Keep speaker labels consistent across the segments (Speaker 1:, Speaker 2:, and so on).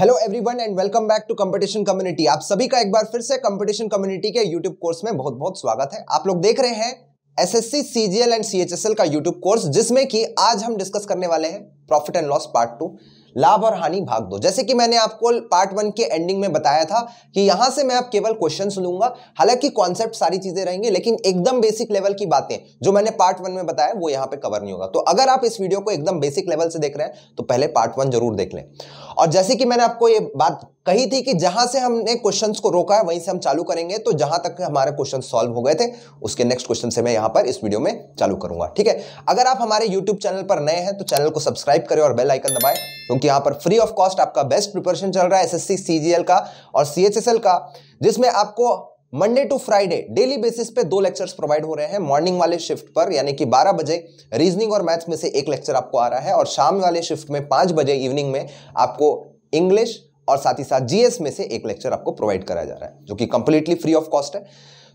Speaker 1: Hello everyone and welcome back to competition community आप सभी का एक बार फिर से कंपटीशन कम्युनिटी के यूट्यूब कोर्स में बहुत बहुत स्वागत है आप लोग देख रहे हैं एसएससी सीजीएल एंड सीएचएसएल का यूट्यूब कोर्स जिसमें कि आज हम डिस्कस करने वाले हैं profit and loss part two लाभ और हानि भाग दो जैसे कि मैंने आपको पार्ट वन के एंडिंग में बताया था कि यहां से मैं आप केवल क्वेश्चन लूंगा हालांकि कॉन्सेप्ट सारी चीजें रहेंगे लेकिन एकदम बेसिक लेवल की बातें जो मैंने पार्ट वन में बताया वो यहां पे कवर नहीं होगा तो अगर आप इस वीडियो को एकदम बेसिक लेवल से देख रहे हैं तो पहले पार्ट वन जरूर देख लें और जैसे कि मैंने आपको ये बात कही थी कि जहां से हमने क्वेश्चंस को रोका है वहीं से हम चालू करेंगे तो जहां तक हमारे क्वेश्चन सॉल्व हो गए थे उसके नेक्स्ट क्वेश्चन से मैं यहां पर इस वीडियो में चालू करूंगा ठीक है अगर आप हमारे यूट्यूब चैनल पर नए हैं तो चैनल को सब्सक्राइब करें और बेल आइकन दबाएं क्योंकि यहां पर फ्री ऑफ कॉस्ट आपका बेस्ट प्रिपरेशन चल रहा है एसएससी सीजीएल का और सीएचएसएल का जिसमें आपको Monday to Friday daily basis पे दो लेक्चर्स प्रोवाइड हो रहे हैं मॉर्निंग वाले शिफ्ट पर यानी कि 12 बजे रीजनिंग और मैथ्स में से एक लेक्चर आपको आ रहा है और शाम वाले शिफ्ट में 5 बजे इवनिंग में आपको इंग्लिश और साथ ही साथ जीएस में से एक लेक्चर आपको प्रोवाइड कराया जा रहा है जो कि कंप्लीटली फ्री ऑफ कॉस्ट है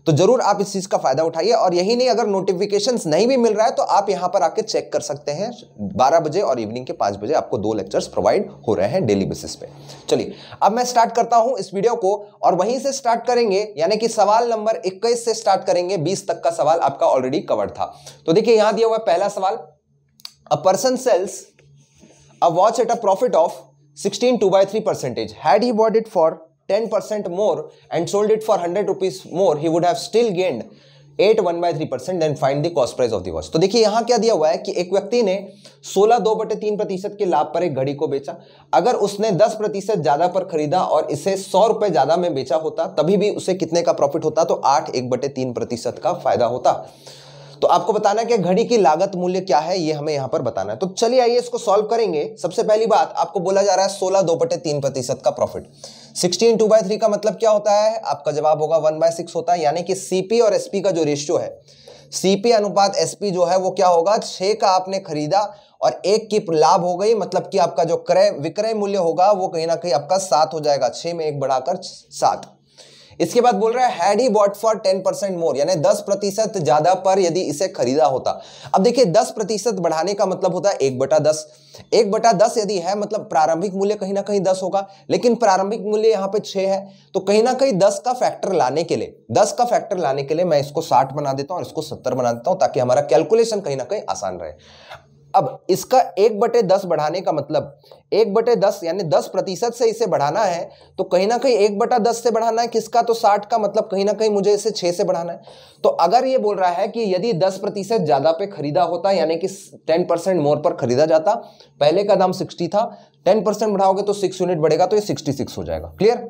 Speaker 1: तो जरूर आप इस चीज का फायदा उठाइए और यही नहीं अगर नोटिफिकेशन नहीं भी मिल रहा है तो आप यहां पर आके चेक कर सकते हैं बारह बजे और इवनिंग के पांच बजे आपको दो लेक्चर्स प्रोवाइड हो रहे हैं डेली बेसिस पे चलिए अब मैं स्टार्ट करता हूं इस वीडियो को और वहीं से स्टार्ट करेंगे यानी कि सवाल नंबर इक्कीस से स्टार्ट करेंगे बीस तक का सवाल आपका ऑलरेडी कवर था तो देखिए यहां दिया हुआ पहला सवाल a person sells a watch at a profit of 16 two by three percentage had he bought it for 10% more and sold it for 100 rupees more he would have still gained 8 1 by three percent then find the cost price of the watch तो देखिए यहाँ क्या दिया हुआ है कि एक व्यक्ति ने सोलह दो बटे तीन प्रतिशत के लाभ पर एक घड़ी को बेचा अगर उसने दस प्रतिशत ज़्यादा पर खरीदा और इसे सौ रुपये ज़्यादा में बेचा होता तभी भी उसे कितने का प्रॉफिट होता तो आठ एक बटे तीन प्रतिशत का फायदा होता तो आपको बताना है कि घड़ी की लागत मूल्य क्या है ये हमें यहाँ पर बताना है तो चलिए आइए इसको सॉल्व करेंगे सबसे पहली बात आपको बोला जा रहा है सोलह दो बटे तीन प्रतिशत का profit sixteen two by three का मतलब क्या होता है आपका जवाब होगा वन बाय सिक्स होता है यानी कि सीपी और एसपी का जो रेशियो है सीपी अनुपात एसपी जो है वो क्या होगा छः का आपने खरीदा और एक की लाभ हो गई मतलब कि आपका जो क्रय विक्रय मूल्य होगा वो कहीं ना कहीं आपका सात हो जाएगा छः में एक बढ़ाकर सात इसके बाद बोल रहा है he bought for ten percent more यानी दस प्रतिशत ज्यादा पर यदि इसे खरीदा होता अब देखिए दस प्रतिशत बढ़ाने का मतलब होता है एक बटा दस एक बटा दस यदि है मतलब प्रारंभिक मूल्य कहीं ना कहीं दस होगा लेकिन प्रारंभिक मूल्य यहां पे छह है तो कहीं ना कहीं दस का फैक्टर लाने के लिए दस का फैक्टर लाने के लिए मैं इसको साठ बना देता हूं और इसको सत्तर बना देता हूं ताकि हमारा कैलकुलेशन कहीं ना कहीं आसान रहे अब इसका एक बटे दस बढ़ाने का मतलब एक बटे दस यानी दस प्रतिशत से इसे बढ़ाना है तो कहीं ना कहीं एक बटा दस से बढ़ाना है किसका तो साठ का मतलब कहीं ना कहीं मुझे इसे छः से बढ़ाना है तो अगर ये बोल रहा है कि यदि दस प्रतिशत ज़्यादा पे खरीदा होता यानी कि टेन परसेंट मोर पर खरीदा जाता पहले का दाम सिक्सटी था टेन परसेंट बढ़ाओगे तो सिक्स यूनिट बढ़ेगा तो ये सिक्सटी सिक्स हो जाएगा क्लियर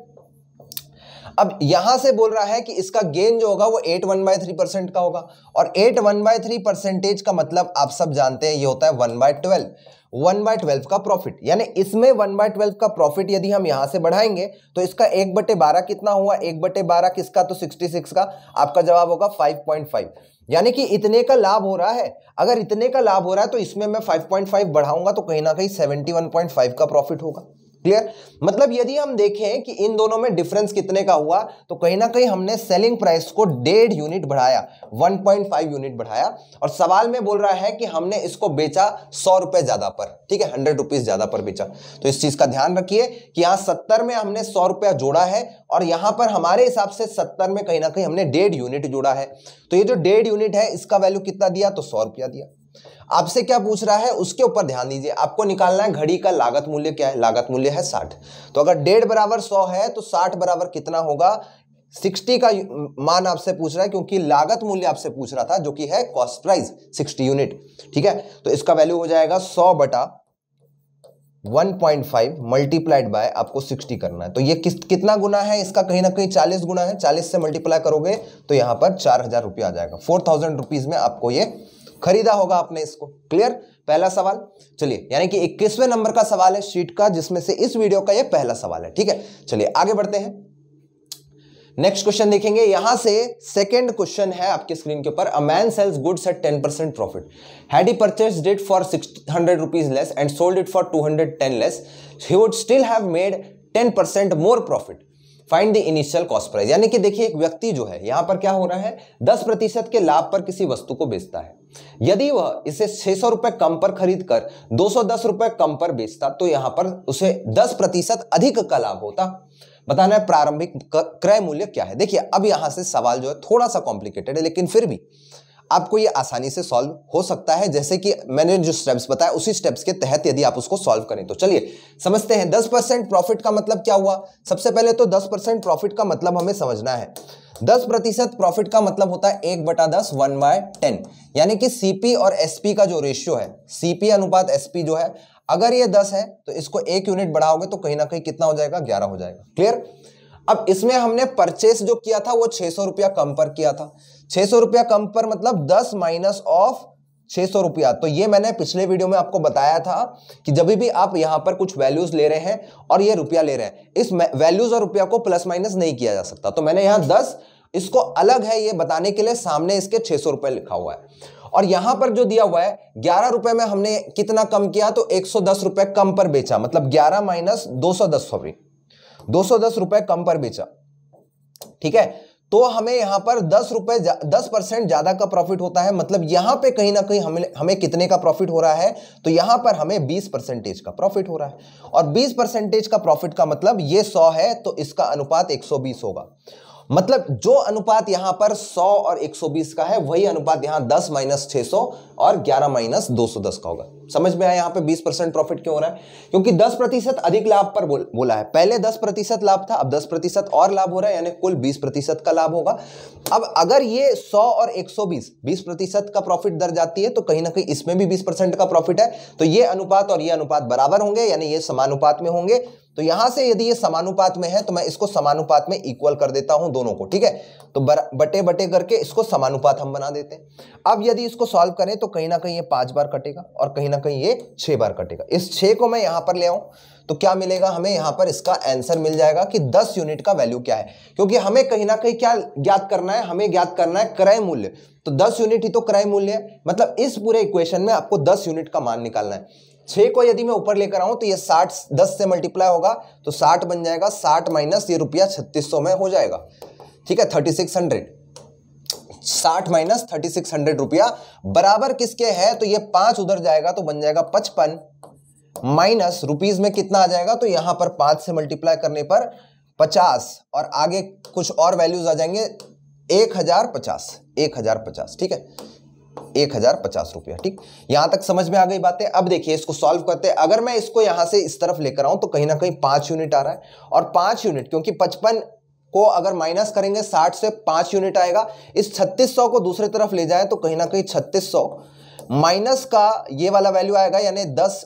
Speaker 1: अब यहां से बोल रहा है कि इसका गेन जो होगा वो eight one by three percent का होगा और eight one by three percentage का मतलब आप सब जानते हैं ये होता है one by twelve one by twelve का प्रॉफिट यानी इसमें वन बाय ट्वेल्व का प्रॉफिट यदि हम यहां से बढ़ाएंगे तो इसका एक बटे बारह कितना हुआ एक बटे बारह किसका तो सिक्सटी सिक्स का आपका जवाब होगा फाइव पॉइंट फाइव यानी कि इतने का लाभ हो रहा है अगर इतने का लाभ हो रहा है तो इसमें मैं फाइव पॉइंट फाइव बढ़ाऊंगा तो कहीं ना कहीं सेवेंटी वन पॉइंट फाइव का प्रॉफिट होगा क्लियर मतलब यदि हम देखें कि इन दोनों में डिफरेंस कितने का हुआ तो कहीं ना कहीं हमने सेलिंग प्राइस को डेढ़ यूनिट बढ़ाया 1.5 यूनिट बढ़ाया और सवाल में बोल रहा है कि हमने इसको बेचा सौ रुपए ज्यादा पर ठीक है हंड्रेड रुपीज ज्यादा पर बेचा तो इस चीज का ध्यान रखिए कि यहां सत्तर में हमने सौ रुपया जोड़ा है और यहां पर हमारे हिसाब से सत्तर में कहीं ना कहीं हमने डेढ़ यूनिट जोड़ा है तो ये जो डेढ़ यूनिट है इसका वैल्यू कितना दिया तो सौ रुपया दिया आपसे क्या पूछ रहा है उसके ऊपर ध्यान दीजिए आपको निकालना है घड़ी का लागत मूल्य क्या है लागत मूल्य है साठ तो अगर डेढ़ बराबर सौ है तो साठ बराबर कितना होगा सिक्सटी का मान आपसे पूछ रहा है क्योंकि लागत मूल्य आपसे पूछ रहा था जो कि है कॉस्ट प्राइस सिक्सटी यूनिट ठीक है तो इसका वैल्यू हो जाएगा सौ बटा 1.5 मल्टीप्लाइड बाय आपको 60 करना है तो ये किस कितना गुना है इसका कहीं ना कहीं 40 गुना है 40 से मल्टीप्लाई करोगे तो यहां पर चार हज़ार रुपया आ जाएगा फोर थाउजेंड रुपीज़ में आपको ये खरीदा होगा आपने इसको क्लियर पहला सवाल चलिए यानी कि इक्कीसवें नंबर का सवाल है शीट का जिसमें से इस वीडियो का ये पहला सवाल है ठीक है चलिए आगे बढ़ते हैं नेक्स्ट क्वेश्चन देखेंगे यहां से सेकंड क्वेश्चन है आपके स्क्रीन के ऊपर a man sells goods at ten percent profit had he purchased it for six hundred rupees less and sold it for two hundred ten less he would still have made ten percent more profit find the initial cost price यानी कि देखिए एक व्यक्ति जो है यहां पर क्या हो रहा है दस प्रतिशत के लाभ पर किसी वस्तु को बेचता है यदि वह इसे छह सौ रुपए कम पर खरीद कर दो सौ दस रुपए कम पर बेचता तो यहां पर उसे दस प्रतिशत अधिक का लाभ होता बताना है प्रारंभिक क्रय मूल्य क्या है देखिए अब यहां से सवाल जो है थोड़ा सा कॉम्प्लिकेटेड है लेकिन फिर भी आपको ये आसानी से सॉल्व हो सकता है जैसे कि मैंने जो स्टेप्स बताया उसी स्टेप्स के तहत यदि आप उसको सॉल्व करें तो चलिए समझते हैं दस परसेंट प्रॉफिट का मतलब क्या हुआ सबसे पहले तो दस परसेंट प्रॉफिट का मतलब हमें समझना है दस प्रतिशत प्रॉफिट का मतलब होता है एक बटा दस वन बाय टेन यानी कि सीपी और एसपी का जो रेशियो है सीपी अनुपात एसपी जो है अगर ये दस है तो इसको एक यूनिट बढ़ाओगे तो कहीं ना कहीं कितना हो जाएगा ग्यारह हो जाएगा क्लियर अब इसमें हमने परचेस जो किया था वो छह सौ रुपया कम पर किया था छह सौ रुपया कम पर मतलब दस माइनस ऑफ छह सौ रुपया तो ये मैंने पिछले वीडियो में आपको बताया था कि जब भी आप यहां पर कुछ वैल्यूज ले रहे हैं और ये रुपया ले रहे हैं इस वैल्यूज और रुपया को प्लस माइनस नहीं किया जा सकता तो मैंने यहां दस इसको अलग है ये बताने के लिए सामने इसके छह सौ रुपये लिखा हुआ है और यहां पर जो दिया हुआ है ग्यारह रुपए में हमने कितना कम किया तो एक सौ दस रुपए कम पर बेचा मतलब ग्यारह माइनस दो सौ दस सॉरी दो सौ दस रुपए कम पर बेचा ठीक है तो हमें यहां पर दस रुपए दस परसेंट ज़्यादा का प्रॉफिट होता है मतलब यहां पे कहीं ना कहीं हमें हमें कितने का प्रॉफिट हो रहा है तो यहां पर हमें बीस परसेंटेज का प्रॉफिट हो रहा है और बीस परसेंटेज का प्रॉफिट का मतलब ये सौ है तो इसका अनुपात एक सौ बीस होगा मतलब जो अनुपात यहां पर 100 और 120 का है वही अनुपात यहां 10 माइनस छह और 11 माइनस दो का होगा समझ में आया यहां पे 20 परसेंट प्रॉफिट क्यों हो रहा है क्योंकि 10 प्रतिशत अधिक लाभ पर बोल, बोला है पहले 10 प्रतिशत लाभ था अब 10 प्रतिशत और लाभ हो रहा है यानी कुल 20 प्रतिशत का लाभ होगा अब अगर ये 100 और 120 20 प्रतिशत का प्रॉफिट दर जाती है तो कहीं ना कहीं इसमें भी 20 परसेंट का प्रॉफिट है तो ये अनुपात और ये अनुपात बराबर होंगे यानी ये समानुपात में होंगे तो यहां से यदि ये समानुपात में है तो मैं इसको समानुपात में इक्वल कर देता हूं दोनों को ठीक है तो बटे बटे करके इसको समानुपात हम बना देते हैं अब यदि इसको सॉल्व करें तो कहीं ना कहीं ये पांच बार कटेगा और कहीं ना कहीं ये छह बार कटेगा इस छह को मैं यहां पर ले आऊं तो क्या मिलेगा हमें यहां पर इसका आंसर मिल जाएगा कि दस यूनिट का वैल्यू क्या है क्योंकि हमें कहीं ना कहीं क्या ज्ञात करना है हमें ज्ञात करना है क्रय मूल्य तो दस यूनिट ही तो क्रय मूल्य है मतलब इस पूरे इक्वेशन में आपको दस यूनिट का मान निकालना है छः को यदि मैं ऊपर लेकर आऊँ तो ये साठ दस से मल्टीप्लाई होगा तो साठ बन जाएगा साठ माइनस ये रुपया छत्तीस सौ में हो जाएगा ठीक है थर्टी सिक्स हंड्रेड साठ माइनस थर्टी सिक्स हंड्रेड रुपया बराबर किसके है तो ये पाँच उधर जाएगा तो बन जाएगा पचपन माइनस रुपीज़ में कितना आ जाएगा तो यहाँ पर पाँच से मल्टीप्लाई करने पर पचास और आगे कुछ और वैल्यूज़ आ जाएंगे एक हज़ार पचास एक हज़ार पचास ठीक है एक हजार पचास रुपया ठीक यहां तक समझ में आ गई बातें अब देखिए इसको सॉल्व करते हैं अगर मैं इसको यहां से इस तरफ लेकर आऊं तो कहीं ना कहीं पांच यूनिट आ रहा है और पांच यूनिट क्योंकि पचपन को अगर माइनस करेंगे साठ से पांच यूनिट आएगा इस छत्तीस सौ को दूसरी तरफ ले जाए तो कहीं ना कहीं छत्तीस सौ माइनस का ये वाला वैल्यू आएगा यानी दस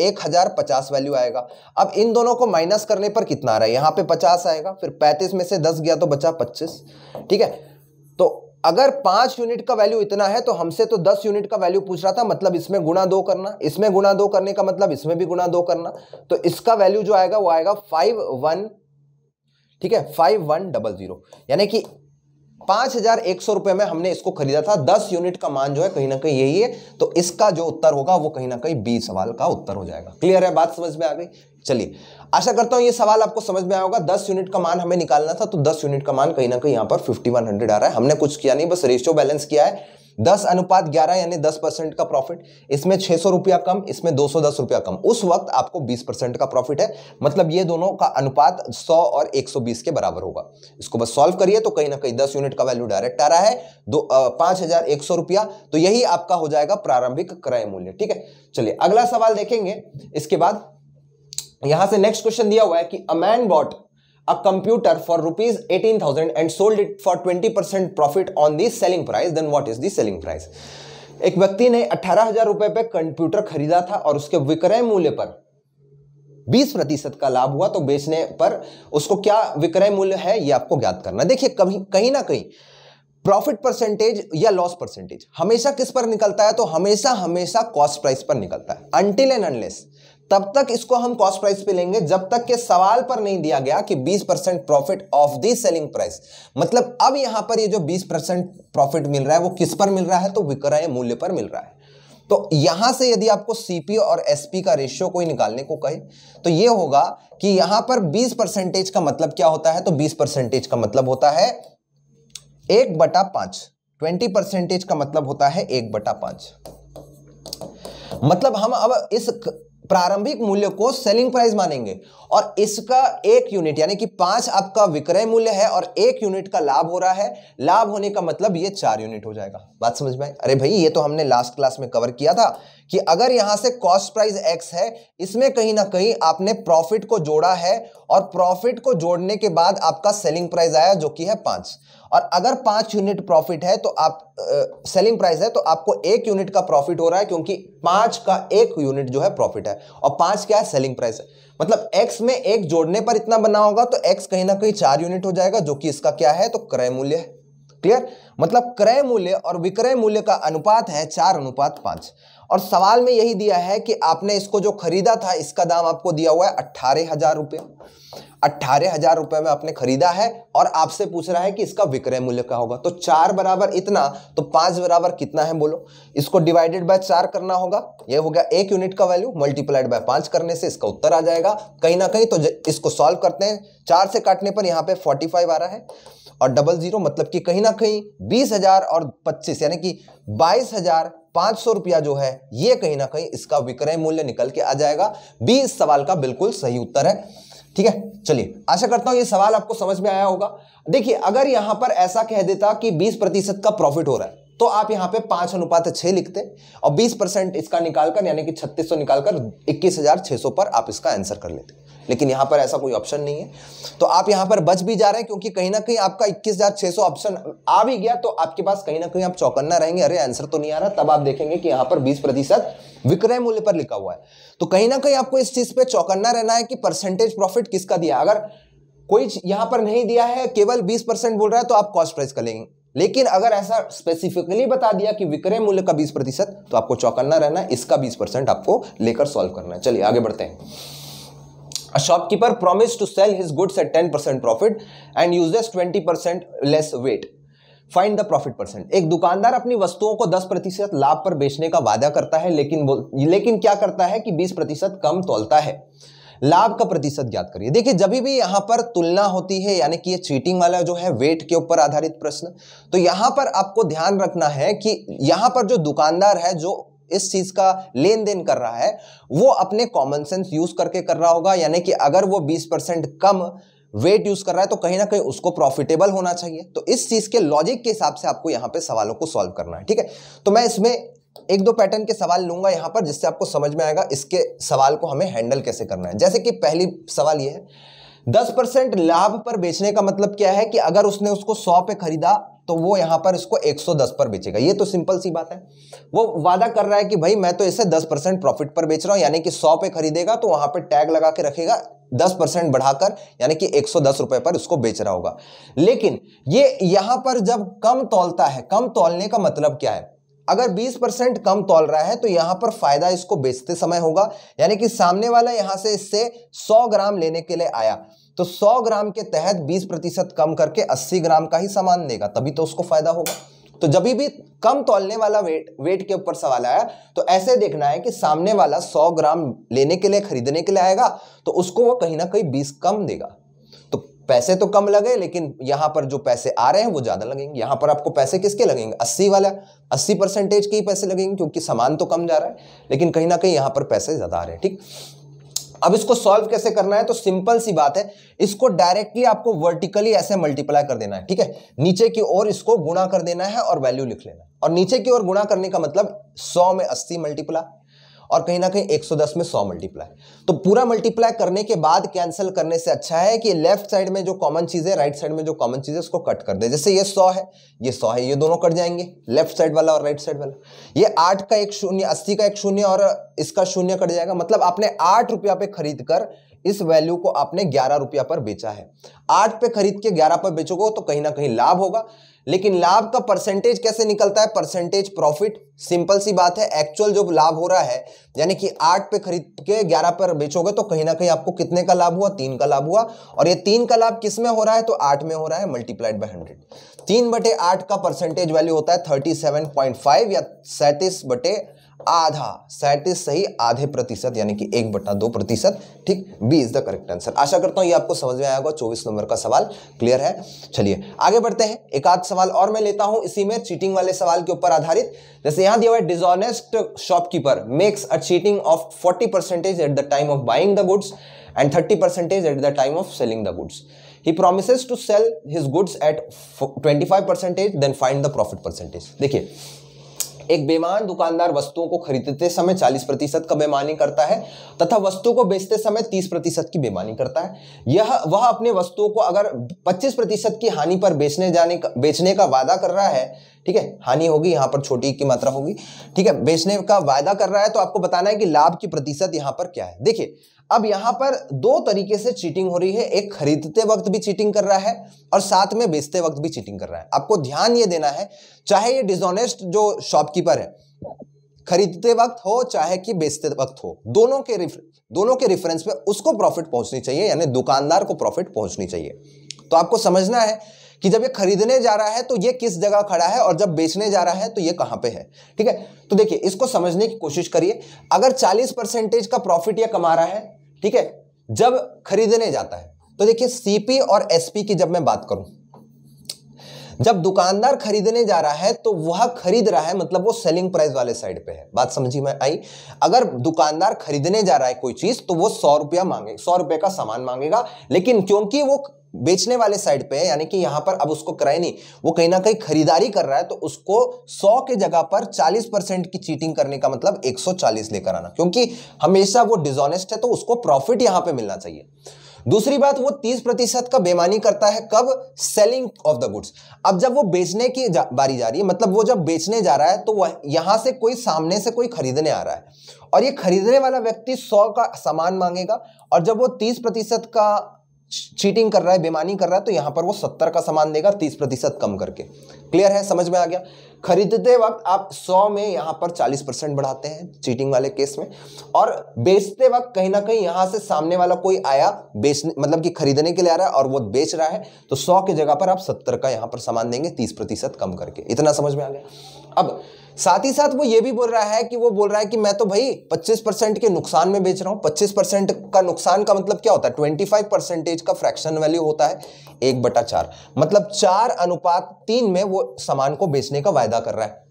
Speaker 1: एक हजार पचास वैल्यू आएगा अब इन दोनों को माइनस करने पर कितना आ रहा है यहां पे पचास आएगा फिर पैंतीस में से दस गया तो बचा पच्चीस ठीक है अगर पांच यूनिट का वैल्यू इतना है तो हमसे तो दस यूनिट का वैल्यू पूछ रहा था मतलब इसमें गुणा दो करना इसमें गुणा दो करने का मतलब इसमें भी गुणा दो करना तो इसका वैल्यू जो आएगा वो आएगा फाइव वन ठीक है फाइव वन डबल जीरो यानी कि पांच हजार एक सौ रुपए में हमने इसको खरीदा था दस यूनिट का मान जो है कहीं ना कहीं यही है तो इसका जो उत्तर होगा वो कहीं ना कहीं बी सवाल का उत्तर हो जाएगा क्लियर है बात समझ में आ गई चलिए आशा करता हूँ ये सवाल आपको समझ में आया होगा दस यूनिट का मान हमें निकालना था तो दस यूनिट का मान कहीं ना कहीं यहाँ पर फिफ्टी आ रहा है हमने कुछ किया नहीं बस रेशियो बैलेंस किया है दस अनुपात ग्यारह यानी दस परसेंट का प्रॉफिट इसमें छह सौ रुपया कम इसमें दो सौ दस रुपया कम उस वक्त आपको बीस परसेंट का प्रॉफिट है मतलब ये दोनों का अनुपात सौ और एक सौ बीस के बराबर होगा इसको बस सॉल्व करिए तो कहीं ना कहीं दस यूनिट का वैल्यू डायरेक्ट आ रहा है दो पांच हजार एक सौ रुपया तो यही आपका हो जाएगा प्रारंभिक क्रय मूल्य ठीक है चलिए अगला सवाल देखेंगे इसके बाद यहां से नेक्स्ट क्वेश्चन दिया हुआ है कि a man bought a computer for rupees eighteen thousand and sold it for twenty percent profit on the selling price then what is the selling price एक व्यक्ति ने अठारह हजार रुपए पर कंप्यूटर खरीदा था और उसके विक्रय मूल्य पर 20 प्रतिशत का लाभ हुआ तो बेचने पर उसको क्या विक्रय मूल्य है ये आपको ज्ञात करना देखिए कभी कहीं ना कहीं प्रॉफिट परसेंटेज या लॉस परसेंटेज हमेशा किस पर निकलता है तो हमेशा हमेशा कॉस्ट प्राइस पर निकलता है अनटिल एंड अनलेस तब तक इसको हम कॉस्ट प्राइस पे लेंगे जब तक के सवाल पर नहीं दिया गया कि 20 percent profit of the selling price मतलब अब यहां पर ये जो 20 परसेंट प्रॉफिट मिल रहा है वो किस पर मिल रहा है तो विक्रय मूल्य पर मिल रहा है तो यहां से यदि आपको सीपी और एसपी का रेशियो कोई निकालने को कहे तो ये होगा कि यहां पर 20 परसेंटेज का मतलब क्या होता है तो 20 परसेंटेज का मतलब होता है एक बटा पांच ट्वेंटी परसेंटेज का मतलब होता है एक बटा पांच मतलब हम अब इस प्रारंभिक मूल्य को सेलिंग प्राइस मानेंगे और इसका एक यूनिट यानी कि पांच आपका विक्रय मूल्य है और एक यूनिट का लाभ हो रहा है लाभ होने का मतलब ये चार यूनिट हो जाएगा बात समझ में अरे भाई ये तो हमने लास्ट क्लास में कवर किया था कि अगर यहां से कॉस्ट प्राइस एक्स है इसमें कहीं ना कहीं आपने प्रॉफिट को जोड़ा है और प्रॉफिट को जोड़ने के बाद आपका सेलिंग प्राइस आया जो कि है पांच और अगर पांच यूनिट प्रॉफिट है तो आप सेलिंग प्राइस है तो आपको एक यूनिट का प्रॉफिट हो रहा है क्योंकि पांच का एक यूनिट जो है प्रॉफिट है और पांच क्या है सेलिंग प्राइस है मतलब एक्स में एक जोड़ने पर इतना बना होगा तो एक्स कहीं ना कहीं चार यूनिट हो जाएगा जो कि इसका क्या है तो क्रय मूल्य है क्लियर मतलब क्रय मूल्य और विक्रय मूल्य का अनुपात है चार अनुपात पांच और सवाल में यही दिया है कि आपने इसको जो खरीदा था इसका दाम आपको दिया हुआ है अट्ठारह हजार रुपया अट्ठारह हजार रुपए में आपने खरीदा है और आपसे पूछ रहा है कि इसका विक्रय मूल्य क्या होगा तो चार बराबर इतना तो पांच बराबर कितना है बोलो इसको डिवाइडेड बाय चार करना होगा ये हो गया एक यूनिट का वैल्यू मल्टीप्लाइड बाय पांच करने से इसका उत्तर आ जाएगा कहीं ना कहीं तो इसको सॉल्व करते हैं चार से काटने पर यहाँ पे फोर्टी फाइव आ रहा है और डबल जीरो मतलब कि कहीं ना कहीं बीस हजार और पच्चीस यानी कि बाईस हजार पांच सौ रुपया जो है ये कहीं ना कहीं इसका विक्रय मूल्य निकल के आ जाएगा बीस सवाल का बिल्कुल सही उत्तर है ठीक है चलिए आशा करता हूं ये सवाल आपको समझ में आया होगा देखिए अगर यहां पर ऐसा कह देता कि 20 प्रतिशत का प्रॉफिट हो रहा है तो आप यहां पे पांच अनुपात छह लिखते और बीस परसेंट इसका निकालकर यानी कि छत्तीस सौ निकालकर इक्कीस हजार छह सौ पर आप इसका आंसर कर लेते लेकिन यहां पर ऐसा कोई ऑप्शन नहीं है तो आप यहां पर बच भी जा रहे हैं क्योंकि कहीं ना कहीं आपका इक्कीस हजार छह सौ ऑप्शन आ भी गया तो आपके पास कहीं ना कहीं आप चौकन्ना रहेंगे अरे आंसर तो नहीं आ रहा तब आप देखेंगे कि यहां पर बीस प्रतिशत विक्रय मूल्य पर लिखा हुआ है तो कहीं ना कहीं आपको इस चीज पर चौकन्ना रहना है कि परसेंटेज प्रॉफिट किसका दिया अगर कोई यहां पर नहीं दिया है केवल 20 परसेंट बोल रहा है तो आप कॉस्ट प्राइस कर लेंगे लेकिन अगर ऐसा स्पेसिफिकली बता दिया कि विक्रय मूल्य का 20 प्रतिशत तो आपको चौकन्ना रहना है इसका 20 परसेंट आपको लेकर सॉल्व करना है चलिए आगे बढ़ते हैं shopkeeper shopkeeper to sell his his at at percent profit and uses 20% less weight find the profit percent एक दुकानदार अपनी वस्तुओं को 10 प्रतिशत लाभ पर बेचने का वादा करता है लेकिन लेकिन क्या करता है कि 20 प्रतिशत कम तोलता है लाभ का प्रतिशत ज्ञात करिए देखिए जब भी यहां पर तुलना होती है यानी कि ये चीटिंग वाला जो है वेट के ऊपर आधारित प्रश्न तो यहां पर आपको ध्यान रखना है कि यहां पर जो दुकानदार है जो इस चीज का लेन देन कर रहा है वो अपने कॉमन सेंस यूज करके कर रहा होगा यानी कि अगर वो 20 परसेंट कम वेट यूज कर रहा है तो कहीं ना कहीं उसको प्रॉफिटेबल होना चाहिए तो इस चीज के लॉजिक के हिसाब से आपको यहां पे सवालों को सॉल्व करना है ठीक है तो मैं इसमें एक दो पैटर्न के सवाल लूंगा यहां पर जिससे आपको समझ में आएगा इसके सवाल को हमें हैंडल कैसे करना है जैसे कि पहली सवाल यह है दस परसेंट लाभ पर बेचने का मतलब क्या है कि अगर उसने उसको सौ पे खरीदा तो वो यहां पर इसको 110 पर बेचेगा ये तो सिंपल सी बात है वो वादा कर रहा है कि भाई मैं तो इसे 10 परसेंट प्रॉफिट पर बेच रहा हूं यानी कि 100 पे खरीदेगा तो वहां पे टैग लगा के रखेगा 10 परसेंट बढ़ाकर यानी कि 110 रुपए पर इसको बेच रहा होगा लेकिन ये यहां पर जब कम तोलता है कम तोलने का मतलब क्या है अगर 20 परसेंट कम तोल रहा है तो यहां पर फायदा इसको बेचते समय होगा यानी कि सामने वाला यहां से इससे 100 ग्राम लेने के लिए आया तो 100 ग्राम के तहत 20 प्रतिशत कम करके 80 ग्राम का ही सामान देगा तभी तो उसको फायदा होगा तो जब भी कम तोलने वाला वेट वेट के ऊपर सवाल आया तो ऐसे देखना है कि सामने वाला 100 ग्राम लेने के लिए खरीदने के लिए आएगा तो उसको वो कहीं ना कहीं 20 कम देगा पैसे तो कम लगे लेकिन यहाँ पर जो पैसे आ रहे हैं वो ज़्यादा लगेंगे यहाँ पर आपको पैसे किसके लगेंगे अस्सी वाला अस्सी परसेंटेज के ही पैसे लगेंगे क्योंकि सामान तो कम जा रहा है लेकिन कहीं ना कहीं यहाँ पर पैसे ज़्यादा आ रहे हैं ठीक अब इसको सॉल्व कैसे करना है तो सिंपल सी बात है इसको डायरेक्टली आपको वर्टिकली ऐसे मल्टीप्लाई कर देना है ठीक है नीचे की ओर इसको गुणा कर देना है और वैल्यू लिख लेना है और नीचे की ओर गुणा करने का मतलब सौ में अस्सी मल्टीप्लाई और कहीं ना कहीं 110 में 100 मल्टीप्लाई तो पूरा मल्टीप्लाई करने के बाद कैंसिल करने से अच्छा है कि लेफ्ट साइड में जो कॉमन चीज़ है राइट साइड में जो कॉमन चीज़ है उसको कट कर दे जैसे ये सौ है ये सौ है ये दोनों कट जाएंगे लेफ्ट साइड वाला और राइट साइड वाला ये आठ का एक शून्य अस्सी का एक शून्य और इसका शून्य कट जाएगा मतलब आपने आठ रुपया पे खरीद कर इस वैल्यू को आपने ग्यारह रुपया पर बेचा है आठ पे खरीद के ग्यारह पर बेचोगे तो कहीं ना कहीं लाभ होगा लेकिन लाभ का परसेंटेज कैसे निकलता है परसेंटेज प्रॉफिट सिंपल सी बात है एक्चुअल जो लाभ हो रहा है यानी कि आठ पे खरीद के ग्यारह पर बेचोगे तो कहीं ना कहीं आपको कितने का लाभ हुआ तीन का लाभ हुआ और ये तीन का लाभ किस में हो रहा है तो आठ में हो रहा है मल्टीप्लाइड बाय हंड्रेड तीन बटे आठ का परसेंटेज वैल्यू होता है थर्टी सेवन पॉइंट फाइव या सैंतीस बटे आधा सैंतीस सही आधे प्रतिशत यानी कि एक बटा दो प्रतिशत ठीक B is the correct answer आशा करता हूं ये आपको समझ में आया होगा चौबीस नंबर का सवाल क्लियर है चलिए आगे बढ़ते हैं एक आध सवाल और मैं लेता हूं इसी में चीटिंग वाले सवाल के ऊपर आधारित जैसे यहां दिया हुआ है dishonest shopkeeper makes a cheating of forty percentage at the time of buying the goods and 30% at the time of selling the goods He promises to sell his goods at 25%, then find the profit percentage. देखिए एक बेमान दुकानदार वस्तुओं को खरीदते समय 40 प्रतिशत का बेमानी करता है तथा वस्तुओं को बेचते समय 30 प्रतिशत की बेमानी करता है यह वह अपने वस्तुओं को अगर 25 प्रतिशत की हानि पर बेचने जाने का बेचने का वादा कर रहा है ठीक है हानि होगी यहाँ पर छोटी की मात्रा होगी ठीक है बेचने का वायदा कर रहा है तो आपको बताना है कि लाभ की प्रतिशत यहाँ पर क्या है देखिए अब यहां पर दो तरीके से चीटिंग हो रही है एक खरीदते वक्त भी चीटिंग कर रहा है और साथ में बेचते वक्त भी चीटिंग कर रहा है आपको ध्यान ये देना है चाहे ये डिजोनेस्ट जो शॉपकीपर है खरीदते वक्त हो चाहे कि बेचते वक्त हो दोनों के दोनों के रेफरेंस पे उसको प्रॉफिट पहुंचनी चाहिए यानी दुकानदार को प्रॉफिट पहुंचनी चाहिए तो आपको समझना है कि जब ये खरीदने जा रहा है तो ये किस जगह खड़ा है और जब बेचने जा रहा है तो ये कहां पे है ठीक है तो देखिए इसको समझने की कोशिश करिए अगर 40 परसेंटेज का प्रॉफिट ये कमा रहा है ठीक है जब खरीदने जाता है तो देखिए सीपी और एसपी की जब मैं बात करूं जब दुकानदार खरीदने जा रहा है तो वह खरीद रहा है मतलब वो सेलिंग प्राइस वाले साइड पे है बात समझी में आई अगर दुकानदार खरीदने जा रहा है कोई चीज तो वो सौ रुपया मांगे सौ रुपये का सामान मांगेगा लेकिन क्योंकि वो बेचने वाले साइड पे यानी कि यहां पर अब उसको कराए नहीं वो कहीं ना कहीं खरीदारी कर रहा है तो उसको 100 के जगह पर 40 परसेंट की चीटिंग करने का मतलब 140 लेकर आना क्योंकि हमेशा वो डिजोनेस्ट है तो उसको प्रॉफिट यहां पे मिलना चाहिए दूसरी बात वो 30 प्रतिशत का बेमानी करता है कब सेलिंग ऑफ द गुड्स अब जब वो बेचने की जा, बारी जा रही है मतलब वो जब बेचने जा रहा है तो वह यहां से कोई सामने से कोई खरीदने आ रहा है और ये खरीदने वाला व्यक्ति सौ का सामान मांगेगा और जब वो तीस प्रतिशत का चीटिंग कर रहा है बेमानी कर रहा है तो यहाँ पर वो सत्तर का सामान देगा तीस प्रतिशत कम करके क्लियर है समझ में आ गया खरीदते वक्त आप सौ में यहाँ पर चालीस परसेंट बढ़ाते हैं चीटिंग वाले केस में और बेचते वक्त कहीं ना कहीं यहाँ से सामने वाला कोई आया बेचने मतलब कि खरीदने के लिए आ रहा है और वो बेच रहा है तो सौ की जगह पर आप सत्तर का यहाँ पर सामान देंगे तीस प्रतिशत कम करके इतना समझ में आ गया अब साथ ही साथ वो ये भी बोल रहा है कि वो बोल रहा है कि मैं तो भाई 25 परसेंट के नुकसान में बेच रहा हूँ 25 परसेंट का नुकसान का मतलब क्या होता है 25 परसेंटेज का फ्रैक्शन वैल्यू होता है एक बटा चार मतलब चार अनुपात तीन में वो सामान को बेचने का वायदा कर रहा है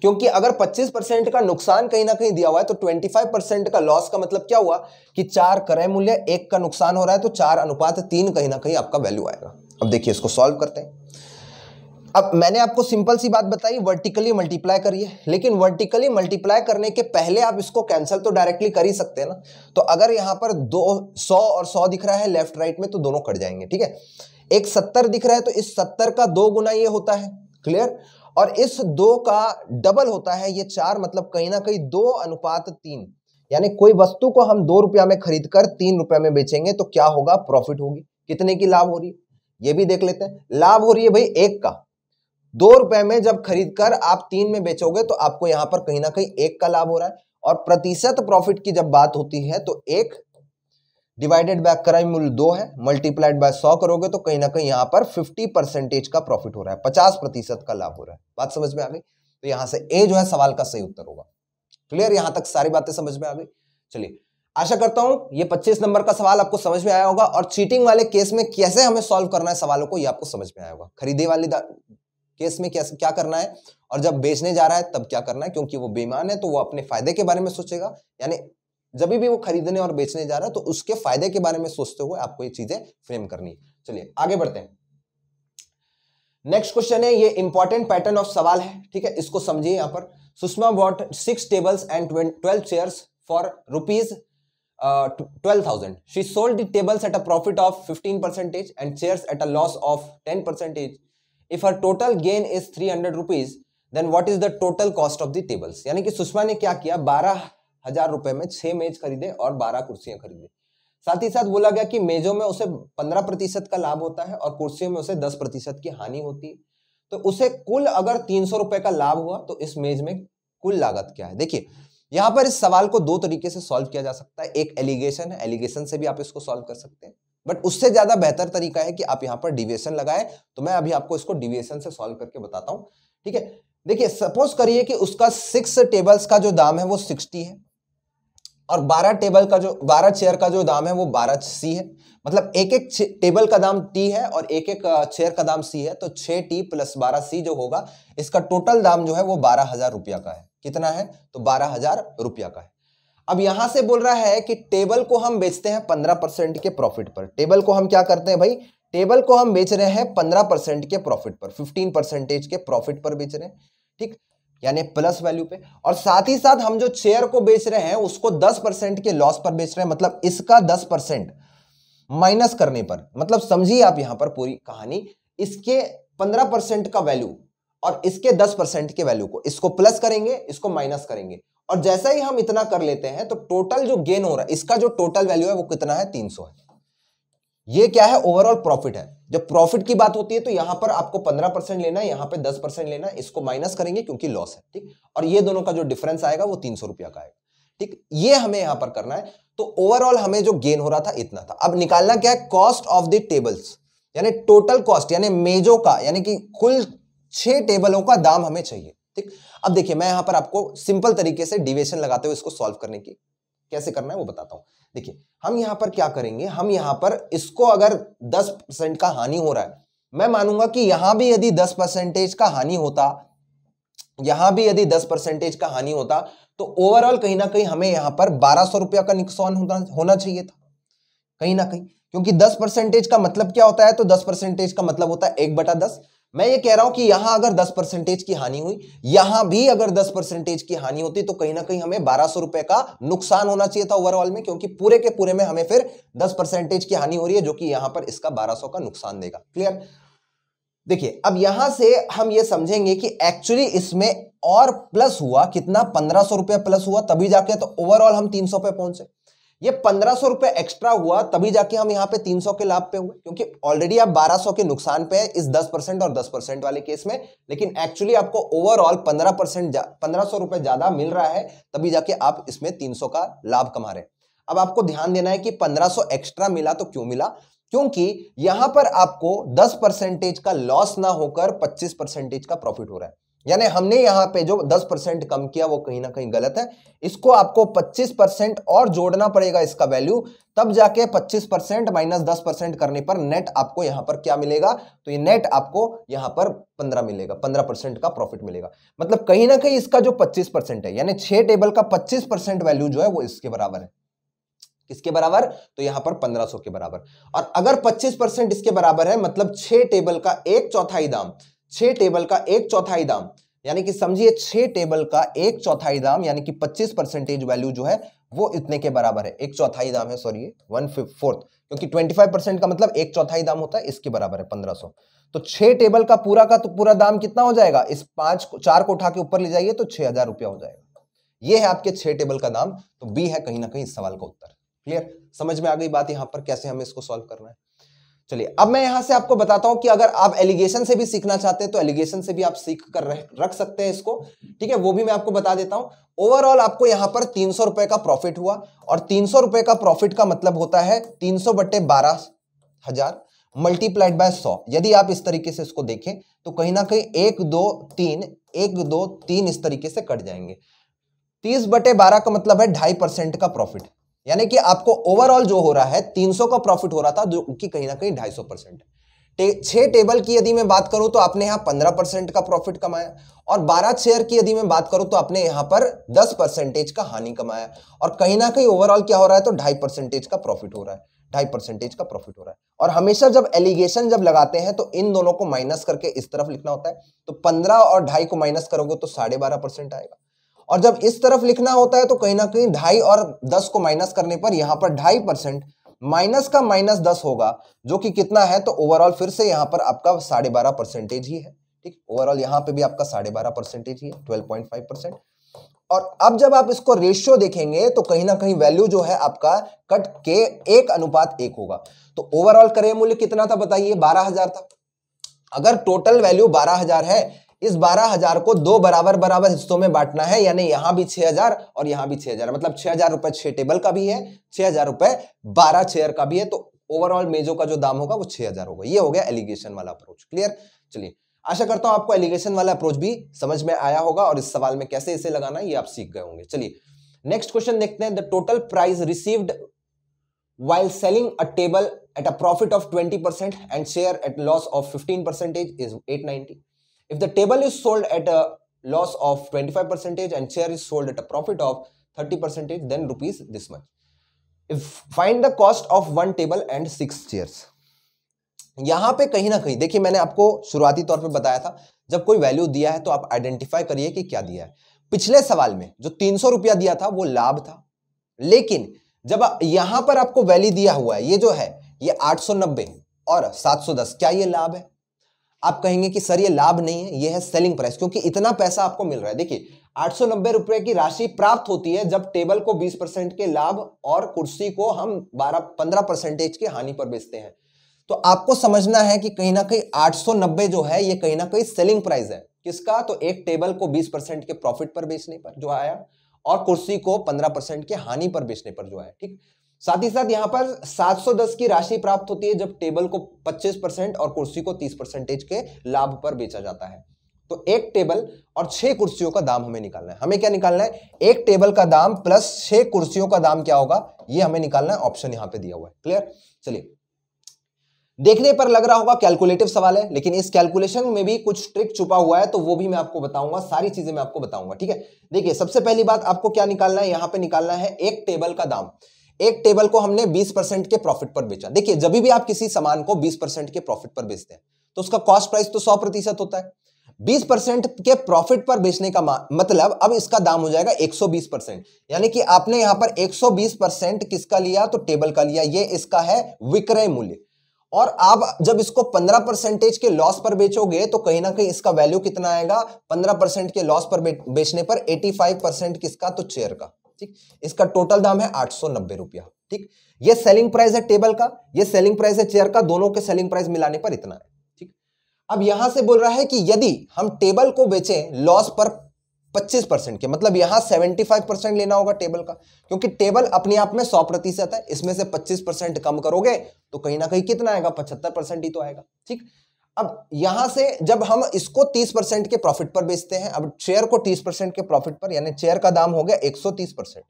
Speaker 1: क्योंकि अगर 25 परसेंट का नुकसान कहीं ना कहीं दिया हुआ है तो 25 परसेंट का लॉस का मतलब क्या हुआ कि चार क्रय मूल्य एक का नुकसान हो रहा है तो चार अनुपात तीन कहीं ना कहीं आपका वैल्यू आएगा अब देखिए इसको सॉल्व करते हैं अब मैंने आपको सिंपल सी बात बताई वर्टिकली मल्टीप्लाई करिए लेकिन वर्टिकली मल्टीप्लाई करने के पहले आप इसको कैंसिल तो डायरेक्टली कर ही सकते हैं ना तो अगर यहाँ पर दो सौ और सौ दिख रहा है लेफ्ट राइट में तो दोनों कट जाएंगे ठीक है एक सत्तर दिख रहा है तो इस सत्तर का दो गुना ये होता है क्लियर और इस दो का डबल होता है ये चार मतलब कहीं ना कहीं दो अनुपात तीन यानी कोई वस्तु को हम दो रुपया में खरीद कर तीन रुपया में बेचेंगे तो क्या होगा प्रॉफिट होगी कितने की लाभ हो रही है ये भी देख लेते हैं लाभ हो रही है भाई एक का दो रुपए में जब खरीद कर आप तीन में बेचोगे तो आपको यहां पर कहीं ना कहीं एक का लाभ हो रहा है और प्रतिशत प्रॉफिट की जब बात होती है तो एक डिवाइडेड बाय क्राइम मूल्य दो है मल्टीप्लाइड बाय सौ करोगे तो कहीं ना कहीं यहां पर फिफ्टी परसेंटेज का प्रॉफिट हो रहा है पचास प्रतिशत का लाभ हो रहा है बात समझ में आ गई तो यहाँ से ए जो है सवाल का सही उत्तर होगा क्लियर यहाँ तक सारी बातें समझ में आ गई चलिए आशा करता हूं ये 25 नंबर का सवाल आपको समझ में आया होगा और चीटिंग वाले केस में कैसे हमें सॉल्व करना है सवालों को ये आपको समझ में आया होगा खरीदे वाली केस में क्या क्या करना है और जब बेचने जा रहा है तब क्या करना है क्योंकि वो बेईमान है तो वो अपने फायदे के बारे में सोचेगा यानी जब भी वो खरीदने और बेचने जा रहा है तो उसके फायदे के बारे में सोचते हुए आपको ये चीजें फ्रेम करनी चलिए आगे बढ़ते हैं नेक्स्ट क्वेश्चन है ये इंपॉर्टेंट पैटर्न ऑफ सवाल है ठीक है इसको समझिए यहाँ पर Sushma bought six tables and twelve chair for rupees twelve thousand she sold tables at a profit of fifteen percentage and chairs at a loss of ten percentage if her total gain is three hundred rupees then what is the total cost of the tables यानी कि सुषमा ने क्या किया बारह हजार रुपए में छह मेज खरीदे और बारह कुर्सियां खरीदी साथ ही साथ बोला गया कि मेजों में उसे पंद्रह प्रतिशत का लाभ होता है और कुर्सियों में उसे दस प्रतिशत की हानि होती है तो उसे कुल अगर तीन सौ रुपए का लाभ हुआ तो इस मेज में कुल लागत क्या है देखिए यहां पर इस सवाल को दो तरीके से सॉल्व किया जा सकता है एक एलिगेशन है एलिगेशन से भी आप इसको सॉल्व कर सकते हैं बट उससे ज्यादा बेहतर तरीका है कि आप यहां पर डिविएशन लगाए तो मैं अभी आपको इसको डिविएशन से सॉल्व करके बताता हूं ठीक है देखिए सपोज करिए कि उसका सिक्स टेबल्स का जो दाम है वो सिक्सटी है और बारह टेबल का जो बारह चेयर का जो दाम है वो बारह सी है मतलब एक एक टेबल का दाम टी है और एक एक चेयर का दाम सी है तो छह टी प्लस बारह सी जो होगा इसका टोटल दाम जो है वो बारह हजार रुपया का है कितना है तो बारह हजार रुपया का है अब यहां से बोल रहा है कि टेबल को हम बेचते हैं पंद्रह परसेंट के प्रॉफिट पर टेबल को हम क्या करते हैं भाई टेबल को हम बेच रहे हैं पंद्रह परसेंट के प्रॉफिट पर फिफ्टीन परसेंटेज के प्रॉफिट पर बेच रहे हैं ठीक यानी प्लस वैल्यू पे और साथ ही साथ हम जो शेयर को बेच रहे हैं उसको दस परसेंट के लॉस पर बेच रहे हैं मतलब इसका दस परसेंट माइनस करने पर मतलब समझिए आप यहां पर पूरी कहानी इसके पंद्रह परसेंट का वैल्यू और इसके दस परसेंट के वैल्यू को इसको प्लस करेंगे इसको माइनस करेंगे और जैसा ही हम इतना कर लेते हैं तो टोटल जो गेन हो रहा है इसका जो टोटल वैल्यू है वो कितना है 300 है ये क्या है ओवरऑल प्रॉफिट है जब प्रॉफिट की बात होती है तो यहां पर आपको 15 परसेंट लेना है यहां पे 10 परसेंट लेना है इसको माइनस करेंगे क्योंकि लॉस है ठीक और ये दोनों का जो डिफरेंस आएगा वो तीन रुपया का आएगा ठीक ये हमें यहां पर करना है तो ओवरऑल हमें जो गेन हो रहा था इतना था अब निकालना क्या है कॉस्ट ऑफ द टेबल्स यानी टोटल कॉस्ट यानी मेजों का यानी कि कुल छह टेबलों का दाम हमें चाहिए ठीक अब देखिए मैं यहां पर आपको सिंपल तरीके से डिवेशन लगाते हुए इसको सॉल्व करने की कैसे करना है वो बताता हूं देखिए हम यहां पर क्या करेंगे हम यहां पर इसको अगर दस परसेंट का हानि हो रहा है मैं मानूंगा कि यहां भी यदि दस परसेंटेज का हानि होता यहां भी यदि दस परसेंटेज का हानि होता तो ओवरऑल कहीं ना कहीं हमें यहां पर बारह सौ रुपया का नुकसान होना होना चाहिए था कहीं ना कहीं क्योंकि दस परसेंटेज का मतलब क्या होता है तो दस परसेंटेज का मतलब होता है एक बटा दस मैं ये कह रहा हूं कि यहां अगर 10 परसेंटेज की हानि हुई यहां भी अगर 10 परसेंटेज की हानि होती तो कहीं ना कहीं हमें बारह सौ रुपए का नुकसान होना चाहिए था ओवरऑल में क्योंकि पूरे के पूरे में हमें फिर 10 परसेंटेज की हानि हो रही है जो कि यहां पर इसका 1200 का नुकसान देगा क्लियर देखिए अब यहां से हम ये समझेंगे कि एक्चुअली इसमें और प्लस हुआ कितना पंद्रह सौ प्लस हुआ तभी जाके तो ओवरऑल हम तीन सौ पे पहुंचे ये पंद्रह सौ रुपए एक्स्ट्रा हुआ तभी जाके हम यहाँ पे तीन सौ के लाभ पे हुए क्योंकि ऑलरेडी आप बारह सौ के नुकसान पे है इस दस परसेंट और दस परसेंट वाले केस में लेकिन एक्चुअली आपको ओवरऑल पंद्रह परसेंट पंद्रह सौ रुपए ज़्यादा मिल रहा है तभी जाके आप इसमें तीन सौ का लाभ कमा रहे अब आपको ध्यान देना है कि पंद्रह एक्स्ट्रा मिला तो क्यों मिला क्योंकि यहां पर आपको दस परसेंटेज का लॉस ना होकर पच्चीस परसेंटेज का प्रॉफिट हो रहा है यानी हमने यहां पे जो 10 परसेंट कम किया वो कहीं ना कहीं गलत है इसको आपको 25 परसेंट और जोड़ना पड़ेगा इसका वैल्यू तब जाके 25 परसेंट माइनस दस परसेंट करने पर नेट आपको यहां पर क्या मिलेगा तो ये नेट आपको यहां पर 15 मिलेगा 15 परसेंट का प्रॉफिट मिलेगा मतलब कहीं ना कहीं इसका जो 25 परसेंट है यानी छह टेबल का 25 परसेंट वैल्यू जो है वो इसके बराबर है किसके बराबर तो यहां पर 1500 के बराबर और अगर 25 परसेंट इसके बराबर है मतलब छह टेबल का एक चौथाई दाम छह टेबल का एक चौथाई दाम यानी कि समझिए छह टेबल का एक चौथाई दाम यानी कि 25 परसेंटेज वैल्यू जो है वो इतने के बराबर है एक चौथाई दाम है सॉरी वन फोर्थ क्योंकि 25 परसेंट का मतलब एक चौथाई दाम होता है इसके बराबर है 1500 तो छह टेबल का पूरा का तो पूरा दाम कितना हो जाएगा इस पांच को चार को उठा के ऊपर ले जाइए तो छह हजार रुपया हो जाएगा ये है आपके छह टेबल का दाम तो बी है कहीं ना कहीं इस सवाल का उत्तर क्लियर समझ में आ गई बात यहां पर कैसे हमें इसको सॉल्व करना है चलिए अब मैं यहां से आपको बताता हूं कि अगर आप एलिगेशन से भी सीखना चाहते हैं तो एलिगेशन से भी आप सीख कर रह, रख सकते हैं इसको ठीक है वो भी मैं आपको बता देता हूं ओवरऑल आपको यहां पर तीन सौ रुपए का प्रॉफिट हुआ और तीन सौ रुपए का प्रॉफिट का मतलब होता है तीन सौ बट्टे बारह हजार मल्टीप्लाइड बाय सौ यदि आप इस तरीके से इसको देखें तो कहीं ना कहीं एक दो तीन एक दो तीन इस तरीके से कट जाएंगे तीस बटे बारह का मतलब है ढाई परसेंट का प्रॉफिट यानी कि आपको ओवरऑल जो हो रहा है 300 का प्रॉफिट हो रहा था जो कि कहीं ना कहीं 250 परसेंट है छह टेबल की यदि मैं बात करूं तो आपने यहां 15 परसेंट का प्रॉफिट कमाया और 12 शेयर की यदि मैं बात करूं तो आपने यहां पर 10 परसेंटेज का हानि कमाया और कहीं ना कहीं ओवरऑल क्या हो रहा है तो ढाई परसेंटेज का प्रॉफिट हो रहा है ढाई परसेंटेज का प्रॉफिट हो रहा है और हमेशा जब एलिगेशन जब लगाते हैं तो इन दोनों को माइनस करके इस तरफ लिखना होता है तो पंद्रह और ढाई को माइनस करोगे तो साढ़े बारह परसेंट आएगा और जब इस तरफ लिखना होता है तो कहीं ना कहीं ढाई और दस को माइनस करने पर यहां पर ढाई परसेंट माइनस का माइनस दस होगा जो कि कितना है तो ओवरऑल फिर से यहां पर आपका साढ़े बारह परसेंटेज ही है ठीक ओवरऑल यहां पे भी आपका साढ़े बारह परसेंटेज ही है ट्वेल्व पॉइंट फाइव परसेंट और अब जब आप इसको रेशियो देखेंगे तो कहीं ना कहीं वैल्यू जो है आपका कट के एक अनुपात एक होगा तो ओवरऑल करे मूल्य कितना था बताइए बारह हजार था अगर टोटल वैल्यू बारह हजार है इस बारह हजार को दो बराबर बराबर हिस्सों में बांटना है यानी यहां भी छह हजार और यहां भी छह हजार मतलब छह हजार रुपए छह टेबल का भी है छह हजार रुपए बारह चेयर का भी है तो ओवरऑल मेजो का जो दाम होगा वो छह हजार होगा ये हो गया एलिगेशन वाला अप्रोच क्लियर चलिए आशा करता हूं आपको एलिगेशन वाला अप्रोच भी समझ में आया होगा और इस सवाल में कैसे इसे लगाना ये आप सीख गए होंगे चलिए नेक्स्ट क्वेश्चन देखते हैं the total price received while selling a table at a profit of twenty percent and chair at loss of fifteen percentage is at ninety If the table is sold at a loss of 25 percentage and share is sold at a profit of 30 percentage, then rupees this much. If find the cost of one table and six chairs. यहाँ पे कहीं ना कहीं देखिए मैंने आपको शुरुआती तौर पे बताया था जब कोई वैल्यू दिया है तो आप आइडेंटिफाई करिए कि क्या दिया है पिछले सवाल में जो तीन सौ रुपया दिया था वो लाभ था लेकिन जब यहां पर आपको वैल्यू दिया हुआ है ये जो है ये आठ सौ नब्बे और सात सौ दस क्या ये लाभ है आप कहेंगे कि सर ये लाभ नहीं है ये है सेलिंग प्राइस क्योंकि इतना पैसा आपको मिल रहा है देखिए आठ सौ नब्बे रुपए की राशि प्राप्त होती है जब टेबल को बीस परसेंट के लाभ और कुर्सी को हम बारह पंद्रह परसेंटेज की हानि पर बेचते हैं तो आपको समझना है कि कहीं ना कहीं आठ सौ नब्बे जो है ये कहीं ना कहीं सेलिंग प्राइस है किसका तो एक टेबल को बीस परसेंट के प्रॉफिट पर बेचने पर जो आया और कुर्सी को पंद्रह परसेंट की हानि पर बेचने पर जो आया ठीक साथ ही साथ यहां पर 710 की राशि प्राप्त होती है जब टेबल को 25 परसेंट और कुर्सी को 30 परसेंटेज के लाभ पर बेचा जाता है तो एक टेबल और छह कुर्सियों का दाम हमें निकालना है हमें क्या निकालना है एक टेबल का दाम प्लस छह कुर्सियों का दाम क्या होगा ये हमें निकालना है ऑप्शन यहां पे दिया हुआ है क्लियर चलिए देखने पर लग रहा होगा कैलकुलेटिव सवाल है लेकिन इस कैलकुलेशन में भी कुछ ट्रिक छुपा हुआ है तो वो भी मैं आपको बताऊंगा सारी चीजें मैं आपको बताऊंगा ठीक है देखिए सबसे पहली बात आपको क्या निकालना है यहां पे निकालना है एक टेबल का दाम एक टेबल को हमने 20 परसेंट के प्रॉफिट पर बेचा देखिए जब भी आप किसी सामान को 20 परसेंट के प्रॉफिट पर बेचते हैं तो उसका कॉस्ट प्राइस तो 100 प्रतिशत होता है 20 परसेंट के प्रॉफिट पर बेचने का मतलब अब इसका दाम हो जाएगा 120 परसेंट यानी कि आपने यहां पर 120 परसेंट किसका लिया तो टेबल का लिया ये इसका है विक्रय मूल्य और आप जब इसको 15 परसेंटेज के लॉस पर बेचोगे तो कहीं ना कहीं इसका वैल्यू कितना आएगा 15 परसेंट के लॉस पर बेचने पर 85 परसेंट किसका तो चेयर का ठीक इसका टोटल दाम है आठ सौ नब्बे रुपया ठीक ये सेलिंग प्राइस है टेबल का ये सेलिंग प्राइस है चेयर का दोनों के सेलिंग प्राइस मिलाने पर इतना है ठीक अब यहां से बोल रहा है कि यदि हम टेबल को बेचें लॉस पर 25 परसेंट के मतलब यहां 75 परसेंट लेना होगा टेबल का क्योंकि टेबल अपने आप में 100 प्रतिशत है इसमें से 25 परसेंट कम करोगे तो कहीं ना कहीं कितना आएगा 75 परसेंट ही तो आएगा ठीक अब यहां से जब हम इसको 30 परसेंट के प्रॉफिट पर बेचते हैं अब चेयर को 30 परसेंट के प्रॉफिट पर यानी चेयर का दाम हो गया 130 परसेंट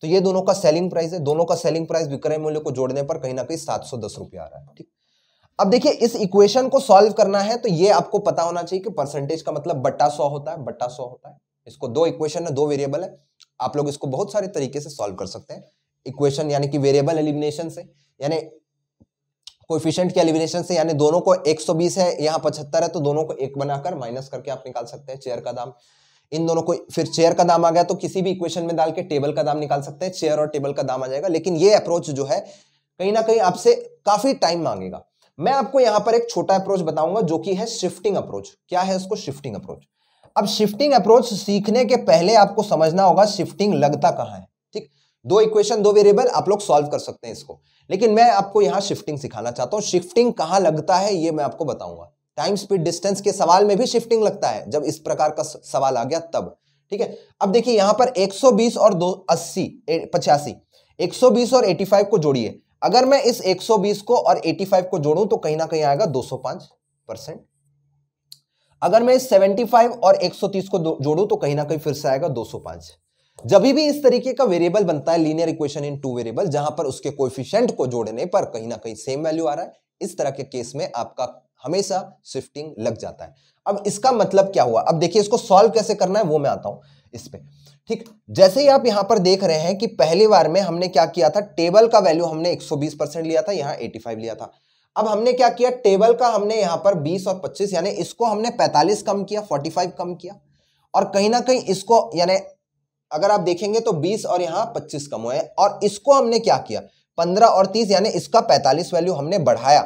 Speaker 1: तो ये दोनों का सेलिंग प्राइस है दोनों का सेलिंग प्राइस विक्रय मूल्य को जोड़ने पर कहीं ना कहीं सात रुपया आ रहा है ठीक अब देखिए इस इक्वेशन को सॉल्व करना है तो ये आपको पता होना चाहिए कि परसेंटेज का मतलब बट्टा सौ होता है बट्टा सौ होता है इसको दो इक्वेशन है दो वेरिएबल है आप लोग इसको बहुत सारे तरीके से सॉल्व कर सकते हैं इक्वेशन यानी कि वेरिएबल एलिमिनेशन से यानी कोफिशियंट के एलिमिनेशन से यानी दोनों को 120 है यहाँ पचहत्तर है तो दोनों को एक बनाकर माइनस करके आप निकाल सकते हैं चेयर का दाम इन दोनों को फिर चेयर का दाम आ गया तो किसी भी इक्वेशन में डाल के टेबल का दाम निकाल सकते हैं चेयर और टेबल का दाम आ जाएगा लेकिन ये अप्रोच जो है कहीं ना कहीं आपसे काफी टाइम मांगेगा मैं आपको यहाँ पर एक छोटा अप्रोच बताऊंगा जो कि है शिफ्टिंग अप्रोच क्या है उसको शिफ्टिंग अप्रोच अब शिफ्टिंग अप्रोच सीखने के पहले आपको समझना होगा शिफ्टिंग लगता कहाँ है ठीक दो इक्वेशन दो वेरिएबल आप लोग सॉल्व कर सकते हैं इसको लेकिन मैं आपको यहाँ शिफ्टिंग सिखाना चाहता हूँ शिफ्टिंग कहाँ लगता है ये मैं आपको बताऊंगा टाइम स्पीड डिस्टेंस के सवाल में भी शिफ्टिंग लगता है जब इस प्रकार का सवाल आ गया तब ठीक है अब देखिए यहाँ पर 120 और दो अस्सी पचासी एक और 85 को जोड़िए अगर मैं इस 120 को और 85 को जोड़ूं तो कहीं ना कहीं आएगा 205 परसेंट अगर मैं इस 75 और 130 को जोड़ूं तो कहीं ना कहीं फिर से आएगा 205 जब भी इस तरीके का वेरिएबल बनता है linear equation in two variable जहां पर उसके कोफिशियंट को जोड़ने पर कहीं ना कहीं सेम वैल्यू आ रहा है इस तरह के केस में आपका हमेशा शिफ्टिंग लग जाता है अब इसका मतलब क्या हुआ अब देखिए इसको सॉल्व कैसे करना है वो मैं आता हूं इस पर ठीक जैसे ही आप यहां पर देख रहे हैं कि पहली बार में हमने क्या किया था टेबल का वैल्यू हमने 120 परसेंट लिया था यहाँ 85 लिया था अब हमने क्या किया टेबल का हमने यहां पर 20 और 25 यानी इसको हमने 45 कम किया 45 कम किया और कहीं ना कहीं इसको यानी अगर आप देखेंगे तो 20 और यहाँ 25 कम हुए और इसको हमने क्या किया 15 और 30 यानी इसका 45 वैल्यू हमने बढ़ाया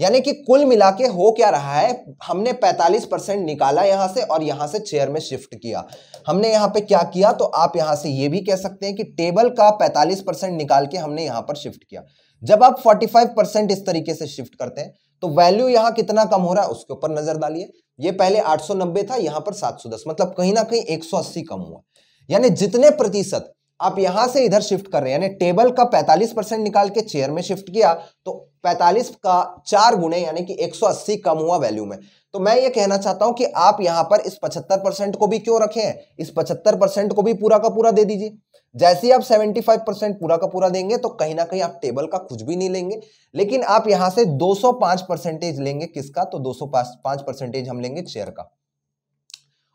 Speaker 1: यानी कि कुल मिला के हो क्या रहा है हमने 45 परसेंट निकाला यहाँ से और यहाँ से चेयर में शिफ्ट किया हमने यहाँ पे क्या किया तो आप यहाँ से ये भी कह सकते हैं कि टेबल का 45 परसेंट निकाल के हमने यहाँ पर शिफ्ट किया जब आप 45 परसेंट इस तरीके से शिफ्ट करते हैं तो वैल्यू यहाँ कितना कम हो रहा है उसके ऊपर नजर डालिए ये पहले आठ था यहाँ पर सात मतलब कहीं ना कहीं एक कम हुआ यानी जितने प्रतिशत आप यहां से इधर शिफ्ट कर रहे हैं यानी टेबल का 45 परसेंट निकाल के चेयर में शिफ्ट किया तो 45 का चार गुणे यानी कि 180 कम हुआ वैल्यू में तो मैं ये कहना चाहता हूं कि आप यहां पर इस 75 परसेंट को भी क्यों रखे हैं इस 75 परसेंट को भी पूरा का पूरा दे दीजिए जैसे ही आप 75 परसेंट पूरा का पूरा देंगे तो कहीं ना कहीं आप टेबल का कुछ भी नहीं लेंगे लेकिन आप यहां से दो परसेंटेज लेंगे किसका तो दो परसेंटेज हम लेंगे चेयर का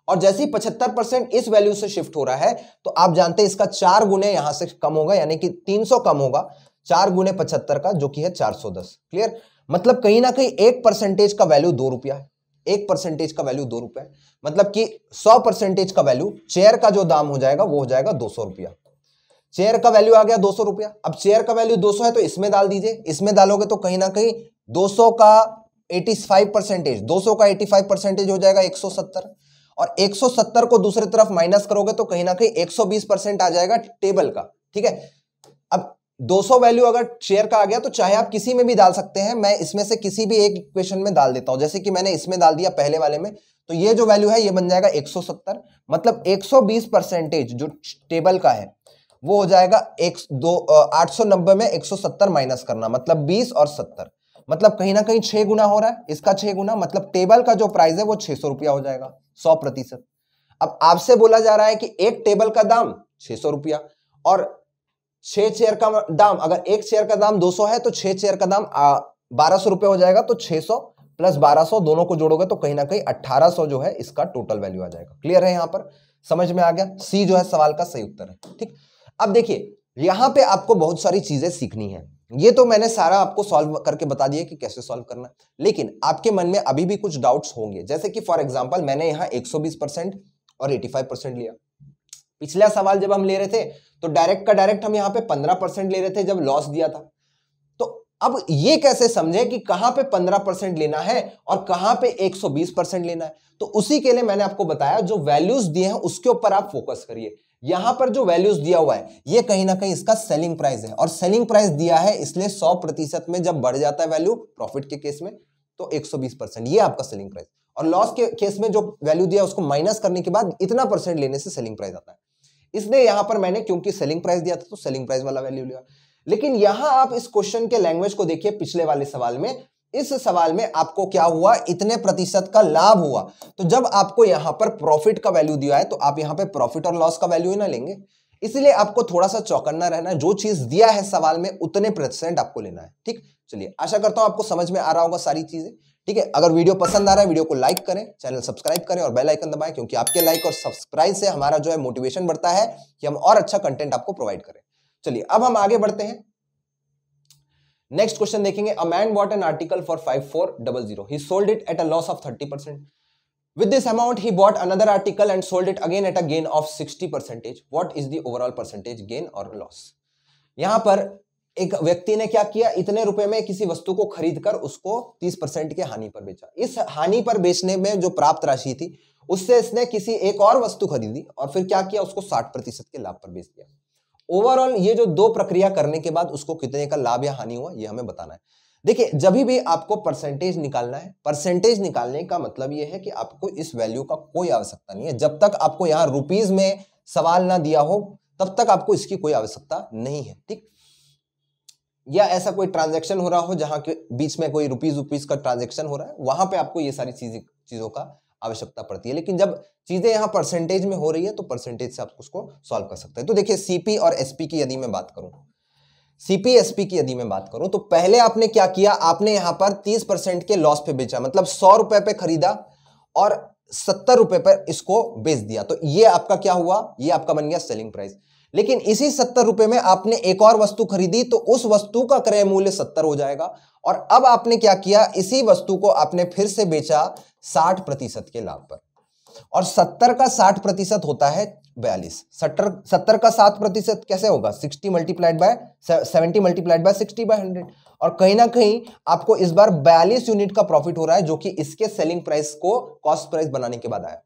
Speaker 1: और जैसे ही पचहत्तर परसेंट इस वैल्यू से शिफ्ट हो रहा है तो आप जानते हैं इसका चार गुने यहां से कम होगा यानी कि 300 कम होगा चार गुने पचहत्तर का जो कि है 410 क्लियर मतलब कहीं ना कहीं एक परसेंटेज का वैल्यू दो रुपया है एक परसेंटेज का वैल्यू दो रुपया मतलब कि सौ परसेंटेज का वैल्यू चेयर का जो दाम हो जाएगा वो हो जाएगा दो सौ रुपया चेयर का वैल्यू आ गया दो सौ रुपया अब चेयर का वैल्यू दो सौ है तो इसमें डाल दीजिए इसमें डालोगे तो कहीं ना कहीं दो सौ का एटी फाइव परसेंटेज दो सौ का एटी फाइव परसेंटेज हो जाएगा एक सौ सत्तर और 170 को दूसरी तरफ माइनस करोगे तो कहीं ना कहीं 120 परसेंट आ जाएगा टेबल का ठीक है अब 200 वैल्यू अगर शेयर का आ गया तो चाहे आप किसी में भी डाल सकते हैं मैं इसमें से किसी भी एक इक्वेशन में डाल देता हूं जैसे कि मैंने इसमें डाल दिया पहले वाले में तो ये जो वैल्यू है ये बन जाएगा 170 मतलब 120 परसेंटेज जो टेबल का है वो हो जाएगा एक दो आठ में 170 माइनस करना मतलब 20 और 70 मतलब कहीं ना कहीं छह गुना हो रहा है इसका छह गुना मतलब टेबल का जो प्राइस है वो छह सौ रुपया हो जाएगा सौ प्रतिशत अब आपसे बोला जा रहा है कि एक टेबल का दाम छह सौ रुपया और छह चेयर का दाम अगर एक चेयर का दाम सौ है तो छह चेयर का दाम बारह सौ रुपया हो जाएगा तो छह सौ प्लस बारह सौ दोनों को जोड़ोगे तो कहीं ना कहीं 1800 जो है इसका टोटल वैल्यू आ जाएगा क्लियर है यहाँ पर समझ में आ गया सी जो है सवाल का सही उत्तर है ठीक अब देखिए यहाँ पे आपको बहुत सारी चीजें सीखनी है ये तो मैंने सारा आपको सॉल्व करके बता दिया कि कैसे सॉल्व करना लेकिन आपके मन में अभी भी कुछ डाउट्स होंगे जैसे कि फॉर एग्जांपल मैंने यहाँ 120 परसेंट और 85 परसेंट लिया पिछला सवाल जब हम ले रहे थे तो डायरेक्ट का डायरेक्ट हम यहाँ पे 15 परसेंट ले रहे थे जब लॉस दिया था तो अब ये कैसे समझे कि कहाँ पे पंद्रह परसेंट लेना है और कहाँ पे एक परसेंट लेना है तो उसी के लिए मैंने आपको बताया जो वैल्यूज दिए हैं उसके ऊपर आप फोकस करिए यहां पर जो वैल्यूज दिया हुआ है ये कहीं ना कहीं इसका सेलिंग प्राइस है और सेलिंग प्राइस दिया है इसलिए सौ प्रतिशत में जब बढ़ जाता है वैल्यू प्रॉफिट के केस में तो 120 परसेंट ये आपका सेलिंग प्राइस और लॉस के केस में जो वैल्यू दिया उसको माइनस करने के बाद इतना परसेंट लेने से सेलिंग प्राइस आता है इसलिए यहां पर मैंने क्योंकि सेलिंग प्राइस दिया था तो सेलिंग प्राइस वाला वैल्यू लिया लेकिन यहां आप इस क्वेश्चन के लैंग्वेज को देखिए पिछले वाले सवाल में इस सवाल में आपको क्या हुआ इतने प्रतिशत का लाभ हुआ तो जब आपको यहां पर प्रॉफिट का वैल्यू दिया है तो आप यहां पर प्रॉफिट और लॉस का वैल्यू ही ना लेंगे इसलिए आपको थोड़ा सा चौकन्ना रहना जो चीज दिया है सवाल में उतने प्रतिशत आपको लेना है ठीक चलिए आशा करता हूं आपको समझ में आ रहा होगा सारी चीजें ठीक है अगर वीडियो पसंद आ रहा है वीडियो को लाइक करें चैनल सब्सक्राइब करें और बेल आइकन दबाएं क्योंकि आपके लाइक और सब्सक्राइब से हमारा जो है मोटिवेशन बढ़ता है कि हम और अच्छा कंटेंट आपको प्रोवाइड करें चलिए अब हम आगे बढ़ते हैं नेक्स्ट क्वेश्चन देखेंगे a man bought an article for five four double zero he sold it at a loss of thirty percent with this amount he bought another article and sold it again at a gain of sixty percentage what is the overall percentage gain or loss? यहाँ पर एक व्यक्ति ने क्या किया इतने रुपए में किसी वस्तु को खरीद कर उसको तीस परसेंट के हानि पर बेचा इस हानि पर बेचने में जो प्राप्त राशि थी उससे इसने किसी एक और वस्तु खरीदी और फिर क्या किया उसको साठ प्रतिशत के लाभ पर बेच दिया ओवरऑल ये जो दो प्रक्रिया करने के बाद उसको कितने का लाभ या हानि हुआ ये हमें बताना है देखिए जब भी आपको परसेंटेज निकालना है परसेंटेज निकालने का मतलब ये है कि आपको इस वैल्यू का कोई आवश्यकता नहीं है जब तक आपको यहाँ रुपीज में सवाल ना दिया हो तब तक आपको इसकी कोई आवश्यकता नहीं है ठीक या ऐसा कोई ट्रांजेक्शन हो रहा हो जहां के बीच में कोई रुपीज रुपीज का ट्रांजेक्शन हो रहा है वहां पर आपको ये सारी चीजें चीजों का आवश्यकता पड़ती है लेकिन जब चीज़ें यहाँ परसेंटेज में हो रही है तो परसेंटेज से आप उसको सॉल्व कर सकते हैं तो देखिए सीपी और एसपी की यदि मैं बात करूँ एसपी की यदि मैं बात करूं तो पहले आपने क्या किया आपने यहां पर तीस के लॉस पे बेचा मतलब सौ रुपए पे खरीदा और सत्तर रुपए पर इसको बेच दिया तो ये आपका क्या हुआ ये आपका बन गया सेलिंग प्राइस लेकिन इसी सत्तर रुपए में आपने एक और वस्तु खरीदी तो उस वस्तु का क्रय मूल्य सत्तर हो जाएगा और अब आपने क्या किया इसी वस्तु को आपने फिर से बेचा साठ प्रतिशत के लाभ पर और सत्तर का साठ प्रतिशत होता है बयालीस सत्तर सत्तर का सात प्रतिशत कैसे होगा sixty multiplied by seventy multiplied by sixty by hundred और कहीं ना कहीं आपको इस बार बयालीस यूनिट का प्रॉफिट हो रहा है जो कि इसके सेलिंग प्राइस को कॉस्ट प्राइस बनाने के बाद आया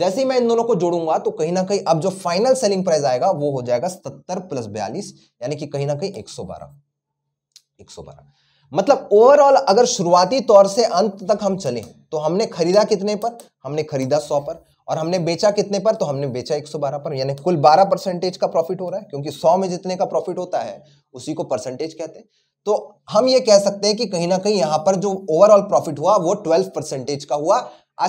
Speaker 1: जैसे ही मैं इन दोनों को जोड़ूंगा तो कहीं ना कहीं अब जो फाइनल सेलिंग प्राइस आएगा वो हो जाएगा सत्तर प्लस बयालीस यानी कि कहीं ना कहीं एक सौ बारह एक सौ बारह मतलब ओवरऑल अगर शुरुआती तौर से अंत तक हम चले तो हमने खरीदा कितने पर हमने खरीदा सौ पर और हमने बेचा कितने पर तो हमने बेचा 112 पर यानी कुल 12 परसेंटेज का प्रॉफिट हो रहा है क्योंकि 100 में जितने का प्रॉफिट होता है उसी को परसेंटेज कहते हैं तो हम ये कह सकते हैं कि कहीं ना कहीं यहाँ पर जो ओवरऑल प्रॉफिट हुआ वो 12 परसेंटेज का हुआ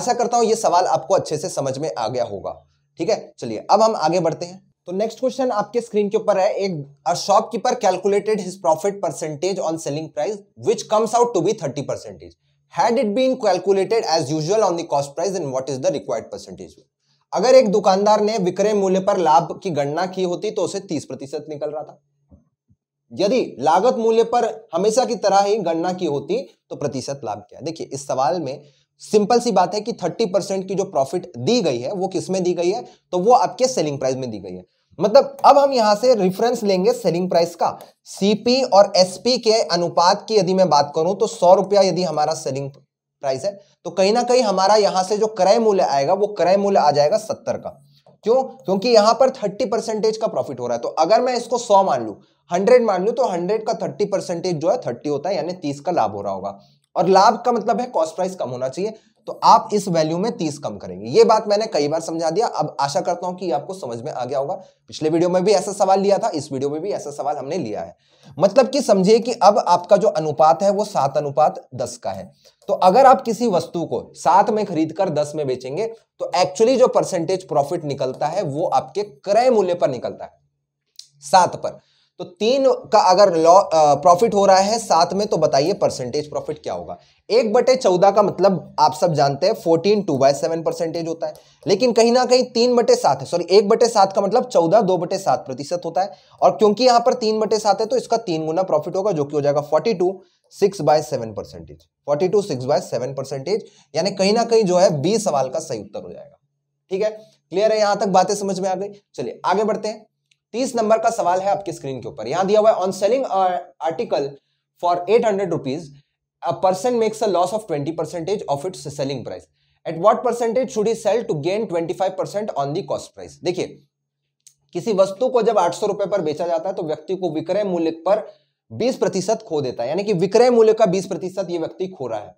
Speaker 1: आशा करता हूँ ये सवाल आपको अच्छे से समझ में आ गया होगा ठीक है चलिए अब हम आगे बढ़ते हैं तो नेक्स्ट क्वेश्चन आपके स्क्रीन के ऊपर है एक shopkeeper calculated his profit percentage on selling price which comes out to be thirty percentage had it been calculated as usual on the cost price and what is the required percentage अगर एक दुकानदार ने विक्रय मूल्य पर लाभ की गणना की होती तो उसे तीस प्रतिशत निकल रहा था यदि लागत मूल्य पर हमेशा की तरह ही गणना की होती तो प्रतिशत लाभ क्या देखिए इस सवाल में सिंपल सी बात है कि 30 परसेंट की जो प्रॉफिट दी गई है वो किसमें दी गई है तो वो आपके सेलिंग प्राइस में दी गई है मतलब अब हम यहां से रेफरेंस लेंगे सेलिंग प्राइस का सीपी और एसपी के अनुपात की यदि मैं बात करूं तो सौ रुपया यदि हमारा सेलिंग प्राइस है तो कहीं ना कहीं हमारा यहां से जो क्रय मूल्य आएगा वो क्रय मूल्य आ जाएगा सत्तर का क्यों क्योंकि यहां पर थर्टी परसेंटेज का प्रॉफिट हो रहा है तो अगर मैं इसको सौ मान लू हंड्रेड मान लू तो हंड्रेड का थर्टी परसेंटेज जो है थर्टी होता है यानी तीस का लाभ हो रहा होगा और लाभ का मतलब है कॉस्ट प्राइस कम होना चाहिए तो आप इस वैल्यू में तीस कम करेंगे ये बात मैंने कई बार समझा दिया अब आशा करता हूं कि आपको समझ में आ गया होगा पिछले वीडियो में भी ऐसा सवाल लिया था इस वीडियो में भी ऐसा सवाल हमने लिया है मतलब कि समझिए कि अब आपका जो अनुपात है वो सात अनुपात दस का है तो अगर आप किसी वस्तु को सात में खरीद कर दस में बेचेंगे तो एक्चुअली जो परसेंटेज प्रॉफिट निकलता है वो आपके क्रय मूल्य पर निकलता है सात पर तो तीन का अगर प्रॉफिट हो रहा है सात में तो बताइए परसेंटेज प्रॉफिट क्या होगा एक बटे चौदह का मतलब आप सब जानते हैं fourteen two by seven percentage होता है लेकिन कहीं ना कहीं तीन बटे सात है सॉरी एक बटे सात का मतलब चौदह दो बटे सात प्रतिशत होता है और क्योंकि यहां पर तीन बटे सात है तो इसका तीन गुना प्रॉफिट होगा जो कि हो जाएगा forty two six by seven percentage forty two six by seven percentage यानी कहीं ना कहीं जो है बी सवाल का सही उत्तर हो जाएगा ठीक है क्लियर है यहां तक बातें समझ में आ गई चलिए आगे बढ़ते हैं तीस नंबर का सवाल है आपके स्क्रीन के ऊपर यहां दिया हुआ है on selling article for eight hundred rupees a person makes a loss of twenty percentage of its selling price at what percentage should he sell to gain twenty five percent on the cost price देखिए किसी वस्तु को जब आठ सौ रुपए पर बेचा जाता है तो व्यक्ति को विक्रय मूल्य पर बीस प्रतिशत खो देता है यानी कि विक्रय मूल्य का बीस प्रतिशत ये व्यक्ति खो रहा है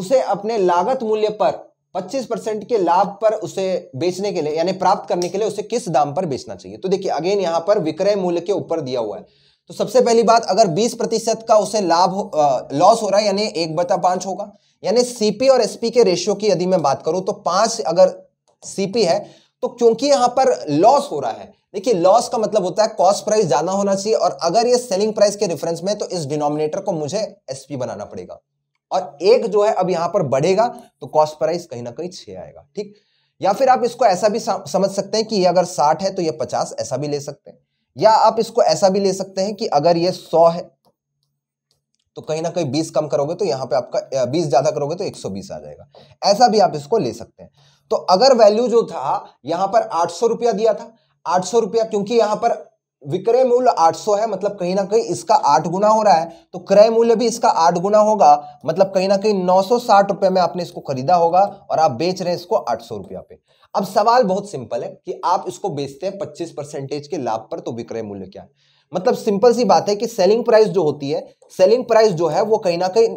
Speaker 1: उसे अपने लागत मूल्य पर 25 परसेंट के लाभ पर उसे बेचने के लिए यानी प्राप्त करने के लिए उसे किस दाम पर बेचना चाहिए तो देखिए अगेन यहाँ पर विक्रय मूल्य के ऊपर दिया हुआ है तो सबसे पहली बात अगर 20 प्रतिशत का उसे लाभ लॉस हो रहा है यानी एक बता पांच होगा यानी सीपी और एसपी के रेशियो की यदि मैं बात करूं तो पांच अगर सीपी है तो क्योंकि यहां पर लॉस हो रहा है देखिए लॉस का मतलब होता है कॉस्ट प्राइस ज्यादा होना चाहिए और अगर ये सेलिंग प्राइस के रेफरेंस में तो इस डिनोमिनेटर को मुझे एसपी बनाना पड़ेगा और एक जो है अब यहां पर बढ़ेगा तो कॉस्ट प्राइस कहीं ना कहीं छह आएगा ठीक या फिर आप इसको ऐसा भी समझ सकते हैं कि ये अगर साठ है तो ये पचास ऐसा भी ले सकते हैं या आप इसको ऐसा भी ले सकते हैं कि अगर ये सौ है तो कहीं ना कहीं बीस कम करोगे तो यहां पे आपका बीस ज्यादा करोगे तो एक सौ बीस आ जाएगा ऐसा भी आप इसको ले सकते हैं तो अगर वैल्यू जो था यहां पर आठ सौ रुपया दिया था आठ सौ रुपया क्योंकि यहां पर विक्रय मूल्य 800 है मतलब कहीं ना कहीं इसका आठ गुना हो रहा है तो क्रय मूल्य भी इसका आठ गुना होगा मतलब कहीं ना कहीं नौ सौ में आपने इसको खरीदा होगा और आप बेच रहे हैं इसको आठ सौ पे अब सवाल बहुत सिंपल है कि आप इसको बेचते हैं पच्चीस परसेंटेज के लाभ पर तो विक्रय मूल्य क्या है मतलब सिंपल सी बात है कि सेलिंग प्राइस जो होती है सेलिंग प्राइस जो है वो कहीं ना कहीं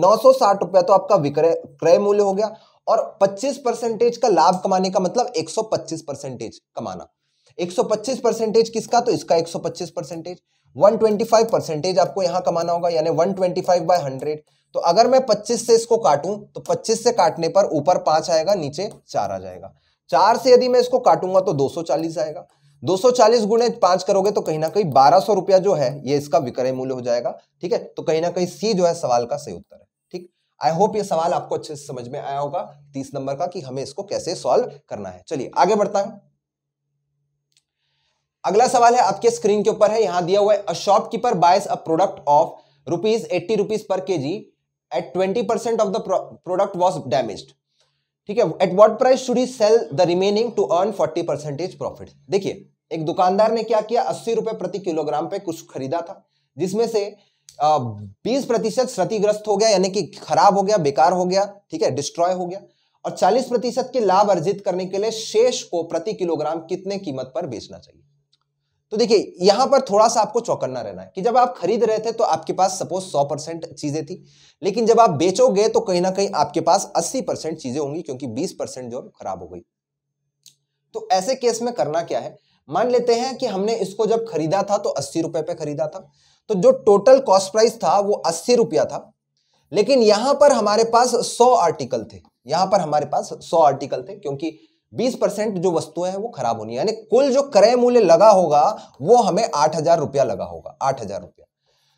Speaker 1: नौ रुपया तो आपका विक्रय क्रय मूल्य हो गया और 25 परसेंटेज का लाभ कमाने का मतलब 125 परसेंटेज कमाना 125 परसेंटेज किसका तो इसका 125 परसेंटेज 125 परसेंटेज आपको यहां कमाना होगा यानी 125 ट्वेंटी बाय हंड्रेड तो अगर मैं 25 से इसको काटूं तो 25 से काटने पर ऊपर पांच आएगा नीचे चार आ जाएगा चार से यदि मैं इसको काटूंगा तो 240 आएगा 240 सौ चालीस गुणे पांच करोगे तो कहीं ना कहीं बारह सौ रुपया जो है ये इसका विक्रय मूल्य हो जाएगा ठीक है तो कहीं ना कहीं सी जो है सवाल का सही उत्तर है ठीक आई होप ये सवाल आपको अच्छे से समझ में आया होगा तीस नंबर का कि हमें इसको कैसे सॉल्व करना है चलिए आगे बढ़ता है अगला सवाल है आपके स्क्रीन के ऊपर है यहां दिया हुआ है a shopkeeper buys a product of rupees eighty rupees per K G at twenty percent of the product was damage ठीक है at what price should he sell the remaining to earn forty percentage profit देखिए एक दुकानदार ने क्या किया अस्सी रुपए प्रति किलोग्राम पे कुछ खरीदा था जिसमें से बीस प्रतिशत क्षतिग्रस्त हो गया यानी कि खराब हो गया बेकार हो गया ठीक है डिस्ट्रॉय हो गया और चालीस प्रतिशत के लाभ अर्जित करने के लिए शेष को प्रति किलोग्राम कितने कीमत पर बेचना चाहिए तो देखिए यहां पर थोड़ा सा आपको चौकन्ना रहना है कि जब आप खरीद रहे थे तो आपके पास सपोज सौ परसेंट चीज़ें थी लेकिन जब आप बेचोगे तो कहीं ना कहीं आपके पास अस्सी परसेंट चीज़ें होंगी क्योंकि बीस परसेंट जो खराब हो गई तो ऐसे केस में करना क्या है मान लेते हैं कि हमने इसको जब खरीदा था तो अस्सी रुपए पे खरीदा था तो जो टोटल कॉस्ट प्राइस था वो अस्सी रुपया था लेकिन यहां पर हमारे पास सौ आर्टिकल थे यहां पर हमारे पास सौ आर्टिकल थे क्योंकि बीस परसेंट जो वस्तुएं हैं वो खराब होनी है यानी कुल जो क्रय मूल्य लगा होगा वो हमें आठ हजार रुपया लगा होगा आठ हजार रुपया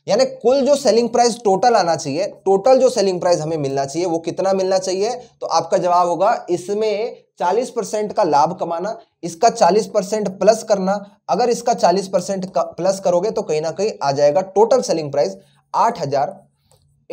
Speaker 1: यानी कुल जो सेलिंग प्राइस टोटल आना चाहिए टोटल जो सेलिंग प्राइस हमें मिलना चाहिए वो कितना मिलना चाहिए तो आपका जवाब होगा इसमें 40 परसेंट का लाभ कमाना इसका 40 परसेंट प्लस करना अगर इसका 40 परसेंट प्लस करोगे तो कहीं ना कहीं आ जाएगा टोटल सेलिंग प्राइस आठ हजार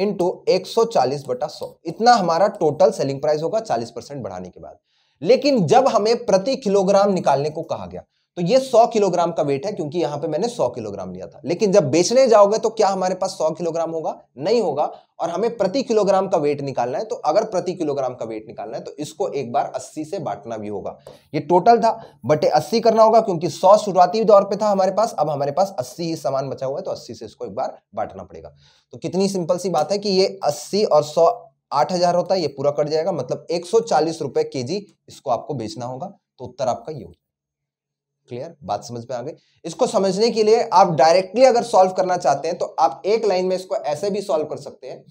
Speaker 1: इंटू एक सौ चालीस बटा सौ इतना हमारा टोटल सेलिंग प्राइस होगा चालीस परसेंट बढ़ाने के बाद लेकिन जब हमें प्रति किलोग्राम निकालने को कहा गया तो ये 100 किलोग्राम का वेट है क्योंकि यहां पे मैंने 100 किलोग्राम लिया था लेकिन जब बेचने जाओगे तो क्या हमारे पास 100 किलोग्राम होगा नहीं होगा और हमें प्रति किलोग्राम का वेट निकालना है तो अगर प्रति किलोग्राम का वेट निकालना है तो इसको एक बार 80 से बांटना भी होगा ये टोटल था बटे 80 करना होगा क्योंकि 100 शुरुआती दौर पर था हमारे पास अब हमारे पास अस्सी ही सामान बचा हुआ है तो अस्सी से इसको एक बार बांटना पड़ेगा तो कितनी सिंपल सी बात है कि ये अस्सी और सौ आठ हजार होता है ये पूरा कट जाएगा मतलब एक सौ चालीस रुपए के जी इसको आपको बेचना होगा तो उत्तर आपका ये हो क्लियर बात समझ में आ गई इसको समझने के लिए आप डायरेक्टली अगर सॉल्व करना चाहते हैं तो आप एक लाइन में इसको ऐसे भी सॉल्व कर सकते हैं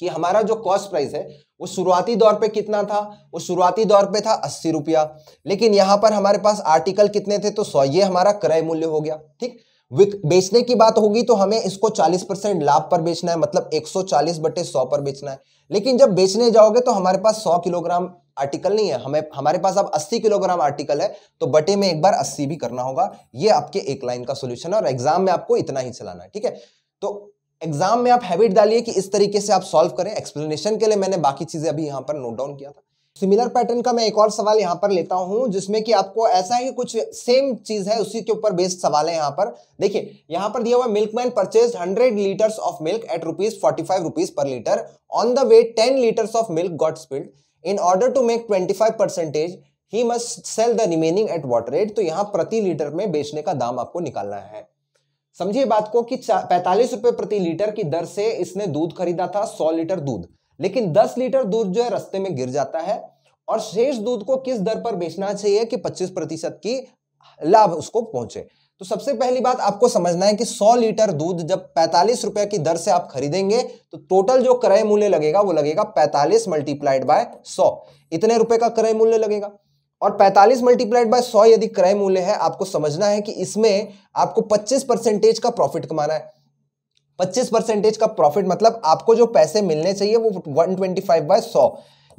Speaker 1: कि हमारा जो कॉस्ट प्राइस है वो शुरुआती दौर पे कितना था वो शुरुआती दौर पे था अस्सी रुपया लेकिन यहां पर हमारे पास आर्टिकल कितने थे तो सौ ये हमारा क्रय मूल्य हो गया ठीक विक बेचने की बात होगी तो हमें इसको 40 परसेंट लाभ पर बेचना है मतलब 140 बटे 100 पर बेचना है लेकिन जब बेचने जाओगे तो हमारे पास 100 किलोग्राम आर्टिकल नहीं है हमें हमारे पास अब 80 किलोग्राम आर्टिकल है तो बटे में एक बार 80 भी करना होगा ये आपके एक लाइन का सोल्यूशन है और एग्जाम में आपको इतना ही चलाना है ठीक है तो एग्जाम में आप हैबिट डालिए कि इस तरीके से आप सॉल्व करें एक्सप्लेनेशन के लिए मैंने बाकी चीजें अभी यहां पर नोट डाउन किया था सिमिलर पैटर्न का मैं एक और सवाल यहाँ पर लेता हूँ जिसमें कि आपको ऐसा ही कुछ सेम चीज है उसी के ऊपर बेस्ड सवाल है यहाँ पर देखिए यहाँ पर दिया हुआ milkman purchase hundred litres of milk at rupees forty five rupees per litre on the way ten litres of milk got spilled in order to make twenty five percentage he must sell the remaining at what rate तो यहाँ प्रति litre में बेचने का दाम आपको निकालना है समझिए बात को कि पैंतालीस रुपए प्रति लीटर की दर से इसने दूध खरीदा था सौ लीटर दूध लेकिन 10 लीटर दूध जो है रस्ते में गिर जाता है और शेष दूध को किस दर पर बेचना चाहिए कि 25 प्रतिशत की लाभ उसको पहुंचे तो सबसे पहली बात आपको समझना है कि 100 लीटर दूध जब पैंतालीस रुपए की दर से आप खरीदेंगे तो टोटल जो क्रय मूल्य लगेगा वो लगेगा 45 मल्टीप्लाइड बाय सौ इतने रुपए का क्रय मूल्य लगेगा और 45 मल्टीप्लाइड बाय 100 यदि क्रय मूल्य है आपको समझना है कि इसमें आपको 25 परसेंटेज का प्रॉफिट कमाना है 25 परसेंटेज का प्रॉफिट मतलब आपको जो पैसे मिलने चाहिए वो 125 ट्वेंटी फाइव बाय सौ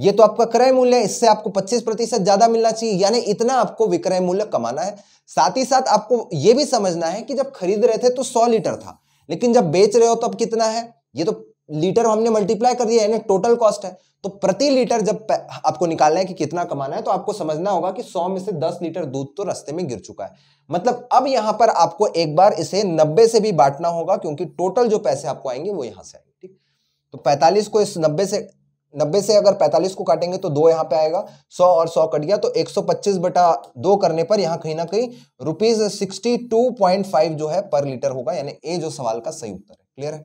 Speaker 1: ये तो आपका क्रय मूल्य है इससे आपको 25 प्रतिशत ज्यादा मिलना चाहिए यानी इतना आपको विक्रय मूल्य कमाना है साथ ही साथ आपको ये भी समझना है कि जब खरीद रहे थे तो 100 लीटर था लेकिन जब बेच रहे हो तो अब कितना है ये तो लीटर हमने मल्टीप्लाई कर दिया यानी टोटल कॉस्ट है तो प्रति लीटर जब आपको निकालना है कि कितना कमाना है तो आपको समझना होगा कि 100 में से 10 लीटर दूध तो रस्ते में गिर चुका है मतलब अब यहाँ पर आपको एक बार इसे 90 से भी बांटना होगा क्योंकि टोटल जो पैसे आपको आएंगे वो यहां से आएंगे ठीक तो पैंतालीस को इस नब्बे से नब्बे से अगर पैंतालीस को काटेंगे तो दो यहाँ पे आएगा सौ और सौ कट गया तो एक सौ पच्चीस बटा दो करने पर यहाँ कहीं ना कहीं rupees sixty two point five जो है पर लीटर होगा यानी ए जो सवाल का सही उत्तर है क्लियर है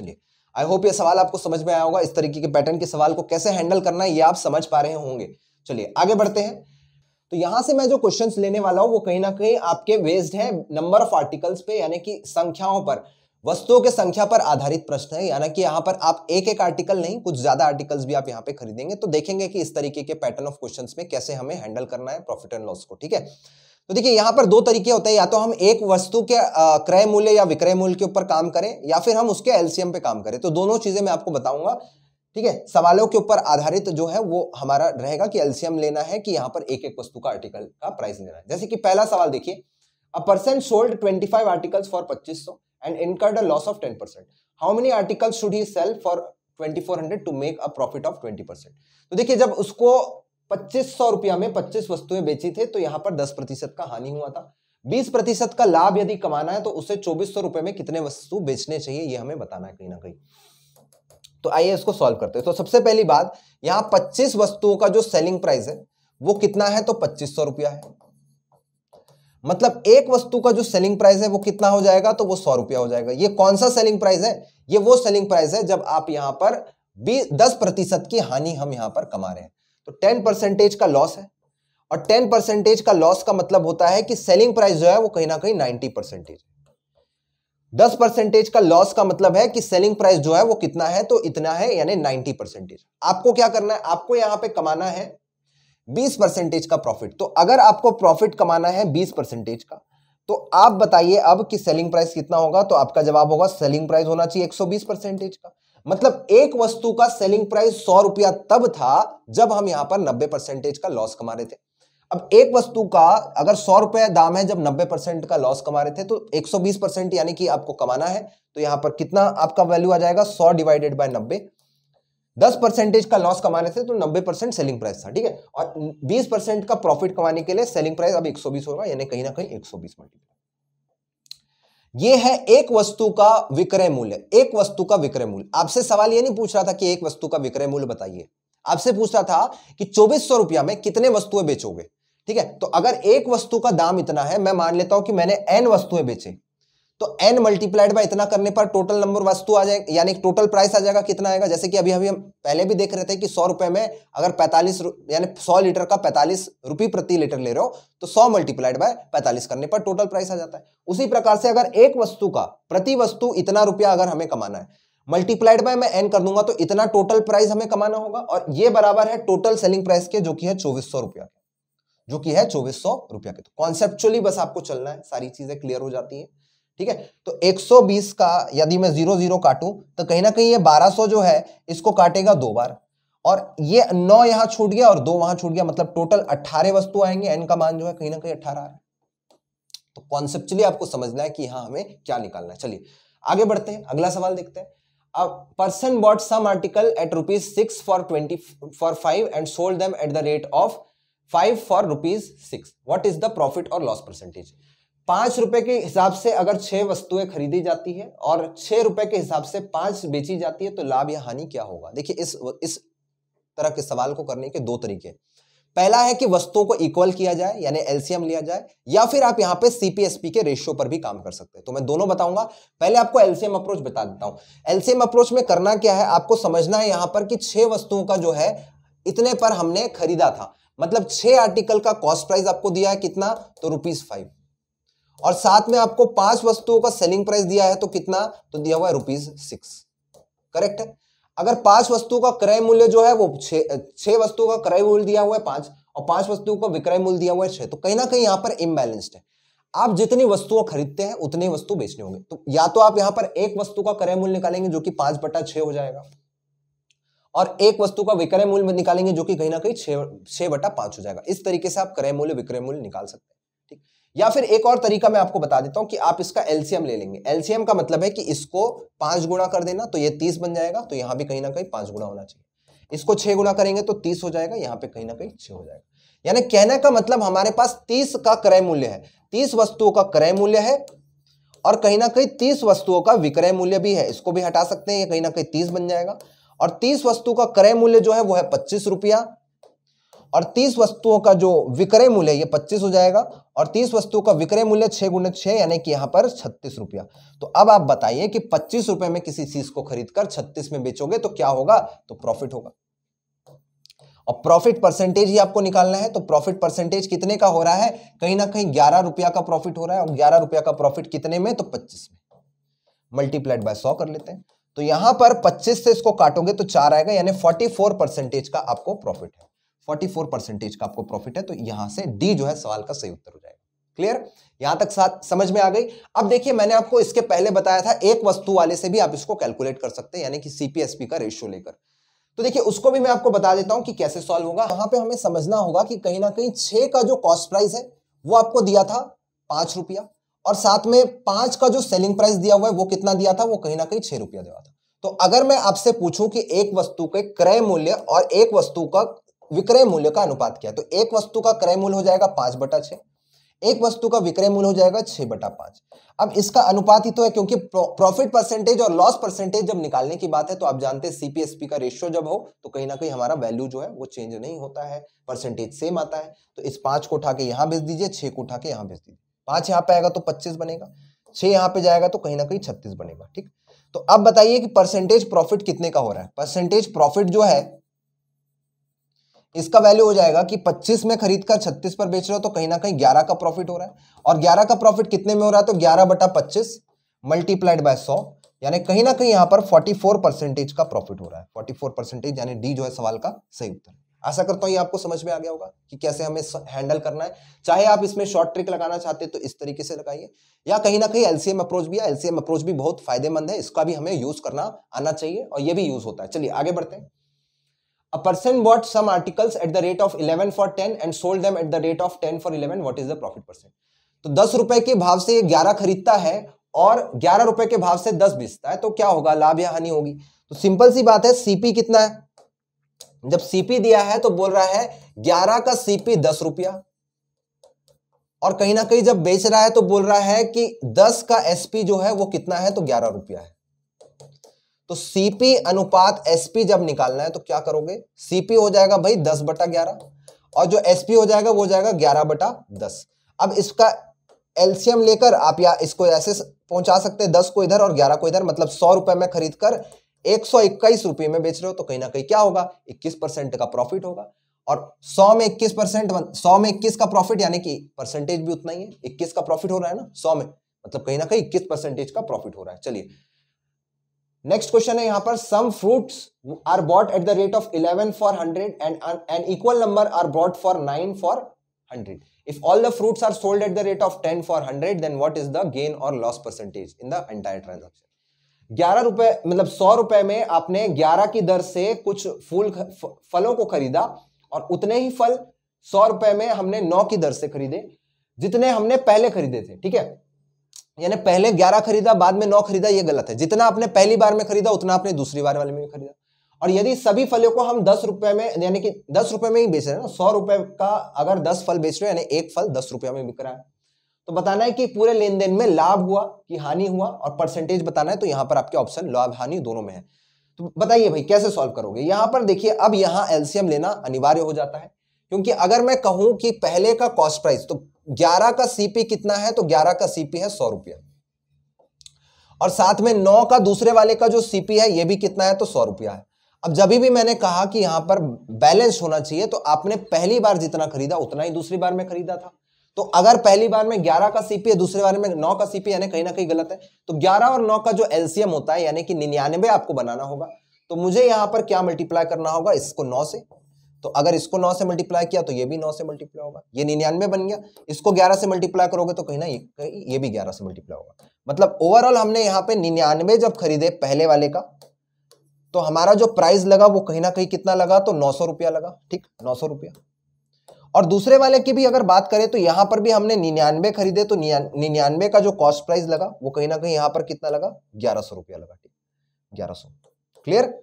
Speaker 1: चलिए आई होप ये सवाल आपको समझ में आया होगा इस तरीके के पैटर्न के सवाल को कैसे हैंडल करना है ये आप समझ पा रहे होंगे चलिए आगे बढ़ते हैं तो यहां से मैं जो क्वेश्चंस लेने वाला हूं वो कहीं ना कहीं आपके वेस्ड है नंबर ऑफ आर्टिकल्स पे यानी कि संख्याओं पर वस्तुओं के संख्या पर आधारित प्रश्न है यानी कि यहाँ पर आप एक एक आर्टिकल नहीं कुछ ज्यादा आर्टिकल्स भी आप यहाँ पे खरीदेंगे तो देखेंगे कि इस तरीके के पैटर्न ऑफ क्वेश्चंस में कैसे हमें हैंडल करना है प्रॉफिट एंड लॉस को ठीक है तो देखिए यहाँ पर दो तरीके होते हैं या तो हम एक वस्तु के क्रय मूल्य या विक्रय मूल्य के ऊपर काम करें या फिर हम उसके एलसीएम पे काम करें तो दोनों चीजें मैं आपको बताऊंगा ठीक है सवालों के ऊपर आधारित जो है वो हमारा रहेगा कि एलसीएम लेना है कि यहाँ पर एक एक वस्तु का आर्टिकल का प्राइस लेना है जैसे कि पहला सवाल देखिए a person sold twenty five articles for पच्चीस सौ and incurred a loss of ten percent how many articles should he sell for twenty four hundred to make a profit of twenty percent तो देखिए जब उसको पच्चीस सौ रुपया में पच्चीस वस्तुएं बेची थी तो यहां पर दस प्रतिशत का हानि हुआ था बीस प्रतिशत का लाभ यदि कमाना है तो उसे चौबीस सौ रुपए में कितने वस्तु बेचने चाहिए यह हमें बताना है कहीं ना कहीं तो आइए इसको सॉल्व करते हैं तो सबसे पहली बात यहां पच्चीस वस्तुओं का जो सेलिंग प्राइस है वो कितना है तो पच्चीस सौ रुपया है मतलब एक वस्तु का जो सेलिंग प्राइस है वो कितना हो जाएगा तो वो सौ रुपया हो जाएगा ये कौन सा सेलिंग प्राइस है ये वो सेलिंग प्राइस है जब आप यहां पर दस प्रतिशत की हानि हम यहां पर कमा रहे हैं तो टेन परसेंटेज का लॉस है और टेन परसेंटेज का लॉस का मतलब होता है कि सेलिंग प्राइस जो है वो कहीं ना कहीं नाइन्टी परसेंटेज दस परसेंटेज का लॉस का मतलब है कि सेलिंग प्राइस जो है वो कितना है तो इतना है यानी नाइन्टी परसेंटेज आपको क्या करना है आपको यहां पे कमाना है बीस परसेंटेज का प्रॉफिट तो अगर आपको प्रॉफिट कमाना है बीस परसेंटेज का तो आप बताइए अब कि सेलिंग प्राइस कितना होगा तो आपका जवाब होगा सेलिंग प्राइस होना चाहिए 120 परसेंटेज का मतलब एक वस्तु का सेलिंग प्राइस सौ रुपया तब था जब हम यहां पर नब्बे परसेंटेज का लॉस कमा रहे थे अब एक वस्तु का अगर सौ रुपया दाम है जब नब्बे परसेंट का लॉस कमा रहे थे तो एक सौ बीस परसेंट यानी कि आपको कमाना है तो यहां पर कितना आपका वैल्यू आ जाएगा सौ डिवाइडेड बाय नब्बे दस परसेंटेज का लॉस कमा रहे थे तो नब्बे परसेंट सेलिंग प्राइस था ठीक है और बीस परसेंट का प्रॉफिट कमाने के लिए सेलिंग प्राइस अब एक सौ बीस होगा यानी कहीं ना कहीं एक सौ बीस मल्टीप्लाई ये है एक वस्तु का विक्रय मूल्य एक वस्तु का विक्रय मूल्य आपसे सवाल ये नहीं पूछ रहा था कि एक वस्तु का विक्रय मूल्य बताइए आपसे पूछ रहा था कि चौबीस सौ रुपया में कितने वस्तुएं बेचोगे ठीक है तो अगर एक वस्तु का दाम इतना है मैं मान लेता हूं कि मैंने एन वस्तुएं बेचे तो एन मल्टीप्लाइड बाय इतना करने पर टोटल नंबर वस्तु आ जाएगा यानी टोटल प्राइस आ जाएगा कितना आएगा जैसे कि अभी अभी हम पहले भी देख रहे थे कि सौ रुपए में अगर पैंतालीस यानी सौ लीटर का पैंतालीस रुपये प्रति लीटर ले रहे हो तो सौ मल्टीप्लाइड बाय पैंतालीस करने पर टोटल प्राइस आ जाता है उसी प्रकार से अगर एक वस्तु का प्रति वस्तु इतना रुपया अगर हमें कमाना है मल्टीप्लाइड बाय मैं एन कर दूंगा तो इतना टोटल प्राइस हमें कमाना होगा और ये बराबर है टोटल सेलिंग प्राइस के जो कि है चौबीस सौ रुपया जो कि है चौबीस सौ रुपया के तो कॉन्सेप्चुअली बस आपको चलना है सारी चीजें क्लियर हो जाती है ठीक है तो 120 का यदि मैं जीरो जीरो काटूं तो कहीं ना कहीं ये 1200 जो है इसको काटेगा दो बार और ये नौ यहां छूट गया और दो वहां छूट गया मतलब टोटल अट्ठारह वस्तु आएंगे एन का मान जो है कहीं ना कहीं अट्ठारह आ रहा है तो कॉन्सेप्चुअली आपको समझना है कि हाँ हमें क्या निकालना है चलिए आगे बढ़ते हैं अगला सवाल देखते हैं A person bought some article at rupees six for twenty four five and sold them at the rate of five for rupees six What is the profit और लॉस परसेंटेज पांच रुपए के हिसाब से अगर छह वस्तुएं खरीदी जाती है और छह रुपए के हिसाब से पांच बेची जाती है तो लाभ या हानि क्या होगा देखिए इस इस तरह के सवाल को करने के दो तरीके पहला है कि वस्तुओं को इक्वल किया जाए यानी एलसीएम लिया जाए या फिर आप यहाँ पे सीपीएसपी के रेशियो पर भी काम कर सकते हैं तो मैं दोनों बताऊंगा पहले आपको एलसीएम अप्रोच बता देता हूं एलसीएम अप्रोच में करना क्या है आपको समझना है यहाँ पर कि छह वस्तुओं का जो है इतने पर हमने खरीदा था मतलब छह आर्टिकल का कॉस्ट प्राइस आपको दिया है कितना तो रुपीज फाइव और साथ में आपको पांच वस्तुओं का सेलिंग प्राइस दिया है तो कितना तो दिया हुआ है रुपीज सिक्स करेक्ट है अगर पांच वस्तुओं का क्रय मूल्य जो है वो छह वस्तुओं का क्रय मूल्य दिया हुआ है पांच और पांच वस्तुओं का विक्रय मूल्य दिया हुआ है छह तो कहीं ना कहीं यहां पर इम्बेलेंस्ड है आप जितनी वस्तुओं खरीदते हैं उतनी वस्तु बेचने होंगे तो या तो आप यहां पर एक वस्तु का क्रय मूल्य निकालेंगे जो कि पांच बटा छह हो जाएगा और एक वस्तु का विक्रय मूल्य निकालेंगे जो कि कहीं ना कहीं छह बटा पांच हो जाएगा इस तरीके से आप क्रय मूल्य विक्रय मूल्य निकाल सकते हैं या फिर एक और तरीका मैं आपको बता देता हूं कि आप इसका एलसीएम ले लेंगे एलसीएम का मतलब है कि इसको पांच गुणा कर देना तो ये तीस बन जाएगा तो यहां भी कहीं ना कहीं पांच गुणा होना चाहिए इसको छह गुणा करेंगे तो तीस हो जाएगा यहाँ पे कहीं ना कहीं छह हो जाएगा यानी कहने का मतलब हमारे पास तीस का क्रय मूल्य है तीस वस्तुओं का क्रय मूल्य है और कहीं ना कहीं तीस वस्तुओं का विक्रय मूल्य भी है इसको भी हटा सकते हैं ये कहीं ना कहीं तीस बन जाएगा और तीस वस्तु का क्रय मूल्य जो है वो है पच्चीस रुपया और तीस वस्तुओं का जो विक्रय मूल्य ये पच्चीस हो जाएगा और तीस वस्तुओं का विक्रय मूल्य छह गुणे छह यानी कि यहां पर छत्तीस रुपया तो अब आप बताइए कि पच्चीस रुपए में किसी चीज़ को खरीद कर छत्तीस में बेचोगे तो क्या होगा तो प्रॉफिट होगा और प्रॉफिट परसेंटेज ही आपको निकालना है तो प्रॉफिट परसेंटेज कितने का हो रहा है कहीं ना कहीं ग्यारह रुपया का प्रॉफिट हो रहा है और ग्यारह रुपया का प्रॉफिट कितने में तो पच्चीस में मल्टीप्लाइड बाय सौ कर लेते हैं तो यहां पर 25 से इसको काटोगे तो चार आएगा यानी 44 परसेंटेज का आपको प्रॉफिट है फोर्टी फोर परसेंटेज का आपको प्रॉफिट है तो यहां से डी जो है सवाल का सही उत्तर हो जाएगा क्लियर यहां तक साथ समझ में आ गई अब देखिए मैंने आपको इसके पहले बताया था एक वस्तु वाले से भी आप इसको कैलकुलेट कर सकते हैं यानी कि सीपीएसपी का रेशियो लेकर तो देखिए उसको भी मैं आपको बता देता हूं कि कैसे सॉल्व होगा यहां पे हमें समझना होगा कि कहीं ना कहीं छह का जो कॉस्ट प्राइस है वो आपको दिया था पांच रुपया और साथ में पांच का जो सेलिंग प्राइस दिया हुआ है वो कितना दिया था वो कहीं ना कहीं छह रुपया दिया था तो अगर मैं आपसे पूछूं कि एक वस्तु के क्रय मूल्य और एक वस्तु का विक्रय मूल्य का अनुपात किया तो एक वस्तु का क्रय मूल्य हो जाएगा पांच बटा छः एक वस्तु का विक्रय मूल्य हो जाएगा छह बटा पांच अब इसका अनुपात ही तो है क्योंकि प्रॉफिट परसेंटेज और लॉस परसेंटेज जब निकालने की बात है तो आप जानते हैं सीपीएसपी का रेशियो जब हो तो कहीं ना कहीं हमारा वैल्यू जो है वो चेंज नहीं होता है परसेंटेज सेम आता है तो इस पांच को उठा के यहाँ भेज दीजिए छह को उठा के यहाँ भेज दीजिए पांच यहाँ पे आएगा तो पच्चीस बनेगा छह यहाँ पे जाएगा तो कहीं ना कहीं छत्तीस बनेगा ठीक तो अब बताइए कि परसेंटेज प्रॉफिट कितने का हो रहा है परसेंटेज प्रॉफिट जो है इसका वैल्यू हो जाएगा कि 25 में खरीद कर छत्तीस पर बेच रहे हो तो कहीं ना कहीं 11 का प्रॉफिट हो रहा है और 11 का प्रॉफिट कितने में हो रहा है तो 11 बटा पच्चीस मल्टीप्लाइड बाय 100 यानी कहीं ना कहीं यहाँ पर 44 परसेंटेज का प्रॉफिट हो रहा है 44 परसेंटेज यानी डी जो है सवाल का सही उत्तर आशा करता हूं ये आपको समझ में आ गया होगा कि कैसे हमें हैंडल करना है चाहे आप इसमें शॉर्ट ट्रिक लगाना चाहते हैं तो इस तरीके से लगाइए या कहीं ना कहीं एलसीएम अप्रोच भी है एलसीएम अप्रोच भी बहुत फायदेमंद है इसका भी हमें यूज करना आना चाहिए और ये भी यूज होता है चलिए आगे बढ़ते हैं a person bought some articles at the rate of 11 for 10 and sold them at the rate of 10 for 11 what is the profit percent तो दस रुपए के भाव से ये ग्यारह खरीदता है और ग्यारह रुपए के भाव से दस बेचता है तो क्या होगा लाभ या हानि होगी तो सिंपल सी बात है सीपी कितना है जब सीपी दिया है तो बोल रहा है ग्यारह का सीपी दस रुपया और कहीं ना कहीं जब बेच रहा है तो बोल रहा है कि दस का एसपी जो है वो कितना है तो ग्यारह रुपया है तो सीपी अनुपात एसपी जब निकालना है तो क्या करोगे सीपी हो जाएगा भाई दस बटा ग्यारह और जो एसपी हो जाएगा वो हो जाएगा ग्यारह बटा दस अब इसका एलसीएम लेकर आप या इसको ऐसे पहुंचा सकते हैं दस को इधर और ग्यारह को इधर मतलब सौ रुपए में खरीद कर एक सौ इक्कीस रुपये में बेच रहे हो तो कहीं ना कहीं क्या होगा इक्कीस परसेंट का प्रॉफिट होगा और सौ में इक्कीस परसेंट सौ में इक्कीस का प्रॉफिट यानी कि परसेंटेज भी उतना ही है इक्कीस का प्रॉफिट हो रहा है ना सौ में मतलब कहीं ना कहीं इक्कीस परसेंटेज का प्रॉफिट हो रहा है चलिए नेक्स्ट क्वेश्चन है यहां पर some fruits are bought at the rate of eleven for hundred and an equal number are bought for nine for hundred if all the fruits are sold at the rate of ten for hundred then what is the gain और loss percentage in the entire transaction ग्यारह रुपए मतलब सौ रुपए में आपने ग्यारह की दर से कुछ फूल फलों को खरीदा और उतने ही फल सौ रुपए में हमने नौ की दर से खरीदे जितने हमने पहले खरीदे थे ठीक है यानी पहले ग्यारह खरीदा बाद में नौ खरीदा ये गलत है जितना आपने पहली बार में खरीदा उतना आपने दूसरी बार वाले में भी खरीदा और यदि सभी फलों को हम दस रुपए में यानी कि दस रुपए में ही बेच रहे हैं ना सौ रुपए का अगर दस फल बेच रहे हैं यानी एक फल दस रुपया में बिक रहा है तो बताना है कि पूरे लेन देन में लाभ हुआ कि हानि हुआ और परसेंटेज बताना है तो यहाँ पर आपके ऑप्शन लाभ हानि दोनों में है तो बताइए भाई कैसे सॉल्व करोगे यहाँ पर देखिए अब यहाँ एल्सियम लेना अनिवार्य हो जाता है क्योंकि अगर मैं कहूँ कि पहले का कॉस्ट प्राइस तो ग्यारह का सीपी कितना है तो ग्यारह का सीपी है सौ रुपया और साथ में नौ का दूसरे वाले का जो सीपी है ये भी कितना है तो सौ रुपया है अब जब भी मैंने कहा कि यहां पर बैलेंस होना चाहिए तो आपने पहली बार जितना खरीदा उतना ही दूसरी बार में खरीदा था तो अगर पहली बार में 11 का सीपी है दूसरे बार में 9 का सीपी यानी कहीं ना कहीं गलत है तो 11 और 9 का जो एलसीएम होता है यानी कि निन्यानवे आपको बनाना होगा तो मुझे यहां पर क्या मल्टीप्लाई करना होगा इसको 9 से तो अगर इसको नौ से मल्टीप्लाई किया तो ये भी नौ से मल्टीप्लाई होगा ये निन्यानवे बन गया इसको ग्यारह से मल्टीप्लाई करोगे तो कहीं ना कहीं ये भी ग्यारह से मल्टीप्लाई होगा मतलब ओवरऑल हमने यहाँ पे निन्यानवे जब खरीदे पहले वाले का तो हमारा जो प्राइस लगा वो कहीं ना कहीं कितना लगा तो नौ सौ रुपया लगा ठीक नौ सौ रुपया और दूसरे वाले की भी अगर बात करें तो यहाँ पर भी हमने निन्यानवे खरीदे तो निन्यानवे का जो कॉस्ट प्राइस लगा वो कहीं ना कहीं यहाँ पर कितना लगा ग्यारह सौ रुपया लगा ठीक ग्यारह क्लियर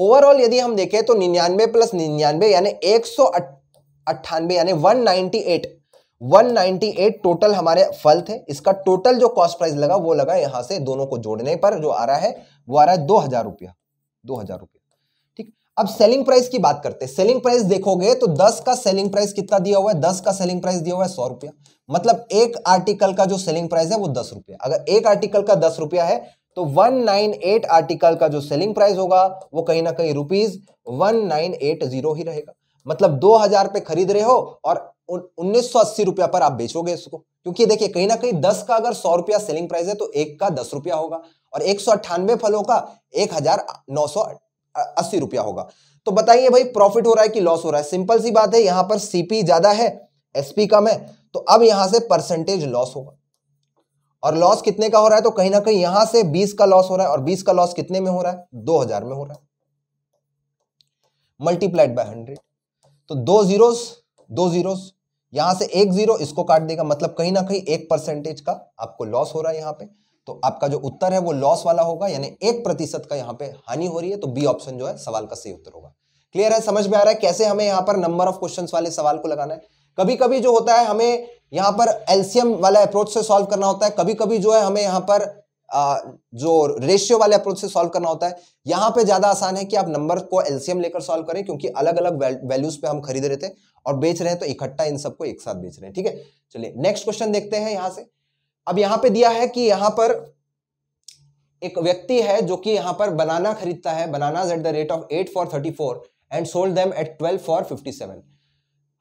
Speaker 1: ओवरऑल यदि हम देखें तो निन्यानवे प्लस निन्यानवे यानी एक सौ अट्ठानवे यानी one ninety eight one ninety eight total हमारे फल थे इसका टोटल जो कॉस्ट प्राइस लगा वो लगा यहाँ से दोनों को जोड़ने पर जो आ रहा है वो आ रहा है दो हज़ार रुपया दो हज़ार रुपया ठीक अब सेलिंग प्राइस की बात करते हैं सेलिंग प्राइस देखोगे तो दस का सेलिंग प्राइस कितना दिया हुआ है दस का सेलिंग प्राइस दिया हुआ है सौ रुपया मतलब एक आर्टिकल का जो सेलिंग प्राइस है वो दस रुपया अगर एक आर्टिकल का दस रुपया है तो 198 आर्टिकल का जो सेलिंग प्राइस होगा वो कहीं ना कहीं rupees one nine eight zero ही रहेगा मतलब दो हजार पे खरीद रहे हो और उन्नीस सौ अस्सी रुपया पर आप बेचोगे इसको क्योंकि देखिए कहीं ना कहीं दस का अगर सौ रुपया सेलिंग प्राइस है तो एक का दस रुपया होगा और एक सौ अट्ठानवे फलों का एक हजार नौ सौ अस्सी रुपया होगा तो बताइए भाई प्रॉफिट हो रहा है कि लॉस हो रहा है सिंपल सी बात है यहां पर सीपी ज्यादा है एसपी कम है तो अब यहां से परसेंटेज लॉस होगा और लॉस कितने का हो रहा है तो कहीं ना कहीं यहां से 20 का लॉस हो रहा है और 20 का लॉस कितने में हो रहा है 2000 में हो रहा है मल्टीप्लाइड बाय 100 तो दो जीरोस दो जीरोस यहां से एक जीरो इसको काट देगा मतलब कहीं ना कहीं एक परसेंटेज का आपको लॉस हो रहा है यहाँ पे तो आपका जो उत्तर है वो लॉस वाला होगा यानी एक प्रतिशत का यहाँ पे हानि हो रही है तो बी ऑप्शन जो है सवाल का सही उत्तर होगा क्लियर है समझ में आ रहा है कैसे हमें यहाँ पर नंबर ऑफ क्वेश्चन वाले सवाल को लगाना है कभी कभी जो होता है हमें यहाँ पर एलसीएम वाला अप्रोच से सॉल्व करना होता है कभी कभी जो है हमें यहाँ पर जो रेशियो वाले अप्रोच से सॉल्व करना होता है यहाँ पे ज्यादा आसान है कि आप नंबर को एलसीएम लेकर सॉल्व करें क्योंकि अलग अलग वैल्यूज पे हम खरीद रहे थे और बेच रहे हैं तो इकट्ठा इन सबको एक साथ बेच रहे हैं ठीक है चलिए नेक्स्ट क्वेश्चन देखते हैं यहां से अब यहाँ पे दिया है कि यहाँ पर एक व्यक्ति है जो कि यहाँ पर बनाना खरीदता है banana at the rate of eight for thirty four and sold them at twelve for fifty seven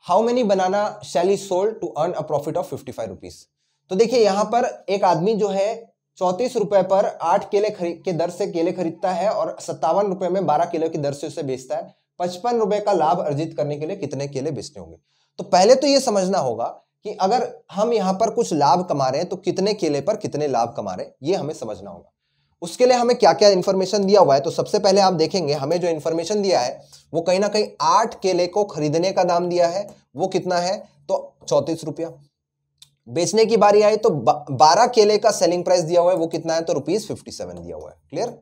Speaker 1: how many banana Shelly sold to earn a profit of fifty five rupees तो देखिए यहाँ पर एक आदमी जो है चौंतीस रुपए पर आठ केले के दर से केले खरीदता है और सत्तावन रुपए में बारह केले की दर से उसे बेचता है पचपन रुपए का लाभ अर्जित करने के लिए कितने केले बेचने होंगे तो पहले तो ये समझना होगा कि अगर हम यहाँ पर कुछ लाभ कमा रहे हैं तो कितने केले पर कितने लाभ कमा रहे हैं ये हमें समझना होगा उसके लिए हमें क्या क्या इन्फॉर्मेशन दिया हुआ है तो सबसे पहले आप देखेंगे हमें जो इन्फॉर्मेशन दिया है वो कहीं ना कहीं आठ केले को खरीदने का दाम दिया है वो कितना है तो चौंतीस रुपया बेचने की बारी आई तो बारह केले का सेलिंग प्राइस दिया हुआ है वो कितना है तो रुपीज फिफ्टी सेवन दिया हुआ है क्लियर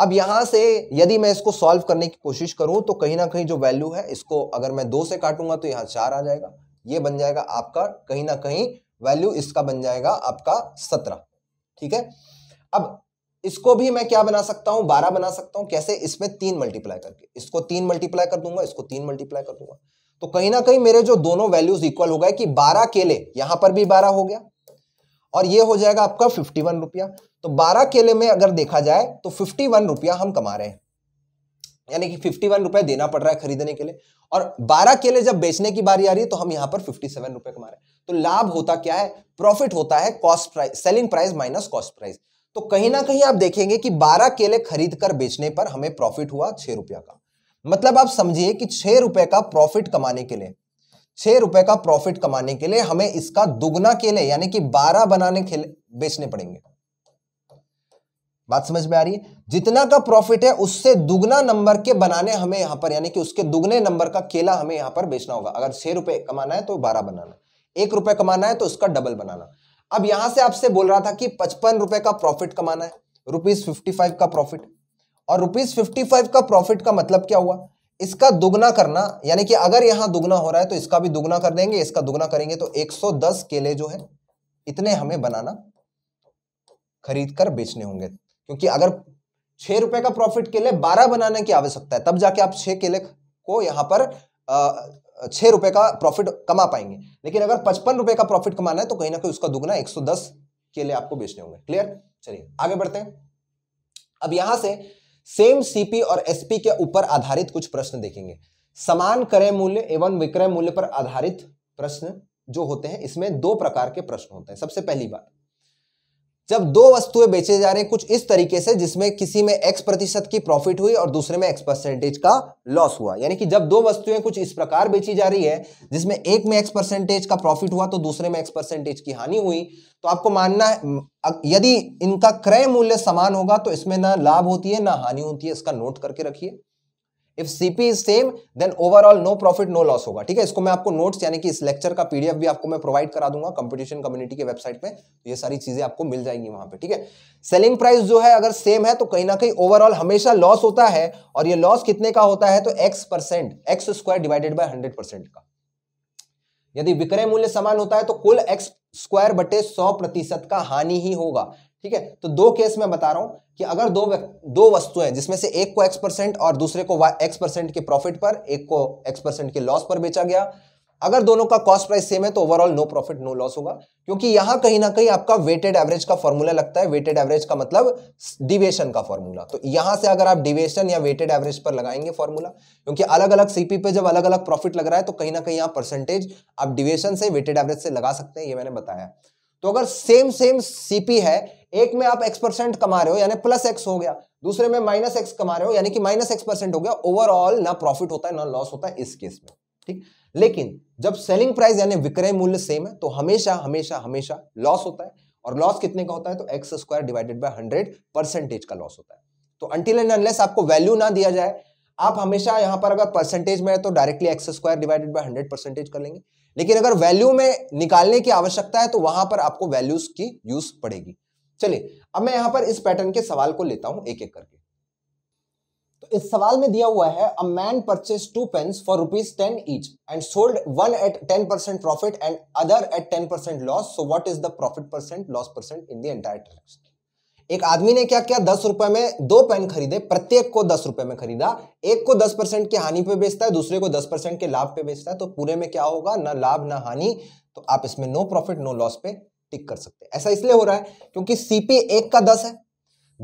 Speaker 1: अब यहां से यदि मैं इसको सॉल्व करने की कोशिश करूं तो कहीं ना कहीं जो वैल्यू है इसको अगर मैं दो से काटूंगा तो यहां चार आ जाएगा ये बन जाएगा आपका कहीं ना कहीं वैल्यू इसका बन जाएगा आपका सत्रह ठीक है अब इसको भी मैं क्या बना सकता हूं बारह बना सकता हूं कैसे इसमें तीन मल्टीप्लाई करके इसको तीन मल्टीप्लाई कर दूंगा इसको तीन मल्टीप्लाई कर दूंगा तो कहीं ना कहीं मेरे जो दोनों वैल्यूज इक्वल हो गए कि बारह केले यहां पर भी बारह हो गया और ये हो जाएगा आपका फिफ्टी वन रुपया तो बारह केले में अगर देखा जाए तो फिफ्टी वन रुपया हम कमा रहे हैं यानी कि फिफ्टी वन रुपया देना पड़ रहा है खरीदने के लिए और बारह केले जब बेचने की बारी आ रही है तो हम यहाँ पर फिफ्टी सेवन रुपये कमा रहे हैं तो लाभ होता क्या है प्रॉफिट होता है cost price selling price minus cost price तो कहीं ना कहीं आप देखेंगे कि 12 केले खरीद कर बेचने पर हमें प्रॉफिट हुआ छह रुपया का मतलब आप समझिए कि छह रुपए का प्रॉफिट कमाने के लिए छह रुपए का प्रॉफिट कमाने के लिए हमें इसका दुगना केले यानी कि बारह बनाने केले बेचने पड़ेंगे बात समझ में आ रही है जितना का प्रॉफिट है उससे दुगना नंबर के बनाने हमें यहां पर यानी कि उसके दुगने नंबर का केला हमें यहां पर बेचना होगा अगर छह रुपए कमाना है तो बारह बनाना एक रुपए कमाना है तो उसका डबल बनाना अब यहां से आपसे बोल रहा था कि पचपन रुपए का प्रॉफिट कमाना है रुपीज फिफ्टी फाइव का प्रॉफिट और रुपीज फिफ्टी फाइव का प्रॉफिट का मतलब क्या हुआ इसका दुगना करना यानी कि अगर यहां दुगना हो रहा है तो इसका भी दुगना कर देंगे इसका दुगना करेंगे तो एक सौ दस केले जो है इतने हमें बनाना खरीद कर बेचने होंगे क्योंकि अगर छह रुपए का प्रॉफिट केले बारह बनाने की आवश्यकता है तब जाके आप छह केले को यहां पर छः रुपये का प्रॉफिट कमा पाएंगे लेकिन अगर पचपन रुपये का प्रॉफिट कमाना है तो कहीं ना कहीं उसका दुगना एक सौ दस के लिए आपको बेचने होंगे क्लियर चलिए आगे बढ़ते हैं अब यहां से सेम सीपी और एसपी के ऊपर आधारित कुछ प्रश्न देखेंगे समान क्रय मूल्य एवं विक्रय मूल्य पर आधारित प्रश्न जो होते हैं इसमें दो प्रकार के प्रश्न होते हैं सबसे पहली बात जब दो वस्तुएं बेचे जा रहे हैं कुछ इस तरीके से जिसमें किसी में एक्स प्रतिशत की प्रॉफिट हुई और दूसरे में एक्स परसेंटेज का लॉस हुआ यानी कि जब दो वस्तुएं कुछ इस प्रकार बेची जा रही है जिसमें एक में एक्स परसेंटेज का प्रॉफिट हुआ तो दूसरे में एक्स परसेंटेज की हानि हुई तो आपको मानना है यदि इनका क्रय मूल्य समान होगा तो इसमें ना लाभ होती है ना हानि होती है इसका नोट करके रखिए if CP is same then overall no profit no loss होगा ठीक है इसको मैं आपको नोट्स यानी कि इस लेक्चर का पीडीएफ भी आपको मैं प्रोवाइड करा दूंगा कंपटीशन कम्युनिटी के वेबसाइट पे तो ये सारी चीजें आपको मिल जाएंगी वहां पे ठीक है सेलिंग प्राइस जो है अगर सेम है तो कहीं ना कहीं ओवरऑल हमेशा लॉस होता है और ये लॉस कितने का होता है तो x percent x square divided by hundred percent का यदि विक्रय मूल्य समान होता है तो कुल एक्स स्क्वायर बटे सौ प्रतिशत का हानि ही होगा ठीक है तो दो केस में बता रहा हूं कि अगर दो दो वस्तुएं जिसमें से एक को एक्स परसेंट और दूसरे को एक्स परसेंट के प्रॉफिट पर एक को एक्स परसेंट के लॉस पर बेचा गया अगर दोनों का कॉस्ट प्राइस सेम है तो overall no profit no loss होगा क्योंकि यहां कहीं ना कहीं आपका वेटेड एवरेज का फॉर्मूला लगता है वेटेड एवरेज का मतलब डिवेशन का फॉर्मूला तो यहां से अगर आप डिवेशन या वेटेड एवरेज पर लगाएंगे फॉर्मूला क्योंकि अलग अलग सीपी पे जब अलग अलग प्रॉफिट लग रहा है तो कहीं ना कहीं यहाँ परसेंटेज आप डिवेशन से वेटेड एवरेज से लगा सकते हैं ये मैंने बताया तो अगर सेम सेम सीपी है एक में आप एक्स परसेंट कमा रहे हो यानी प्लस एक्स हो गया दूसरे में माइनस एक्स कमा रहे हो यानी कि माइनस एक्स परसेंट हो गया ओवरऑल ना प्रॉफिट होता है ना लॉस होता है इस केस में ठीक लेकिन जब सेलिंग प्राइस यानी विक्रय मूल्य सेम है तो हमेशा हमेशा हमेशा लॉस होता है और लॉस कितने का होता है तो x square divided by hundred percentage का लॉस होता है तो अंटिल एंड अनलेस आपको वैल्यू ना दिया जाए आप हमेशा यहां पर अगर परसेंटेज में है तो directly x square divided by hundred percentage कर लेंगे लेकिन अगर वैल्यू में निकालने की आवश्यकता है तो वहां पर आपको वैल्यूज की यूज पड़ेगी चलिए अब मैं यहां पर इस पैटर्न के सवाल को लेता हूं एक एक करके तो इस सवाल में दिया हुआ है a man purchase two pen for rupees ten each and sold one at ten percent profit and other at ten percent loss so what is the profit percent loss percent in the entire transaction एक आदमी ने क्या किया दस रुपए में दो pen खरीदे प्रत्येक को दस रुपए में खरीदा एक को दस परसेंट की हानि पे बेचता है दूसरे को दस परसेंट के लाभ पे बेचता है तो पूरे में क्या होगा ना लाभ ना हानि तो आप इसमें नो प्रॉफिट नो लॉस पे टिक कर सकते हैं ऐसा इसलिए हो रहा है क्योंकि सीपी एक का दस है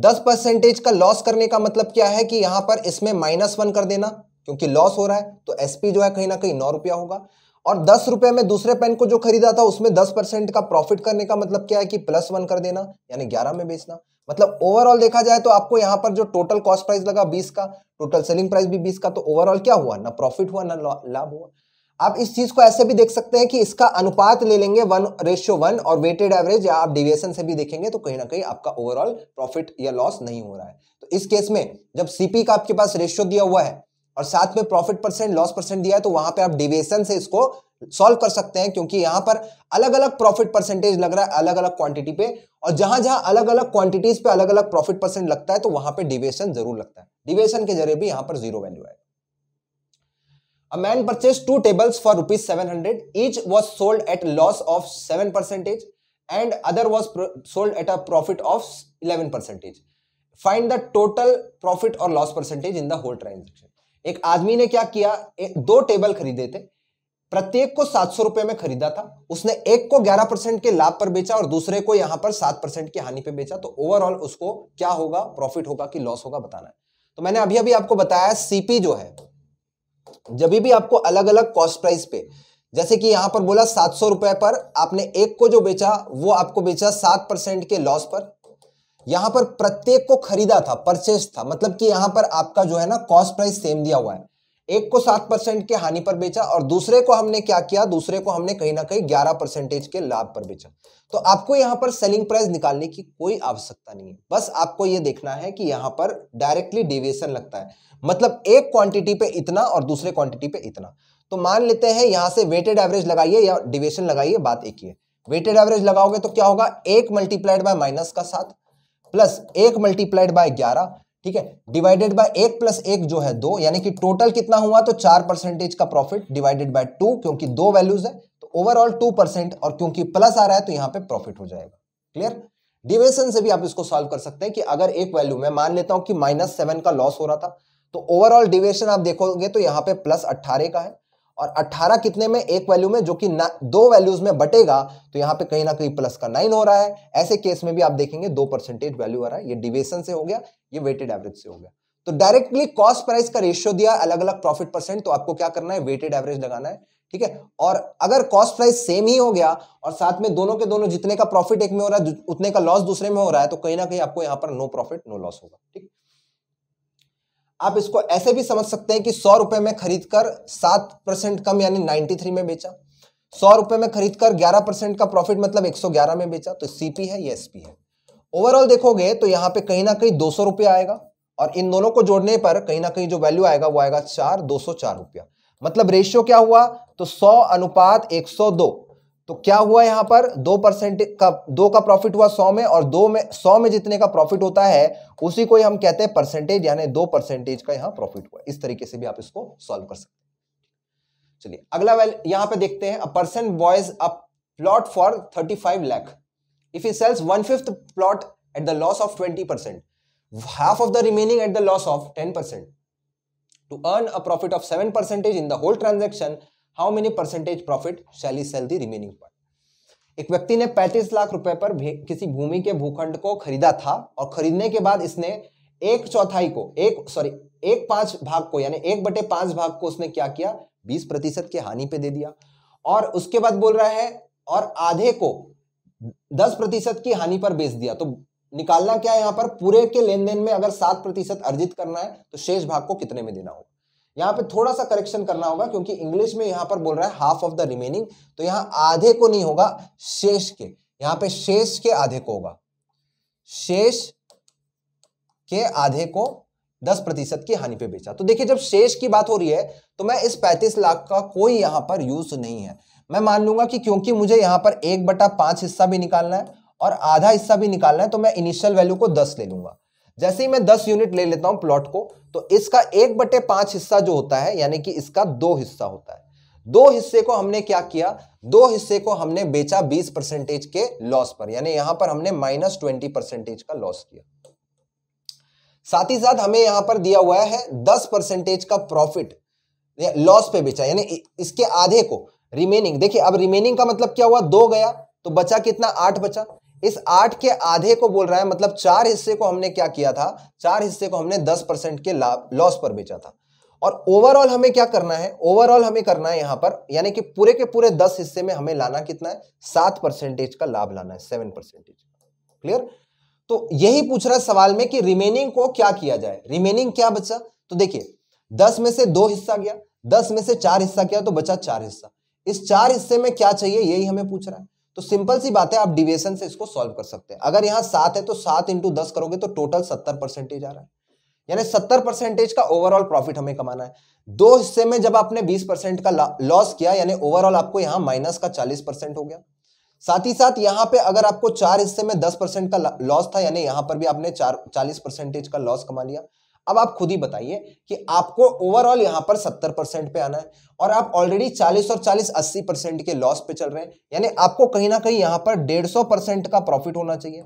Speaker 1: दस परसेंटेज का लॉस करने का मतलब क्या है कि यहां पर इसमें माइनस वन कर देना क्योंकि लॉस हो रहा है तो एसपी जो है कहीं ना कहीं नौ रुपया होगा और दस रुपए में दूसरे पेन को जो खरीदा था उसमें दस परसेंट का प्रॉफिट करने का मतलब क्या है कि प्लस वन कर देना यानी ग्यारह में बेचना मतलब ओवरऑल देखा जाए तो आपको यहां पर जो टोटल कॉस्ट प्राइस लगा बीस का टोटल सेलिंग प्राइस भी बीस का तो ओवरऑल क्या हुआ ना प्रॉफिट हुआ ना लाभ हुआ आप इस चीज को ऐसे भी देख सकते हैं कि इसका अनुपात ले लेंगे वन रेशियो वन और वेटेड एवरेज या आप डिविएशन से भी देखेंगे तो कहीं ना कहीं आपका ओवरऑल प्रॉफिट या लॉस नहीं हो रहा है तो इस केस में जब सीपी का आपके पास रेशियो दिया हुआ है और साथ में प्रॉफिट परसेंट लॉस परसेंट दिया है तो वहां पर आप डिविएशन से इसको सॉल्व कर सकते हैं क्योंकि यहां पर अलग अलग प्रॉफिट परसेंटेज लग रहा है अलग अलग क्वांटिटी पे और जहां जहां अलग अलग क्वांटिटीज पे अलग अलग प्रॉफिट परसेंट लगता है तो वहां पर डिविएशन जरूर लगता है डिविएशन के जरिए भी यहां पर जीरो वैल्यू आएगा A man purchased two tables for rupees 700. Each was sold at loss of 7 percentage and other was sold at a profit of 11 percentage. Find the total profit or loss percentage in the whole transaction. एक आदमी ने क्या किया एक, दो table खरीदे थे प्रत्येक को सात सौ रुपए में खरीदा था उसने एक को ग्यारह परसेंट के लाभ पर बेचा और दूसरे को यहां पर सात परसेंट की हानि पे बेचा तो ओवरऑल उसको क्या होगा प्रॉफिट होगा कि लॉस होगा बताना है तो मैंने अभी अभी आपको बताया सीपी जो है जब भी आपको अलग अलग कॉस्ट प्राइस पे जैसे कि यहां पर बोला सात सौ रुपए पर आपने एक को जो बेचा वो आपको बेचा सात परसेंट के लॉस पर यहां पर प्रत्येक को खरीदा था परचेस था मतलब कि यहां पर आपका जो है ना कॉस्ट प्राइस सेम दिया हुआ है एक को सात परसेंट के हानि पर बेचा और दूसरे को हमने क्या किया दूसरे को हमने कहीं ना कहीं ग्यारह परसेंटेज के लाभ पर बेचा तो आपको यहां पर सेलिंग प्राइस निकालने की कोई आवश्यकता नहीं है बस आपको यह देखना है कि यहाँ पर डायरेक्टली डेविएशन लगता है मतलब एक क्वांटिटी पे इतना और दूसरे क्वांटिटी पे इतना तो मान लेते हैं यहाँ से वेटेड एवरेज लगाइए या डिवेशन लगाइए बात एक ही है वेटेड एवरेज लगाओगे तो क्या होगा एक मल्टीप्लाइड बाय माइनस का सात प्लस एक मल्टीप्लाइड बाय ग्यारह ठीक है डिवाइडेड बाय एक प्लस एक जो है दो यानी कि टोटल कितना हुआ तो चार परसेंटेज का प्रॉफिट डिवाइडेड बाय टू क्योंकि दो वैल्यूज है तो ओवरऑल टू परसेंट और क्योंकि प्लस आ रहा है तो यहां पे प्रॉफिट हो जाएगा क्लियर डिवेशन से भी आप इसको सॉल्व कर सकते हैं कि अगर एक वैल्यू में मान लेता हूं कि माइनस सेवन का लॉस हो रहा था तो ओवरऑल डिवेशन आप देखोगे तो यहाँ पे प्लस अट्ठारह का है और 18 कितने में एक वैल्यू में जो कि दो वैल्यूज में बटेगा तो यहाँ पे कहीं ना कहीं प्लस का नाइन हो रहा है ऐसे केस में भी आप देखेंगे दो परसेंटेज वैल्यू आ रहा है ये डिवेशन से हो गया ये वेटेड एवरेज से हो गया तो डायरेक्टली कॉस्ट प्राइस का रेशियो दिया अलग अलग प्रॉफिट परसेंट तो आपको क्या करना है वेटेड एवरेज लगाना है ठीक है और अगर कॉस्ट प्राइस सेम ही हो गया और साथ में दोनों के दोनों जितने का प्रॉफिट एक में हो रहा है उतने का लॉस दूसरे में हो रहा है तो कहीं ना कहीं आपको यहां पर नो प्रॉफिट नो लॉस होगा ठीक आप इसको ऐसे भी समझ सकते हैं कि सौ रुपए में खरीद कर सात परसेंट कम यानी नाइनटी थ्री में बेचा सौ रुपए में खरीद कर ग्यारह परसेंट का प्रॉफिट मतलब एक सौ ग्यारह में बेचा तो सीपी है ये एसपी है ओवरऑल देखोगे तो यहाँ पे कहीं ना कहीं दो सौ रुपया आएगा और इन दोनों को जोड़ने पर कहीं ना कहीं जो वैल्यू आएगा वो आएगा चार दो सौ चार रुपया मतलब रेशियो क्या हुआ तो सौ अनुपात एक सौ दो तो क्या हुआ यहां पर दो परसेंट का दो का प्रॉफिट हुआ सौ में और दो में सौ में जितने का प्रॉफिट होता है उसी को हम कहते हैं परसेंटेज यानी दो परसेंटेज का यहाँ प्रॉफिट हुआ इस तरीके से भी आप इसको सॉल्व कर सकते चलिए अगला वैल यहां पर देखते हैं a person buys a plot for thirty five lakh if he sells one fifth plot at the loss of 20%, half of the remaining at the loss of 10%. To earn a profit of 7% in the whole transaction, how many percentage profit shall he sell the remaining part? एक व्यक्ति ने 35 लाख रुपए पर किसी भूमि के भूखंड को खरीदा था और खरीदने के बाद इसने एक चौथाई को एक सॉरी एक पांच भाग को यानी एक बटे पांच भाग को उसने क्या किया 20 प्रतिशत की हानि पे दे दिया और उसके बाद बोल रहा है और आधे को दस प्रतिशत की हानि पर बेच दिया तो निकालना क्या है यहां पर पूरे के लेन देन में अगर सात प्रतिशत अर्जित करना है तो शेष भाग को कितने में देना होगा यहां पे थोड़ा सा करेक्शन करना होगा क्योंकि इंग्लिश में यहां पर बोल रहा है हाफ ऑफ द रिमेनिंग तो यहाँ आधे को नहीं होगा शेष के यहाँ पे शेष के आधे को होगा शेष के आधे को दस प्रतिशत की हानि पे बेचा तो देखिए जब शेष की बात हो रही है तो मैं इस पैंतीस लाख का कोई यहां पर यूज नहीं है मैं मान लूंगा कि क्योंकि मुझे यहाँ पर एक बटा पांच हिस्सा भी निकालना है और आधा हिस्सा भी निकालना है तो मैं इनिशियल वैल्यू को दस ले लूंगा जैसे ही मैं दस यूनिट ले लेता हूँ प्लॉट को तो इसका एक बटे हिस्सा जो होता है यानी कि इसका दो हिस्सा होता है दो हिस्से को हमने क्या किया दो हिस्से को हमने बेचा बीस परसेंटेज के लॉस पर यानी यहां पर हमने माइनस ट्वेंटी परसेंटेज का लॉस किया साथ ही साथ हमें यहां पर दिया हुआ है दस परसेंटेज का प्रॉफिट लॉस पे बेचा यानी इसके आधे को रिमेनिंग देखिए अब रिमेनिंग का मतलब क्या हुआ दो गया तो बचा कितना आठ बचा इस आठ के आधे को बोल रहा है मतलब चार हिस्से को हमने क्या किया था चार हिस्से को हमने दस परसेंट के लाभ लॉस पर बेचा था और ओवरऑल हमें क्या करना है ओवरऑल हमें करना है यहां पर यानी कि पूरे के पूरे दस हिस्से में हमें लाना कितना है सात परसेंटेज का लाभ लाना है सेवन परसेंटेज क्लियर तो यही पूछ रहा है सवाल में कि रिमेनिंग को क्या किया जाए रिमेनिंग क्या बचा तो देखिए दस में से दो हिस्सा गया दस में से चार हिस्सा गया तो बचा चार हिस्सा इस चार हिस्से में क्या चाहिए यही हमें पूछ रहा है तो सिंपल सी बात है आप डिवेशन से इसको सॉल्व कर सकते हैं अगर यहाँ सात है तो सात इंटू दस करोगे तो टोटल सत्तर परसेंटेज आ रहा है यानी सत्तर परसेंटेज का ओवरऑल प्रॉफिट हमें कमाना है दो हिस्से में जब आपने बीस परसेंट का लॉस किया यानी ओवरऑल आपको यहाँ माइनस का चालीस परसेंट हो गया साथ ही साथ यहाँ पे अगर आपको चार हिस्से में दस परसेंट का लॉस था यानी यहाँ पर भी आपने चार चालीस परसेंटेज का लॉस कमा लिया अब आप खुद ही बताइए कि आपको ओवरऑल यहां पर सत्तर परसेंट पे आना है और आप ऑलरेडी चालीस और चालीस अस्सी परसेंट के लॉस पे चल रहे हैं यानी आपको कहीं ना कहीं यहां पर डेढ़ सौ परसेंट का प्रॉफिट होना चाहिए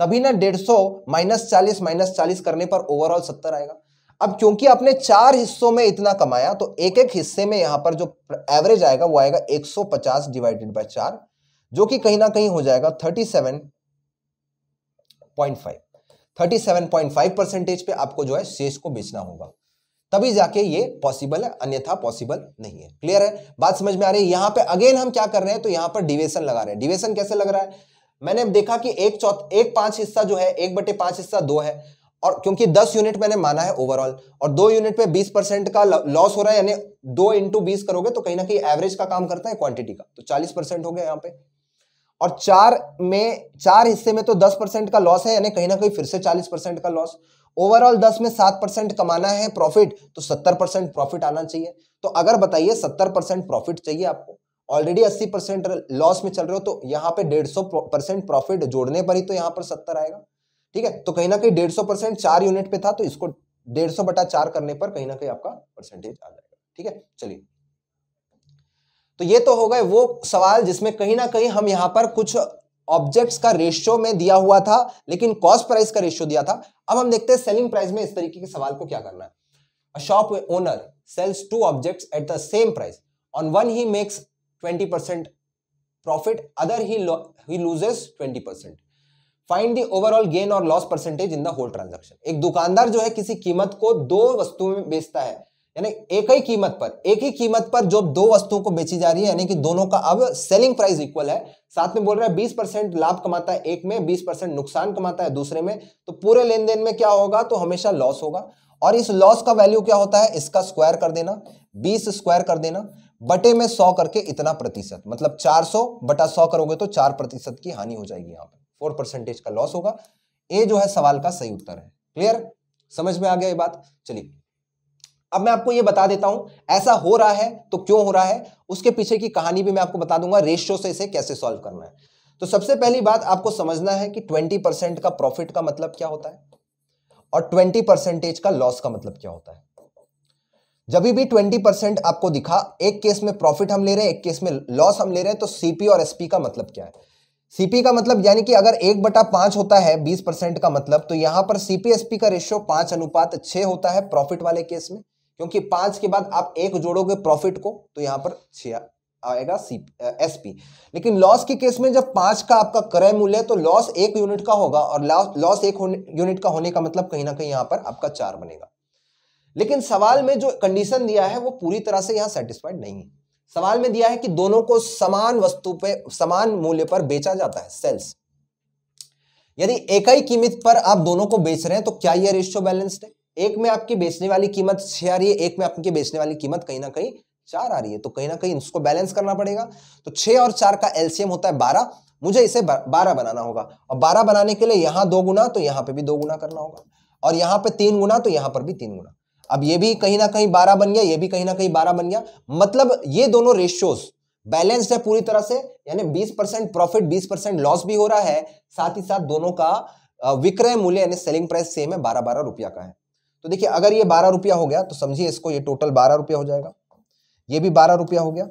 Speaker 1: तभी ना डेढ़ सौ माइनस चालीस माइनस चालीस करने पर ओवरऑल सत्तर आएगा अब क्योंकि आपने चार हिस्सों में इतना कमाया तो एक एक हिस्से में यहां पर जो एवरेज आएगा वो आएगा एक डिवाइडेड बाय चार जो कि कहीं ना कहीं हो जाएगा थर्टी 37.5 परसेंटेज पे आपको जो है शेष को बेचना होगा तभी जाके ये पॉसिबल है अन्यथा पॉसिबल नहीं है क्लियर है बात समझ में आ रही है यहां पे अगेन हम क्या कर रहे हैं तो यहां पर डिवेशन लगा रहे हैं डिवेशन कैसे लग रहा है मैंने देखा कि एक चौथ एक पांच हिस्सा जो है एक बटे पांच हिस्सा दो है और क्योंकि दस यूनिट मैंने माना है ओवरऑल और दो यूनिट पे बीस परसेंट का लॉस हो रहा है यानी दो इंटू बीस करोगे तो कहीं ना कहीं एवरेज का काम करता है क्वांटिटी का तो चालीस परसेंट हो गया यहाँ पे और चार में चार हिस्से में तो दस परसेंट का लॉस है यानी कहीं ना कहीं फिर से चालीस परसेंट का लॉस ओवरऑल दस में सात परसेंट कमाना है प्रॉफिट तो सत्तर परसेंट प्रॉफिट आना चाहिए तो अगर बताइए सत्तर परसेंट प्रॉफिट चाहिए आपको ऑलरेडी अस्सी परसेंट लॉस में चल रहे हो तो यहाँ पे डेढ़ सौ परसेंट प्रॉफिट जोड़ने पर ही तो यहाँ पर सत्तर आएगा ठीक है तो कहीं ना कहीं डेढ़ सौ परसेंट चार यूनिट पे था तो इसको डेढ़ सौ बटा चार करने पर कहीं ना कहीं आपका परसेंटेज आ जाएगा ठीक है चलिए तो ये तो हो गए वो सवाल जिसमें कहीं ना कहीं हम यहाँ पर कुछ ऑब्जेक्ट्स का रेशियो में दिया हुआ था लेकिन कॉस्ट प्राइस का रेशियो दिया था अब हम देखते हैं सेलिंग प्राइस में इस तरीके के सवाल को क्या करना है shop owner sells two objects at the same price on one he makes twenty percent profit other he he loses twenty percent find the overall gain और loss percentage in the whole transaction एक दुकानदार जो है किसी कीमत को दो वस्तुओं में बेचता है यानी एक ही कीमत पर एक ही कीमत पर जो दो वस्तुओं को बेची जा रही है यानी कि दोनों का अब सेलिंग प्राइस इक्वल है साथ में बोल रहा है बीस परसेंट लाभ कमाता है एक में बीस परसेंट नुकसान कमाता है दूसरे में तो पूरे लेन देन में क्या होगा तो हमेशा लॉस होगा और इस लॉस का वैल्यू क्या होता है इसका स्क्वायर कर देना बीस स्क्वायर कर देना बटे में सौ करके इतना प्रतिशत मतलब चार सौ बटा सौ करोगे तो चार प्रतिशत की हानि हो जाएगी यहाँ पर फोर परसेंटेज का लॉस होगा ये जो है सवाल का सही उत्तर है क्लियर समझ में आ गया ये बात चलिए अब मैं आपको ये बता देता हूं ऐसा हो रहा है तो क्यों हो रहा है उसके पीछे की कहानी भी मैं आपको बता दूंगा रेशियो से इसे कैसे सॉल्व करना है तो सबसे पहली बात आपको समझना है कि ट्वेंटी परसेंट का प्रॉफिट का मतलब क्या होता है और ट्वेंटी परसेंटेज का लॉस का मतलब क्या होता है जब भी ट्वेंटी परसेंट आपको दिखा एक केस में प्रॉफिट हम ले रहे हैं एक केस में लॉस हम ले रहे हैं तो सीपी और एसपी का मतलब क्या है सीपी का मतलब यानी कि अगर एक बटा पांच होता है बीस परसेंट का मतलब तो यहां पर सीपीएसपी का रेशियो पांच अनुपात छह होता है प्रॉफिट वाले केस में क्योंकि पांच के बाद आप एक जोड़ोगे प्रॉफिट को तो यहां पर छिया आएगा सी एस पी लेकिन लॉस के केस में जब पांच का आपका क्रय मूल्य है तो लॉस एक यूनिट का होगा और लॉस एक यूनिट का होने का मतलब कहीं ना कहीं यहां पर आपका चार बनेगा लेकिन सवाल में जो कंडीशन दिया है वो पूरी तरह से यहाँ सेटिस्फाइड नहीं है सवाल में दिया है कि दोनों को समान वस्तु पे समान मूल्य पर बेचा जाता है सेल्स यदि एक ही कीमत पर आप दोनों को बेच रहे हैं तो क्या यह रेशियो बैलेंस्ड है एक में आपकी बेचने वाली कीमत छह आ रही है एक में आपकी बेचने वाली कीमत कहीं ना कहीं चार आ रही है तो कहीं ना कहीं इसको बैलेंस करना पड़ेगा तो छह और चार का एलसीएम होता है बारह मुझे इसे बारह बनाना होगा और बारह बनाने के लिए यहाँ दो गुना तो यहाँ पे भी दो गुना करना होगा और यहाँ पे तीन गुना तो यहाँ पर भी तीन गुना अब ये भी कहीं ना कहीं बारह बन गया ये भी कहीं ना कहीं बारह बन गया मतलब ये दोनों रेशियोज बैलेंस्ड है पूरी तरह से यानी 20 परसेंट प्रॉफिट 20 परसेंट लॉस भी हो रहा है साथ ही साथ दोनों का विक्रय मूल्य यानी सेलिंग प्राइस सेम है बारह बारह रुपया का है तो देखिए अगर ये बारह रुपया हो गया तो समझिए इसको ये टोटल बारह रुपया हो जाएगा ये भी बारह रुपया हो गया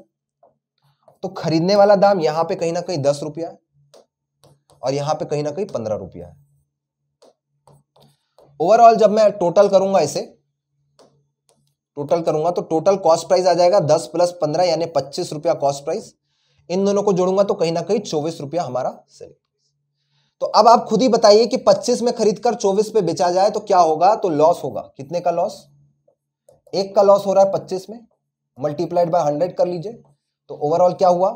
Speaker 1: तो खरीदने वाला दाम यहां पे कहीं ना कहीं दस रुपया है और यहां पे कहीं ना कहीं पंद्रह रुपया है ओवरऑल जब मैं टोटल करूंगा इसे टोटल करूंगा तो टोटल कॉस्ट प्राइस आ जाएगा दस प्लस पंद्रह यानी पच्चीस रुपया कॉस्ट प्राइस इन दोनों को जोड़ूंगा तो कहीं ना कहीं चौबीस रुपया हमारा सेलिंग तो अब आप खुद ही बताइए कि 25 में खरीद कर चौबीस पे बेचा जाए तो क्या होगा तो लॉस होगा कितने का लॉस एक का लॉस हो रहा है 25 में मल्टीप्लाइड बाय 100 कर लीजिए तो ओवरऑल क्या हुआ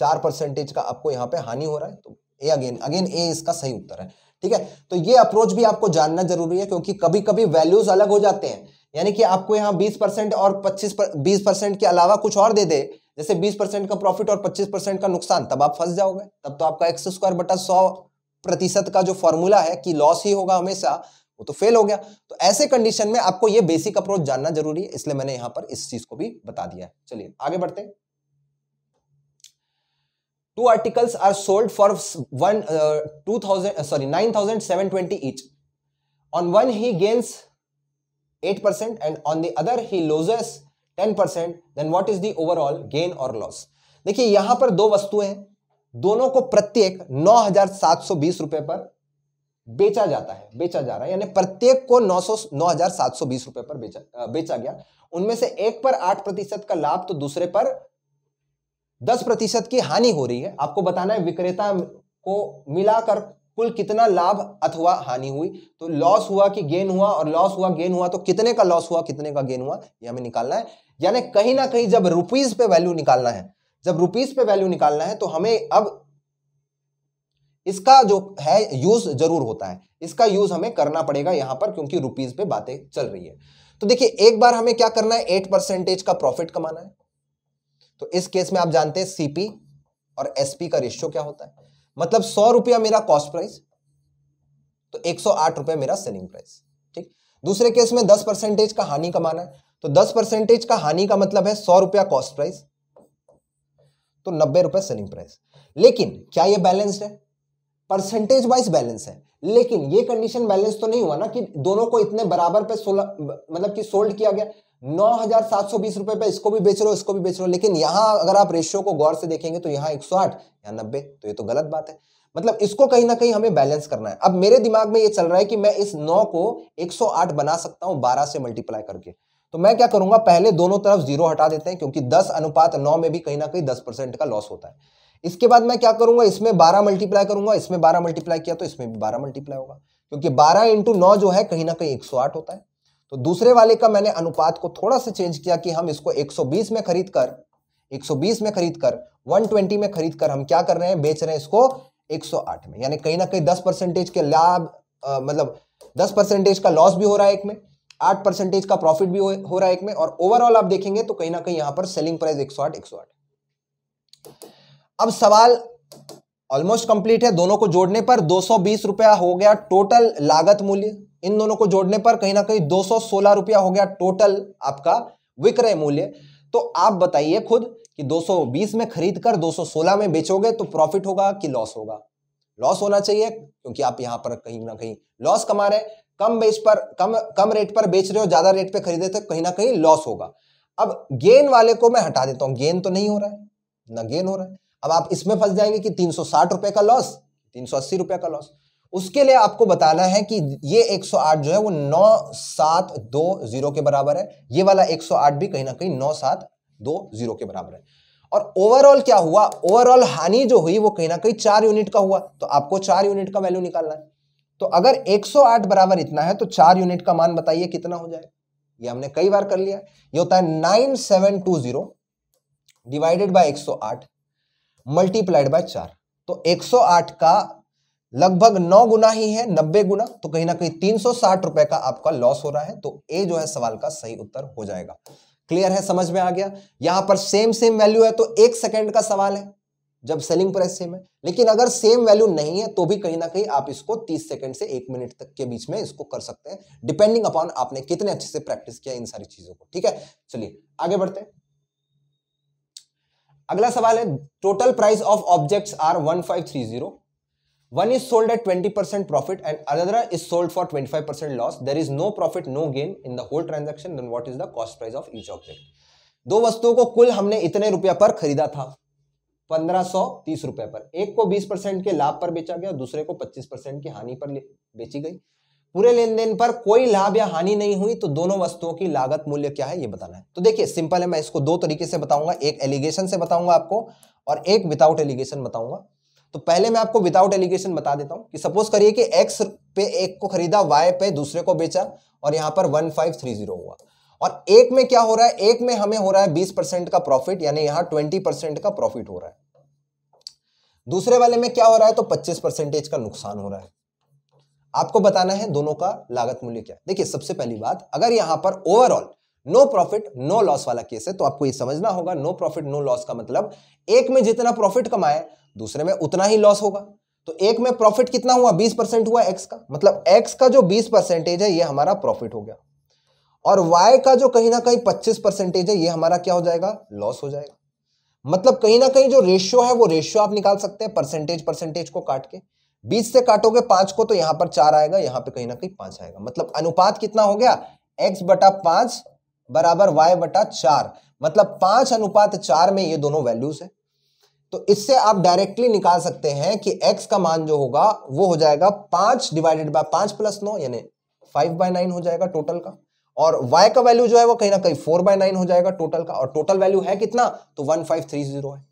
Speaker 1: चार परसेंटेज का आपको यहां पे हानि हो रहा है तो ए अगेन अगेन ए इसका सही उत्तर है ठीक है तो ये अप्रोच भी आपको जानना जरूरी है क्योंकि कभी कभी वैल्यूज अलग हो जाते हैं यानी कि आपको यहाँ बीस परसेंट और पच्चीस पर, परसेंट के अलावा कुछ और दे दे जैसे 20 परसेंट का प्रॉफिट और 25 परसेंट का नुकसान तब आप फंस जाओगे तब तो आपका एक्स स्क्वायर बटा सौ प्रतिशत का जो फॉर्मूला है कि लॉस ही होगा हमेशा वो तो फेल हो गया तो ऐसे कंडीशन में आपको ये बेसिक अप्रोच जानना जरूरी है इसलिए मैंने यहां पर इस चीज को भी बता दिया है चलिए आगे बढ़ते two articles are sold for one two sorry nine thousand on one he gains eight and on the other he loses ten percent then what is the overall gain और लॉस देखिए यहां पर दो वस्तुएं हैं दोनों को प्रत्येक नौ हजार सात सौ बीस रुपए पर बेचा जाता है बेचा जा रहा है यानी प्रत्येक को नौ सौ नौ हजार सात सौ बीस रुपए पर बेचा बेचा गया उनमें से एक पर आठ प्रतिशत का लाभ तो दूसरे पर दस प्रतिशत की हानि हो रही है आपको बताना है विक्रेता को मिलाकर कुल कितना लाभ अथवा हानि हुई तो लॉस हुआ कि गेन हुआ और लॉस हुआ गेन हुआ तो कितने का लॉस हुआ कितने का गेन हुआ यह हमें निकालना है यानी कहीं ना कहीं जब रुपीज पे वैल्यू निकालना है जब रुपीज पे वैल्यू निकालना है तो हमें अब इसका जो है यूज जरूर होता है इसका यूज हमें करना पड़ेगा यहां पर क्योंकि रुपीज पे बातें चल रही है तो देखिए एक बार हमें क्या करना है एट परसेंटेज का प्रॉफिट कमाना है तो इस केस में आप जानते हैं सीपी और एसपी का रेशियो क्या होता है मतलब सौ रुपया मेरा कॉस्ट प्राइस तो एक सौ आठ रुपया मेरा सेलिंग प्राइस ठीक दूसरे केस में दस परसेंटेज का हानि कमाना है तो दस परसेंटेज का हानि का मतलब है सौ रुपया कॉस्ट प्राइस तो नब्बे रुपए सेलिंग प्राइस लेकिन क्या ये बैलेंस्ड है परसेंटेज वाइज बैलेंस है लेकिन ये कंडीशन बैलेंस तो नहीं हुआ ना कि दोनों को इतने बराबर पे सोलह मतलब कि सोल्ड किया गया नौ हजार सात सौ बीस रुपए पे इसको भी बेच रहे हो इसको भी बेच रहे हो लेकिन यहां अगर आप रेशियो को गौर से देखेंगे तो यहाँ एक सौ आठ या नब्बे तो ये तो गलत बात है मतलब इसको कहीं ना कहीं हमें बैलेंस करना है अब मेरे दिमाग में ये चल रहा है कि मैं इस नौ को एक सौ आठ बना सकता हूं बारह से मल्टीप्लाई करके तो मैं क्या करूंगा पहले दोनों तरफ जीरो हटा देते हैं क्योंकि दस अनुपात नौ में भी कहीं ना कहीं दस परसेंट का लॉस होता है इसके बाद मैं क्या करूंगा इसमें बारह मल्टीप्लाई करूंगा इसमें बारह मल्टीप्लाई किया तो इसमें भी बारह मल्टीप्लाई होगा क्योंकि बारह इंटू नौ जो है कहीं ना कहीं एक सौ आठ होता है तो दूसरे वाले का मैंने अनुपात को थोड़ा सा चेंज किया कि हम इसको बीस में खरीद कर बीस में खरीद कर ट्वेंटी में खरीद कर हम क्या कर रहे हैं बेच रहे हैं इसको आठ में यानी कहीं ना कहीं दस परसेंटेज के लाभ मतलब दस परसेंटेज का लॉस भी हो रहा है एक में आठ परसेंटेज का प्रॉफिट भी हो, रहा है एक में और ओवरऑल आप देखेंगे तो कहीं ना कहीं यहां पर सेलिंग प्राइस एक सौ आठ एक सौ आठ अब सवाल ऑलमोस्ट कंप्लीट है दोनों को जोड़ने पर दो सौ बीस रुपया हो गया टोटल लागत मूल्य इन दोनों को जोड़ने पर कहीं ना कहीं दो सौ सोलह रुपया हो गया टोटल आपका विक्रय मूल्य तो आप बताइए खुद कि 220 में खरीद कर 216 में बेचोगे तो प्रॉफिट होगा कि लॉस होगा लॉस होना चाहिए क्योंकि आप यहां पर कहीं ना कहीं लॉस कमा रहे हैं कम बेस पर कम कम रेट पर बेच रहे हो ज्यादा रेट पे खरीदे तो कहीं ना कहीं लॉस होगा अब गेन वाले को मैं हटा देता हूं गेन तो नहीं हो रहा है ना गेन हो रहा है अब आप इसमें फंस जाएंगे कि तीन रुपए का लॉस तीन रुपए का लॉस उसके लिए आपको बताना है कि ये 108 जो है वो नौ सात दो जीरो के बराबर है ये वाला 108 भी कहीं ना कहीं नौ सात दो जीरो के बराबर है और ओवरऑल क्या हुआ ओवरऑल हानि जो हुई वो कहीं ना कहीं चार यूनिट का हुआ तो आपको चार यूनिट का वैल्यू निकालना है तो अगर 108 बराबर इतना है तो चार यूनिट का मान बताइए कितना हो जाए ये हमने कई बार कर लिया ये होता है 9720 डिवाइडेड बाय 108 मल्टीप्लाइड बाय चार तो 108 का लगभग नौ गुना ही है नब्बे गुना तो कहीं ना कहीं तीन रुपए का आपका लॉस हो रहा है तो ए जो है सवाल का सही उत्तर हो जाएगा क्लियर है समझ में आ गया यहां पर सेम सेम वैल्यू है तो एक सेकेंड का सवाल है जब सेलिंग प्राइस सेम है लेकिन अगर सेम वैल्यू नहीं है तो भी कहीं ना कहीं आप इसको 30 सेकंड से एक मिनट तक के बीच में इसको कर सकते हैं डिपेंडिंग अपॉन आपने कितने अच्छे से प्रैक्टिस किया इन सारी चीजों को ठीक है चलिए आगे बढ़ते हैं अगला सवाल है total price of objects are one five three zero one is sold at 20% profit and another is sold for 25% loss there is no profit no gain in the whole transaction then what is the cost price of each object दो वस्तुओं को कुल हमने इतने रुपया पर खरीदा था पंद्रह सौ तीस रुपए पर एक को बीस परसेंट के लाभ पर बेचा गया दूसरे को पच्चीस परसेंट की हानि पर बेची गई पूरे लेन देन पर कोई लाभ या हानि नहीं हुई तो दोनों वस्तुओं की लागत मूल्य क्या है ये बताना है तो देखिए सिंपल है मैं इसको दो तरीके से बताऊंगा एक एलिगेशन से बताऊंगा आपको और एक विदाउट एलिगेशन बताऊंगा तो पहले मैं आपको विदाउट एलिगेशन बता देता हूं कि सपोज करिए कि एक्स पे एक को खरीदा वाई पे दूसरे को बेचा और यहां पर वन फाइव थ्री जीरो हुआ और एक में क्या हो रहा है एक में हमें हो रहा है बीस परसेंट का प्रॉफिट यानी यहाँ ट्वेंटी परसेंट का प्रॉफिट हो रहा है दूसरे वाले में क्या हो रहा है तो 25 परसेंटेज का नुकसान हो रहा है आपको बताना है दोनों का लागत मूल्य क्या देखिए सबसे पहली बात अगर यहां पर overall no profit no loss वाला केस है तो आपको ये समझना होगा नो प्रॉफिट नो लॉस का मतलब एक में जितना प्रॉफिट कमाए दूसरे में उतना ही लॉस होगा तो एक में प्रॉफिट कितना हुआ बीस परसेंट हुआ एक्स का मतलब एक्स का जो बीस परसेंटेज है ये हमारा प्रॉफिट हो गया और वाई का जो कहीं ना कहीं पच्चीस परसेंटेज है ये हमारा क्या हो जाएगा लॉस हो जाएगा मतलब कहीं ना कहीं जो रेशियो है वो रेशियो आप निकाल सकते हैं परसेंटेज परसेंटेज को काट के बीस से काटोगे पांच को तो यहां पर चार आएगा यहां पे कहीं ना कहीं पांच आएगा मतलब अनुपात कितना हो गया एक्स बटा पांच बराबर वाई बटा चार मतलब पांच अनुपात चार में ये दोनों वैल्यूज है तो इससे आप डायरेक्टली निकाल सकते हैं कि x का मान जो होगा वो हो जाएगा पांच डिवाइडेड बाय पांच प्लस नौ यानी फाइव बाय नाइन हो जाएगा टोटल का और y का वैल्यू जो है वो कहीं ना कहीं फोर बाय नाइन हो जाएगा टोटल का और टोटल वैल्यू है कितना तो वन फाइव थ्री जीरो है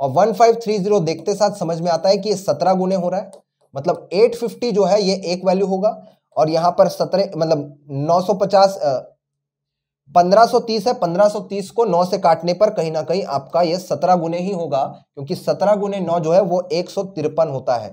Speaker 1: और वन फाइव थ्री जीरो देखते साथ समझ में आता है कि ये सत्रह गुने हो रहा है मतलब एट फिफ्टी जो है ये एक वैल्यू होगा और यहाँ पर सत्रह मतलब नौ सौ पचास पंद्रह सौ तीस है पंद्रह सौ तीस को नौ से काटने पर कहीं ना कहीं आपका ये सत्रह गुने ही होगा क्योंकि सत्रह गुने नौ जो है वो एक सौ तिरपन होता है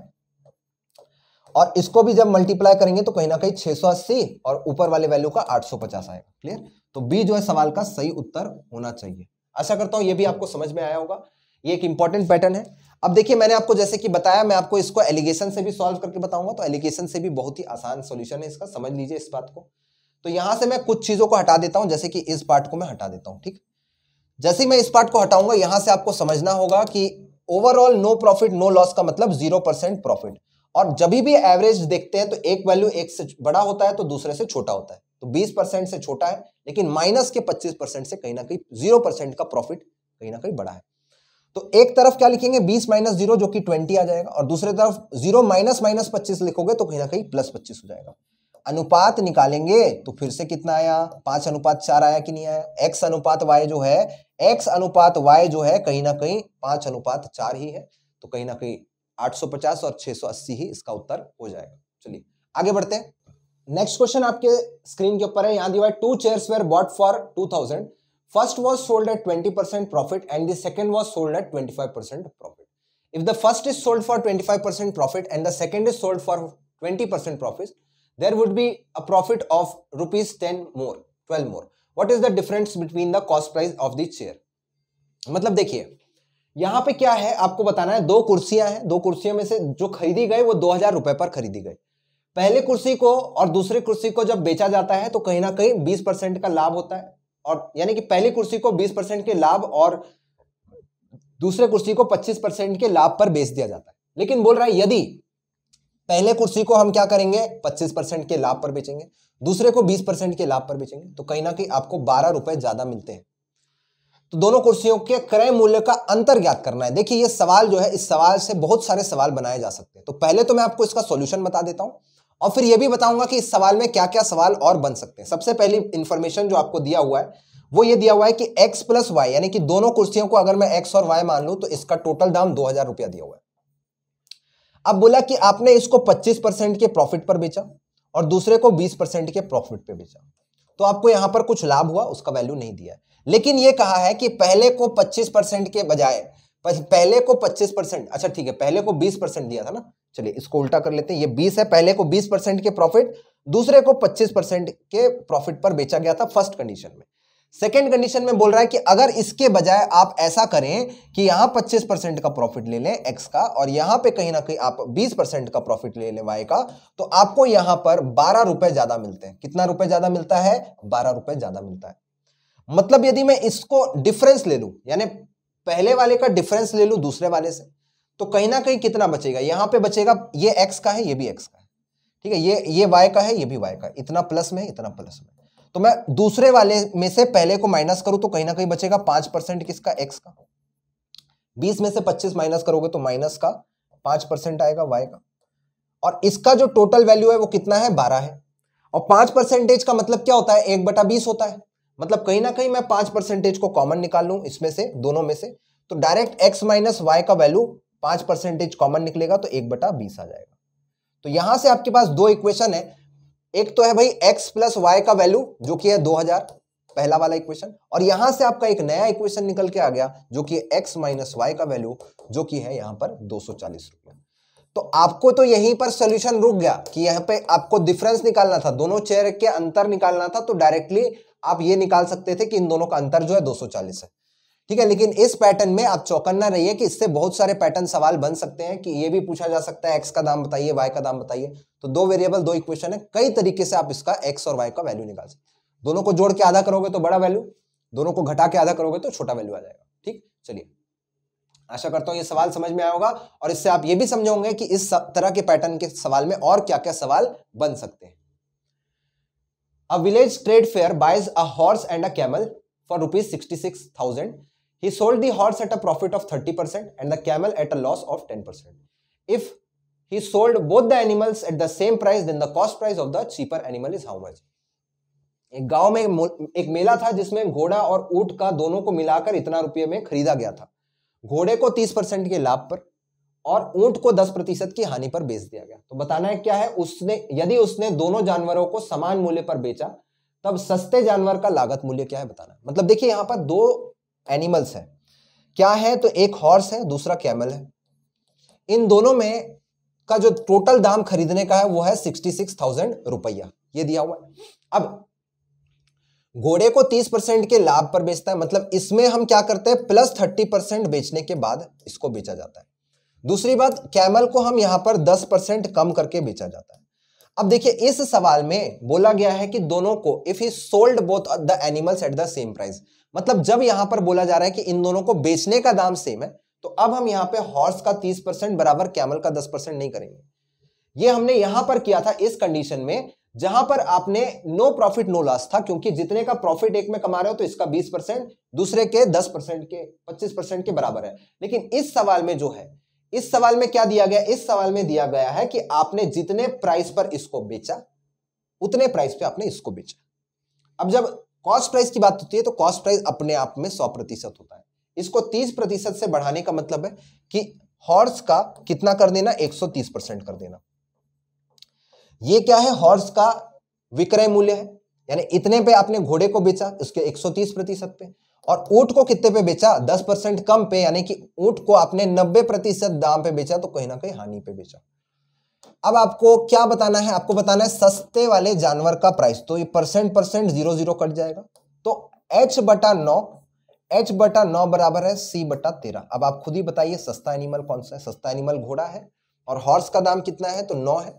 Speaker 1: और इसको भी जब मल्टीप्लाई करेंगे तो कहीं ना कहीं अस्सी और ऊपर वाले वैल्यू का 850 आएगा क्लियर तो बी जो है सवाल का सही उत्तर होना चाहिए आशा करता हूं ये भी आपको समझ में आया होगा ये एक इंपॉर्टेंट पैटर्न है अब देखिए मैंने आपको जैसे कि बताया मैं आपको इसको एलिगेशन से भी सॉल्व करके बताऊंगा तो एलिगेशन से भी बहुत ही आसान सोल्यूशन है इसका समझ लीजिए इस बात को तो यहां से मैं कुछ चीज़ों को हटा देता हूं जैसे कि इस पार्ट को मैं हटा देता हूं ठीक जैसे ही मैं इस पार्ट को हटाऊंगा यहां से आपको समझना होगा कि overall no profit no loss का मतलब जीरो परसेंट प्रॉफिट और जब भी एवरेज देखते हैं तो एक वैल्यू एक से बड़ा होता है तो दूसरे से छोटा होता है तो 20 परसेंट से छोटा है लेकिन माइनस के 25 परसेंट से कहीं ना कहीं जीरो परसेंट का प्रॉफिट कहीं ना कहीं बड़ा है तो एक तरफ क्या लिखेंगे 20 माइनस जीरो जो कि 20 आ जाएगा और दूसरे तरफ जीरो माइनस माइनस पच्चीस लिखोगे तो कहीं ना कहीं प्लस पच्चीस हो जाएगा अनुपात निकालेंगे तो फिर से कितना आया पांच अनुपात चार आया कि नहीं आया एक्स अनुपात वाई जो है एक्स अनुपात वाई जो है कहीं ना कहीं पांच अनुपात चार ही है तो कहीं ना कहीं 850 और 680 ही इसका उत्तर हो जाएगा चलिए आगे बढ़ते हैं नेक्स्ट क्वेश्चन आपके स्क्रीन के ऊपर है यहाँ दिवाई two chairs were bought for 2000 first was sold at 20% profit and the second was sold at 25% profit if the first is sold for 25% profit and the second is sold for 20% profit there would be a profit of rupees ten more twelve more what is the difference between the cost price of the chair मतलब देखिए यहाँ पे क्या है आपको बताना है दो कुर्सियां हैं दो कुर्सियों में से जो खरीदी गई वो दो हजार रुपए पर खरीदी गई पहले कुर्सी को और दूसरी कुर्सी को जब बेचा जाता है तो कहीं ना कहीं बीस परसेंट का लाभ होता है और यानी कि पहली कुर्सी को बीस परसेंट के लाभ और दूसरे कुर्सी को पच्चीस परसेंट के लाभ पर बेच दिया जाता है लेकिन बोल रहा है यदि पहले कुर्सी को हम क्या करेंगे पच्चीस परसेंट के लाभ पर बेचेंगे दूसरे को बीस परसेंट के लाभ पर बेचेंगे तो कहीं ना कहीं आपको बारह रुपए ज्यादा मिलते हैं तो दोनों कुर्सियों के क्रय मूल्य का अंतर ज्ञात करना है देखिए ये सवाल जो है इस सवाल से बहुत सारे सवाल बनाए जा सकते हैं तो पहले तो मैं आपको इसका सॉल्यूशन बता देता हूं और फिर ये भी बताऊंगा कि इस सवाल में क्या क्या सवाल और बन सकते हैं सबसे पहली इंफॉर्मेशन जो आपको दिया हुआ है वो ये दिया हुआ है कि एक्स प्लस वाई यानी कि दोनों कुर्सियों को अगर मैं एक्स और वाई मान लू तो इसका टोटल दाम दो हजार रुपया दिया हुआ है अब बोला कि आपने इसको पच्चीस परसेंट के प्रॉफिट पर बेचा और दूसरे को बीस परसेंट के प्रॉफिट पर बेचा तो आपको यहां पर कुछ लाभ हुआ उसका वैल्यू नहीं दिया है लेकिन ये कहा है कि पहले को 25 परसेंट के बजाय पहले को 25 परसेंट अच्छा ठीक है पहले को 20 परसेंट दिया था ना चलिए इसको उल्टा कर लेते हैं ये 20 है पहले को 20 परसेंट के प्रॉफिट दूसरे को 25 परसेंट के प्रॉफिट पर बेचा गया था फर्स्ट कंडीशन में सेकेंड कंडीशन में बोल रहा है कि अगर इसके बजाय आप ऐसा करें कि यहां 25 परसेंट का प्रॉफिट ले लें एक्स का और यहां पे कहीं ना कहीं आप 20 परसेंट का प्रॉफिट ले लें वाई का तो आपको यहां पर बारह रुपए ज्यादा मिलते हैं कितना रुपए ज्यादा मिलता है बारह रुपए ज्यादा मिलता है मतलब यदि मैं इसको डिफरेंस ले लू यानी पहले वाले का डिफरेंस ले लू दूसरे वाले से तो कहीं ना कहीं कितना बचेगा यहां पे बचेगा ये एक्स का है ये भी एक्स का है ठीक है ये ये वाई का है ये भी वाई का है इतना प्लस में इतना प्लस में तो मैं दूसरे वाले में से पहले को माइनस करूं तो कहीं ना कहीं बचेगा पांच परसेंट किसका एक्स का बीस में से पच्चीस माइनस करोगे तो माइनस का पांच परसेंट आएगा वाई का और इसका जो टोटल वैल्यू है वो कितना है बारह है और पांच परसेंटेज का मतलब क्या होता है एक बटा बीस होता है मतलब कहीं ना कहीं मैं पांच परसेंटेज को कॉमन निकाल लूँ इसमें से दोनों में से तो डायरेक्ट एक्स माइनस वाई का वैल्यू पांच परसेंटेज कॉमन निकलेगा तो एक बटा बीस आ जाएगा तो यहां से आपके पास दो इक्वेशन है एक तो है भाई एक्स प्लस वाई का वैल्यू जो कि है दो हजार पहला वाला इक्वेशन और यहां से आपका एक नया इक्वेशन निकल के आ गया जो कि एक्स माइनस वाई का वैल्यू जो कि है यहां पर दो रुपए तो आपको तो यहीं पर सोल्यूशन रुक गया कि यहाँ पे आपको डिफरेंस निकालना था दोनों चेयर के अंतर निकालना था तो डायरेक्टली आप ये निकाल सकते थे कि इन दोनों का अंतर जो है 240 है ठीक है लेकिन इस पैटर्न में आप चौकन्ना रहिए कि इससे बहुत सारे पैटर्न सवाल बन सकते हैं कि ये भी पूछा जा सकता है एक्स का दाम बताइए वाई का दाम बताइए तो दो वेरिएबल दो इक्वेशन है कई तरीके से आप इसका एक्स और वाई का वैल्यू निकाल सकते दोनों को जोड़ के आधा करोगे तो बड़ा वैल्यू दोनों को घटा के आधा करोगे तो छोटा वैल्यू आ जाएगा ठीक चलिए आशा करता हूँ ये सवाल समझ में आया होगा और इससे आप ये भी समझोगे कि इस तरह के पैटर्न के सवाल में और क्या क्या सवाल बन सकते हैं A village trade fair buys a horse and a camel for rupees 66,000. He sold the horse at a profit of 30% and the camel at a loss of 10%. If he sold both the animals at the same price, then the cost price of the cheaper animal is how much? एक गांव में एक मेला था जिसमें घोड़ा और ऊंट का दोनों को मिलाकर इतना रुपये में खरीदा गया था घोड़े को 30 परसेंट के लाभ पर और ऊंट को 10 प्रतिशत की हानि पर बेच दिया गया तो बताना है क्या है उसने यदि उसने दोनों जानवरों को समान मूल्य पर बेचा तब सस्ते जानवर का लागत मूल्य क्या है बताना मतलब देखिए यहां पर दो एनिमल्स है क्या है तो एक हॉर्स है दूसरा कैमल है इन दोनों में का जो टोटल दाम खरीदने का है वो है सिक्सटी सिक्स थाउजेंड रुपया ये दिया हुआ है अब घोड़े को तीस परसेंट के लाभ पर बेचता है मतलब इसमें हम क्या करते हैं प्लस थर्टी परसेंट बेचने के बाद इसको बेचा जाता है दूसरी बात कैमल को हम यहां पर दस परसेंट कम करके बेचा जाता है अब देखिए इस सवाल में बोला गया है कि दोनों को if he sold both the animals at the same price मतलब जब यहां पर बोला जा रहा है कि इन दोनों को बेचने का दाम सेम है तो अब हम यहां पे हॉर्स का तीस परसेंट बराबर कैमल का दस परसेंट नहीं करेंगे ये हमने यहां पर किया था इस कंडीशन में जहां पर आपने नो प्रॉफिट नो लॉस था क्योंकि जितने का प्रॉफिट एक में कमा रहे हो तो इसका 20 परसेंट दूसरे के 10 परसेंट के 25 परसेंट के बराबर है लेकिन इस सवाल में जो है इस सवाल में क्या दिया गया इस सवाल में दिया गया है कि आपने जितने प्राइस पर इसको बेचा उतने प्राइस पे आपने इसको बेचा अब जब कॉस्ट प्राइस की बात होती है तो कॉस्ट प्राइस अपने आप में सौ प्रतिशत होता है इसको तीस प्रतिशत से बढ़ाने का मतलब है कि हॉर्स का कितना कर देना एक सौ तीस परसेंट कर देना ये क्या है हॉर्स का विक्रय मूल्य है यानी इतने पे आपने घोड़े को बेचा उसके एक सौ तीस प्रतिशत पे और ऊट को कितने पे बेचा दस परसेंट कम पे यानी कि ऊट को आपने नब्बे प्रतिशत दाम पे बेचा तो कहीं ना कहीं हानि पे बेचा अब आपको क्या बताना है आपको बताना है सस्ते वाले जानवर का प्राइस तो ये percent percent zero zero cut जाएगा तो एच बटा नौ एच बटा नौ बराबर है सी बटा तेरह अब आप खुद ही बताइए सस्ता एनिमल कौन सा है सस्ता एनिमल घोड़ा है और हॉर्स का दाम कितना है तो नौ है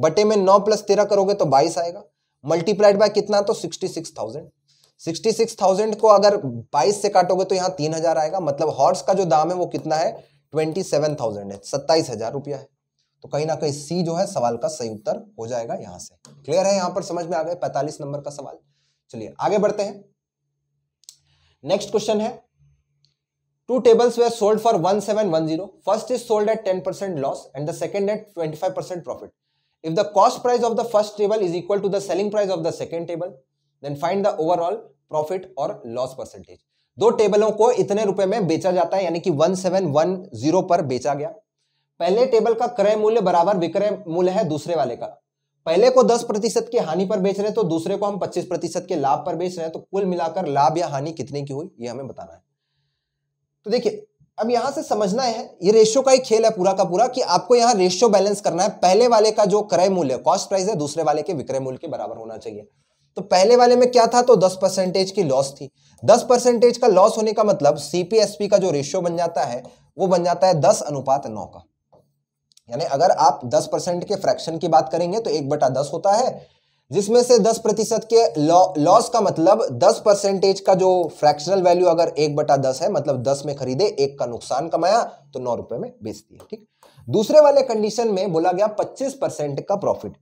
Speaker 1: बटे में नौ प्लस तेरह करोगे तो बाईस आएगा मल्टीप्लाइड बाय कितना तो sixty six thousand sixty six thousand को अगर 22 से काटोगे तो यहाँ तीन हजार आएगा मतलब हॉर्स का जो दाम है वो कितना है ट्वेंटी सेवन थाउजेंड है सत्ताईस हजार रुपया है तो कहीं ना कहीं सी जो है सवाल का सही उत्तर हो जाएगा यहाँ से क्लियर है यहाँ पर समझ में आ गए पैंतालीस नंबर का सवाल चलिए आगे बढ़ते हैं नेक्स्ट क्वेश्चन है two tables were sold for one seven one zero first is sold at ten percent loss and the second at twenty five percent profit if the cost price of the first table is equal to the selling price of the second table then find the overall profit और loss percentage दो टेबलों को इतने रुपए में बेचा जाता है यानी कि 1710 पर बेचा गया पहले टेबल का क्रय मूल्य बराबर विक्रय मूल्य है दूसरे वाले का पहले को 10 प्रतिशत की हानि पर बेच रहे हैं तो दूसरे को हम 25 प्रतिशत के लाभ पर बेच रहे हैं तो कुल मिलाकर लाभ या हानि कितने की हुई ये हमें बताना है तो देखिए अब यहां से समझना है ये रेशियो का ही खेल है पूरा का पूरा कि आपको यहाँ रेशियो बैलेंस करना है पहले वाले का जो क्रय मूल्य कॉस्ट प्राइस है दूसरे वाले के विक्रय मूल्य के बराबर होना चाहिए तो पहले वाले में क्या था तो 10 परसेंटेज की लॉस थी 10 परसेंटेज का लॉस होने का मतलब सीपीएसपी का जो रेशियो बन जाता है वो बन जाता है 10 अनुपात नौ का यानी अगर आप 10 परसेंट के फ्रैक्शन की बात करेंगे तो एक बटा दस होता है जिसमें से 10 प्रतिशत के लॉस का मतलब 10 परसेंटेज का जो फ्रैक्शनल वैल्यू अगर एक बटा दस है मतलब 10 में खरीदे एक का नुकसान कमाया तो नौ रुपए में बेच दिया ठीक दूसरे वाले कंडीशन में बोला गया 25 परसेंट का प्रॉफिट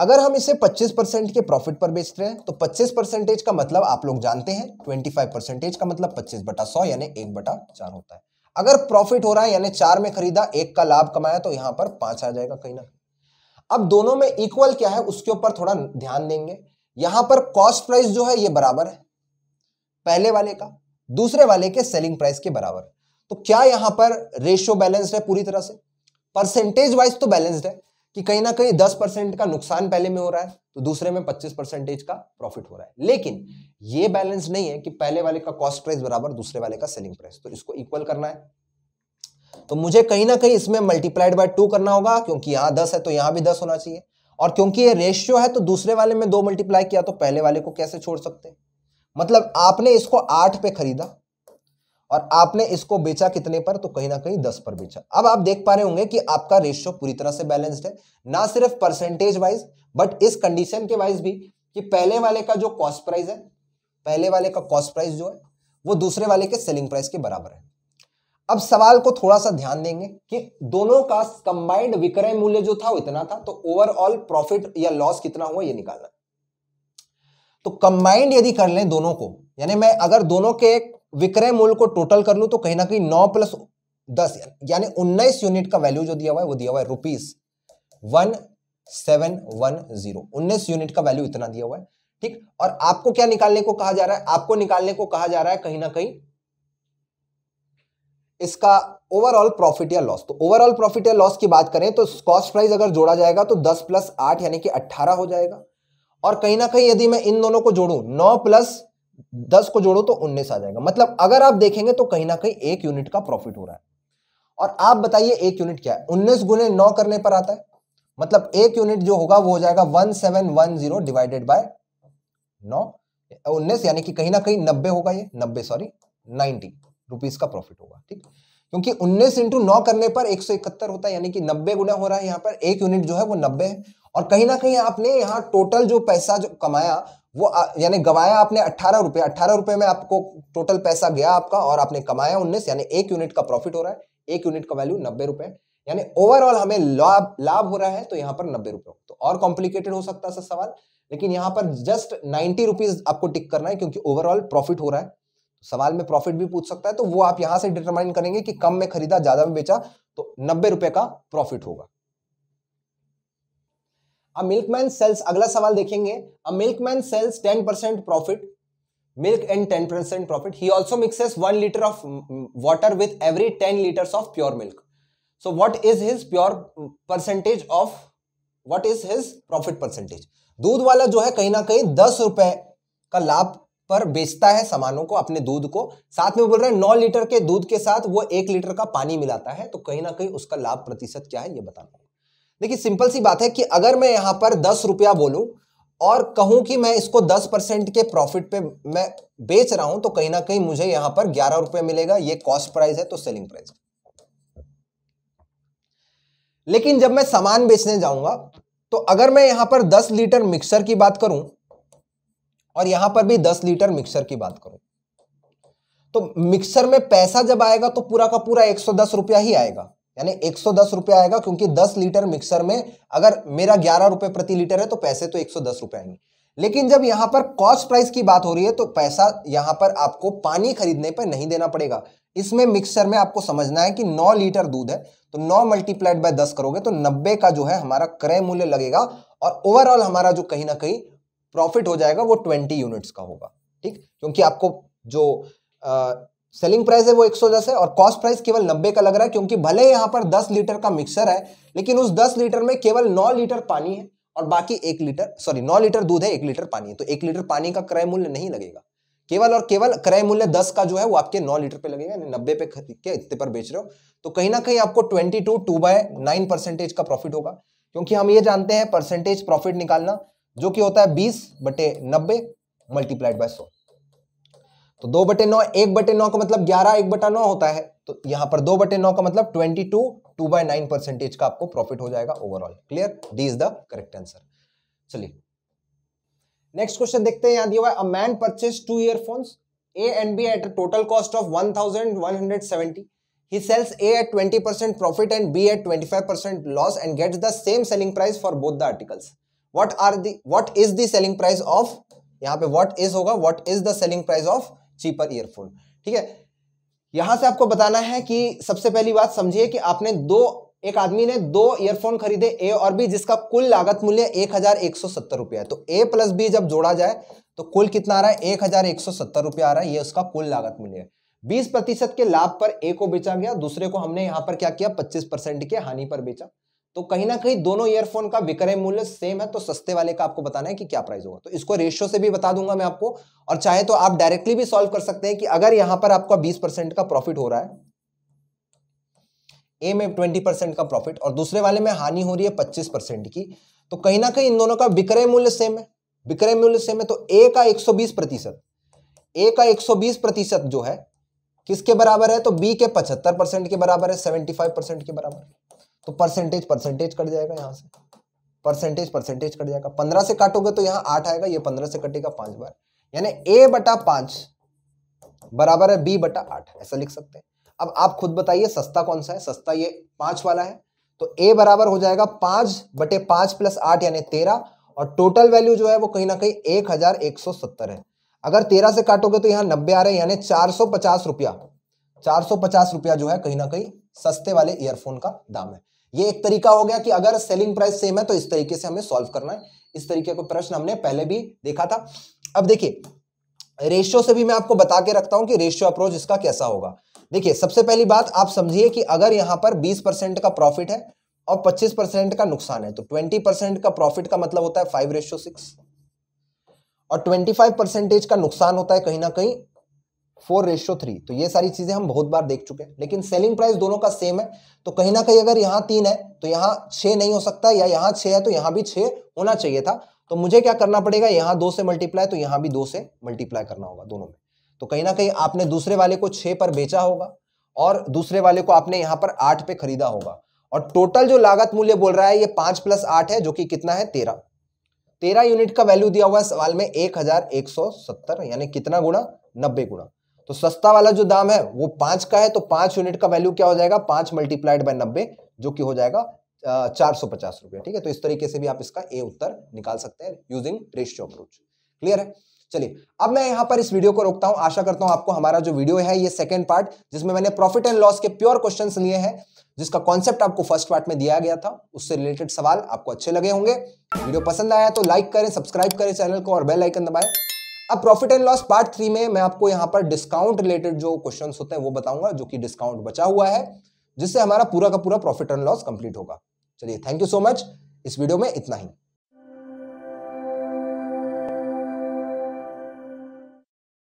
Speaker 1: अगर हम इसे 25 परसेंट के प्रॉफिट पर बेच रहे हैं तो 25 परसेंटेज का मतलब आप लोग जानते हैं 25 परसेंटेज का मतलब 25 बटा 100 यानी एक बटा चार होता है अगर प्रॉफिट हो रहा है यानी चार में खरीदा एक का लाभ कमाया तो यहां पर पांच आ जाएगा कहीं ना कहीं अब दोनों में इक्वल क्या है उसके ऊपर थोड़ा ध्यान देंगे यहां पर कॉस्ट प्राइस जो है ये बराबर है पहले वाले का दूसरे वाले के सेलिंग प्राइस के बराबर तो क्या यहां पर रेशियो बैलेंस है पूरी तरह से परसेंटेज वाइज तो बैलेंस्ड है कि कहीं ना कहीं दस परसेंट का नुकसान पहले में हो रहा है तो दूसरे में पच्चीस परसेंटेज का प्रॉफिट हो रहा है लेकिन ये बैलेंस नहीं है कि पहले वाले का कॉस्ट प्राइस बराबर दूसरे वाले का सेलिंग प्राइस तो इसको इक्वल करना है तो मुझे कहीं ना कहीं इसमें मल्टीप्लाइड बाय टू करना होगा क्योंकि यहां दस है तो यहां भी दस होना चाहिए और क्योंकि ये रेशियो है तो दूसरे वाले में दो मल्टीप्लाई किया तो पहले वाले को कैसे छोड़ सकते मतलब आपने इसको आठ पे खरीदा और आपने इसको बेचा कितने पर तो कहीं ना कहीं दस पर बेचा अब आप देख पा रहे होंगे कि आपका रेशियो पूरी तरह से बैलेंस्ड है ना सिर्फ परसेंटेज वाइज बट इस कंडीशन के वाइज भी कि पहले वाले का जो कॉस्ट प्राइस है पहले वाले का कॉस्ट प्राइस जो है वो दूसरे वाले के सेलिंग प्राइस के बराबर है अब सवाल को थोड़ा सा ध्यान देंगे कि दोनों का कंबाइंड विक्रय मूल्य जो था वो इतना था तो ओवरऑल प्रॉफिट या लॉस कितना हुआ ये निकालना तो कंबाइंड यदि कर लें दोनों को यानी मैं अगर दोनों के विक्रय मूल्य को टोटल कर लू तो कहीं ना कहीं नौ प्लस दस यानी उन्नीस यूनिट का वैल्यू जो दिया हुआ है वो दिया हुआ है rupees one seven one zero उन्नीस यूनिट का वैल्यू इतना दिया हुआ है ठीक और आपको क्या निकालने को कहा जा रहा है आपको निकालने को कहा जा रहा है कहीं ना कहीं इसका ओवरऑल प्रॉफिट या लॉस तो ओवरऑल प्रॉफिट या लॉस की बात करें तो कॉस्ट प्राइस अगर जोड़ा जाएगा तो दस प्लस आठ यानी कि अट्ठारह हो जाएगा और कहीं ना कहीं यदि मैं इन दोनों को जोड़ू नौ प्लस दस को जोड़ो तो उन्नीस आ जाएगा मतलब अगर आप देखेंगे तो कहीं ना कहीं एक यूनिट का प्रॉफिट हो रहा है और आप बताइए एक यूनिट क्या है उन्नीस गुने नौ करने पर आता है मतलब एक यूनिट जो होगा वो हो जाएगा one seven one zero divided by नौ उन्नीस यानी कि कहीं ना कहीं नब्बे होगा ये नब्बे सॉरी नाइनटी रुपीज का प्रॉफिट होगा ठीक क्योंकि उन्नीस इंटू नौ करने पर एक सौ इकहत्तर होता है यानी कि नब्बे गुना हो रहा है यहाँ पर एक यूनिट जो है वो नब्बे है और कहीं ना कहीं आपने यहाँ टोटल जो पैसा जो कमाया वो यानी गवाया आपने अट्ठारह रुपये अट्ठारह रुपये में आपको टोटल पैसा गया आपका और आपने कमाया उन्नीस यानी एक यूनिट का प्रॉफिट हो रहा है एक यूनिट का वैल्यू नब्बे रुपये यानी ओवरऑल हमें लाभ लाभ हो रहा है तो यहाँ पर नब्बे रुपये तो और कॉम्प्लिकेटेड हो सकता है सर सवाल लेकिन यहाँ पर जस्ट नाइन्टी रुपीज आपको टिक करना है क्योंकि ओवरऑल प्रॉफिट हो रहा है तो सवाल में प्रॉफिट भी पूछ सकता है तो वो आप यहाँ से डिटरमाइन करेंगे कि कम में खरीदा ज्यादा में बेचा तो नब्बे रुपए का प्रॉफिट होगा मिल्कमैन सेल्स अगला सवाल देखेंगे milkman sells ten percent profit milk and 10% profit he also mixes one litre of water with every 10 liters of pure milk so what is his pure percentage of what is his profit percentage दूध वाला जो है कहीं ना कहीं दस रुपए का लाभ पर बेचता है सामानों को अपने दूध को साथ में बोल रहे हैं नौ लीटर के दूध के साथ वो एक लीटर का पानी मिलाता है तो कहीं ना कहीं उसका लाभ प्रतिशत क्या है ये बताना देखिए सिंपल सी बात है कि अगर मैं यहाँ पर दस रुपया बोलूँ और कहूँ कि मैं इसको दस परसेंट के प्रॉफिट पे मैं बेच रहा हूँ तो कहीं ना कहीं मुझे यहाँ पर ग्यारह रुपए मिलेगा ये कॉस्ट प्राइस है तो सेलिंग प्राइस लेकिन जब मैं सामान बेचने जाऊंगा तो अगर मैं यहाँ पर दस लीटर मिक्सर की बात करूं और यहाँ पर भी दस लीटर मिक्सर की बात करूं तो मिक्सर में पैसा जब आएगा तो पूरा का पूरा एक सौ दस रुपया ही आएगा यानी एक सौ दस आएगा क्योंकि दस लीटर मिक्सर में अगर मेरा ग्यारह रुपए प्रति लीटर है तो पैसे तो एक सौ दस रुपए आएंगे लेकिन जब यहाँ पर कॉस्ट प्राइस की बात हो रही है तो पैसा यहाँ पर आपको पानी खरीदने पर नहीं देना पड़ेगा इसमें मिक्सर में आपको समझना है कि 9 लीटर दूध है तो 9 मल्टीप्लाइड बाय 10 करोगे तो 90 का जो है हमारा क्रय मूल्य लगेगा और ओवरऑल हमारा जो कहीं ना कहीं प्रॉफिट हो जाएगा वो 20 यूनिट्स का होगा ठीक क्योंकि आपको जो सेलिंग प्राइस है वो 110 है और कॉस्ट प्राइस केवल 90 का लग रहा है क्योंकि भले यहाँ पर 10 लीटर का मिक्सर है लेकिन उस 10 लीटर में केवल 9 लीटर पानी है और बाकी एक लीटर सॉरी नौ लीटर दूध है एक लीटर पानी है तो एक लीटर पानी का क्रय मूल्य नहीं लगेगा केवल और केवल क्रय मूल्य दस का जो है वो आपके नौ लीटर पे लगेगा यानी नब्बे पे खरीद के इतने पर बेच रहे हो तो कहीं ना कहीं आपको twenty two two by nine percentage का प्रॉफिट होगा क्योंकि हम ये जानते हैं परसेंटेज प्रॉफिट निकालना जो कि होता है बीस बटे नब्बे मल्टीप्लाइड बाय सौ तो दो बटे नौ एक बटे नौ का मतलब ग्यारह एक बटा नौ होता है तो यहां पर दो बटे नौ का मतलब twenty two two by nine percentage का आपको प्रॉफिट हो जाएगा overall clear D is the correct answer चलिए नेक्स्ट क्वेश्चन देखते हैं यहां दिया हुआ है a man purchase two earphones A and B at total cost of one thousand one hundred seventy he sells a at 20% profit and b at 25% loss and gets the same selling price for both the articles what are the what is the selling price of यहाँ पे what is होगा what is the selling price of cheaper earphone ठीक है यहां से आपको बताना है कि सबसे पहली बात समझिए कि आपने दो एक आदमी ने दो ईयरफोन खरीदे ए और बी जिसका कुल लागत मूल्य एक हजार एक सौ सत्तर रुपया है तो ए प्लस बी जब जोड़ा जाए तो कुल कितना आ रहा है एक हजार एक सौ सत्तर रुपया आ रहा है ये उसका कुल लागत मूल्य है बीस प्रतिशत के लाभ पर ए को बेचा गया दूसरे को हमने यहां पर क्या किया पच्चीस परसेंट के हानि पर बेचा तो कहीं ना कहीं दोनों ईयरफोन का विक्रय मूल्य सेम है तो सस्ते वाले का आपको बताना है कि क्या प्राइस होगा तो इसको रेशियो से भी बता दूंगा मैं आपको और चाहे तो आप डायरेक्टली भी सॉल्व कर सकते हैं कि अगर यहां पर आपका बीस परसेंट का प्रॉफिट हो रहा है ए में ट्वेंटी परसेंट का प्रॉफिट और दूसरे वाले में हानि हो रही है पच्चीस परसेंट की तो कहीं ना कहीं इन दोनों का विक्रय मूल्य सेम है विक्रय मूल्य सेम है तो ए का एक सौ बीस प्रतिशत ए का एक सौ बीस प्रतिशत जो है किसके बराबर है तो बी के पचहत्तर परसेंट के बराबर है सेवेंटी फाइव परसेंट के बराबर है तो परसेंटेज परसेंटेज कट जाएगा यहाँ से परसेंटेज परसेंटेज कट जाएगा पंद्रह से काटोगे तो यहाँ आठ आएगा ये पंद्रह से कटेगा पांच बार यानी ए बटा पांच बराबर है बी बटा आठ ऐसा लिख सकते हैं अब आप खुद बताइए सस्ता कौन सा है सस्ता ये पांच वाला है तो ए बराबर हो जाएगा पांच बटे पांच प्लस आठ यानी तेरह और टोटल वैल्यू जो है वो कहीं ना कहीं एक हजार एक सौ सत्तर है अगर तेरह से काटोगे तो यहाँ नब्बे आ रहे हैं यानी चार सौ पचास रुपया चार सौ पचास रुपया जो है कहीं ना कहीं सस्ते वाले ईयरफोन का दाम है ये एक तरीका हो गया कि अगर सेलिंग प्राइस सेम है तो इस तरीके से हमें सॉल्व करना है इस तरीके का प्रश्न हमने पहले भी देखा था अब देखिए रेशियो से भी मैं आपको बता के रखता हूं कि रेशियो अप्रोच इसका कैसा होगा देखिए सबसे पहली बात आप समझिए कि अगर यहां पर 20 परसेंट का प्रॉफिट है और 25 परसेंट का नुकसान है तो 20 परसेंट का प्रॉफिट का मतलब होता है फाइव रेशियो सिक्स और 25 परसेंटेज का नुकसान होता है कहीं ना कहीं फोर रेशियो थ्री तो ये सारी चीजें हम बहुत बार देख चुके हैं लेकिन सेलिंग प्राइस दोनों का सेम है तो कहीं ना कहीं अगर यहाँ तीन है तो यहाँ छह नहीं हो सकता या यहाँ छह है तो यहाँ भी छह होना चाहिए था तो मुझे क्या करना पड़ेगा यहाँ दो से मल्टीप्लाई तो यहाँ भी दो से मल्टीप्लाई करना होगा दोनों में तो कहीं ना कहीं आपने दूसरे वाले को छह पर बेचा होगा और दूसरे वाले को आपने यहाँ पर आठ पे खरीदा होगा और टोटल जो लागत मूल्य बोल रहा है ये पांच प्लस आठ है जो कि कितना है तेरह तेरह यूनिट का वैल्यू दिया हुआ है सवाल में एक हजार एक सौ सत्तर यानी कितना गुणा नब्बे गुणा तो सस्ता वाला जो दाम है वो पांच का है तो पांच यूनिट का वैल्यू क्या हो जाएगा पांच मल्टीप्लाइड बाय नब्बे जो कि हो जाएगा चार सौ पचास रुपये ठीक है तो इस तरीके से भी आप इसका ए उत्तर निकाल सकते हैं यूजिंग रेशियो अप्रोच क्लियर है चलिए अब मैं यहां पर इस वीडियो को रोकता हूं आशा करता हूं आपको हमारा जो वीडियो है ये सेकेंड पार्ट जिसमें मैंने प्रॉफिट एंड लॉस के प्योर क्वेश्चन लिए हैं जिसका कॉन्सेप्ट आपको फर्स्ट पार्ट में दिया गया था उससे रिलेटेड सवाल आपको अच्छे लगे होंगे वीडियो पसंद आया तो लाइक करें सब्सक्राइब करें चैनल को और बेल आइकन दबाएं अब profit and loss part three में मैं आपको यहां पर डिस्काउंट रिलेटेड जो क्वेश्चन होते हैं वो बताऊंगा जो कि डिस्काउंट बचा हुआ है जिससे हमारा पूरा का पूरा प्रॉफिट एंड लॉस कंप्लीट होगा चलिए थैंक यू सो मच इस वीडियो में इतना ही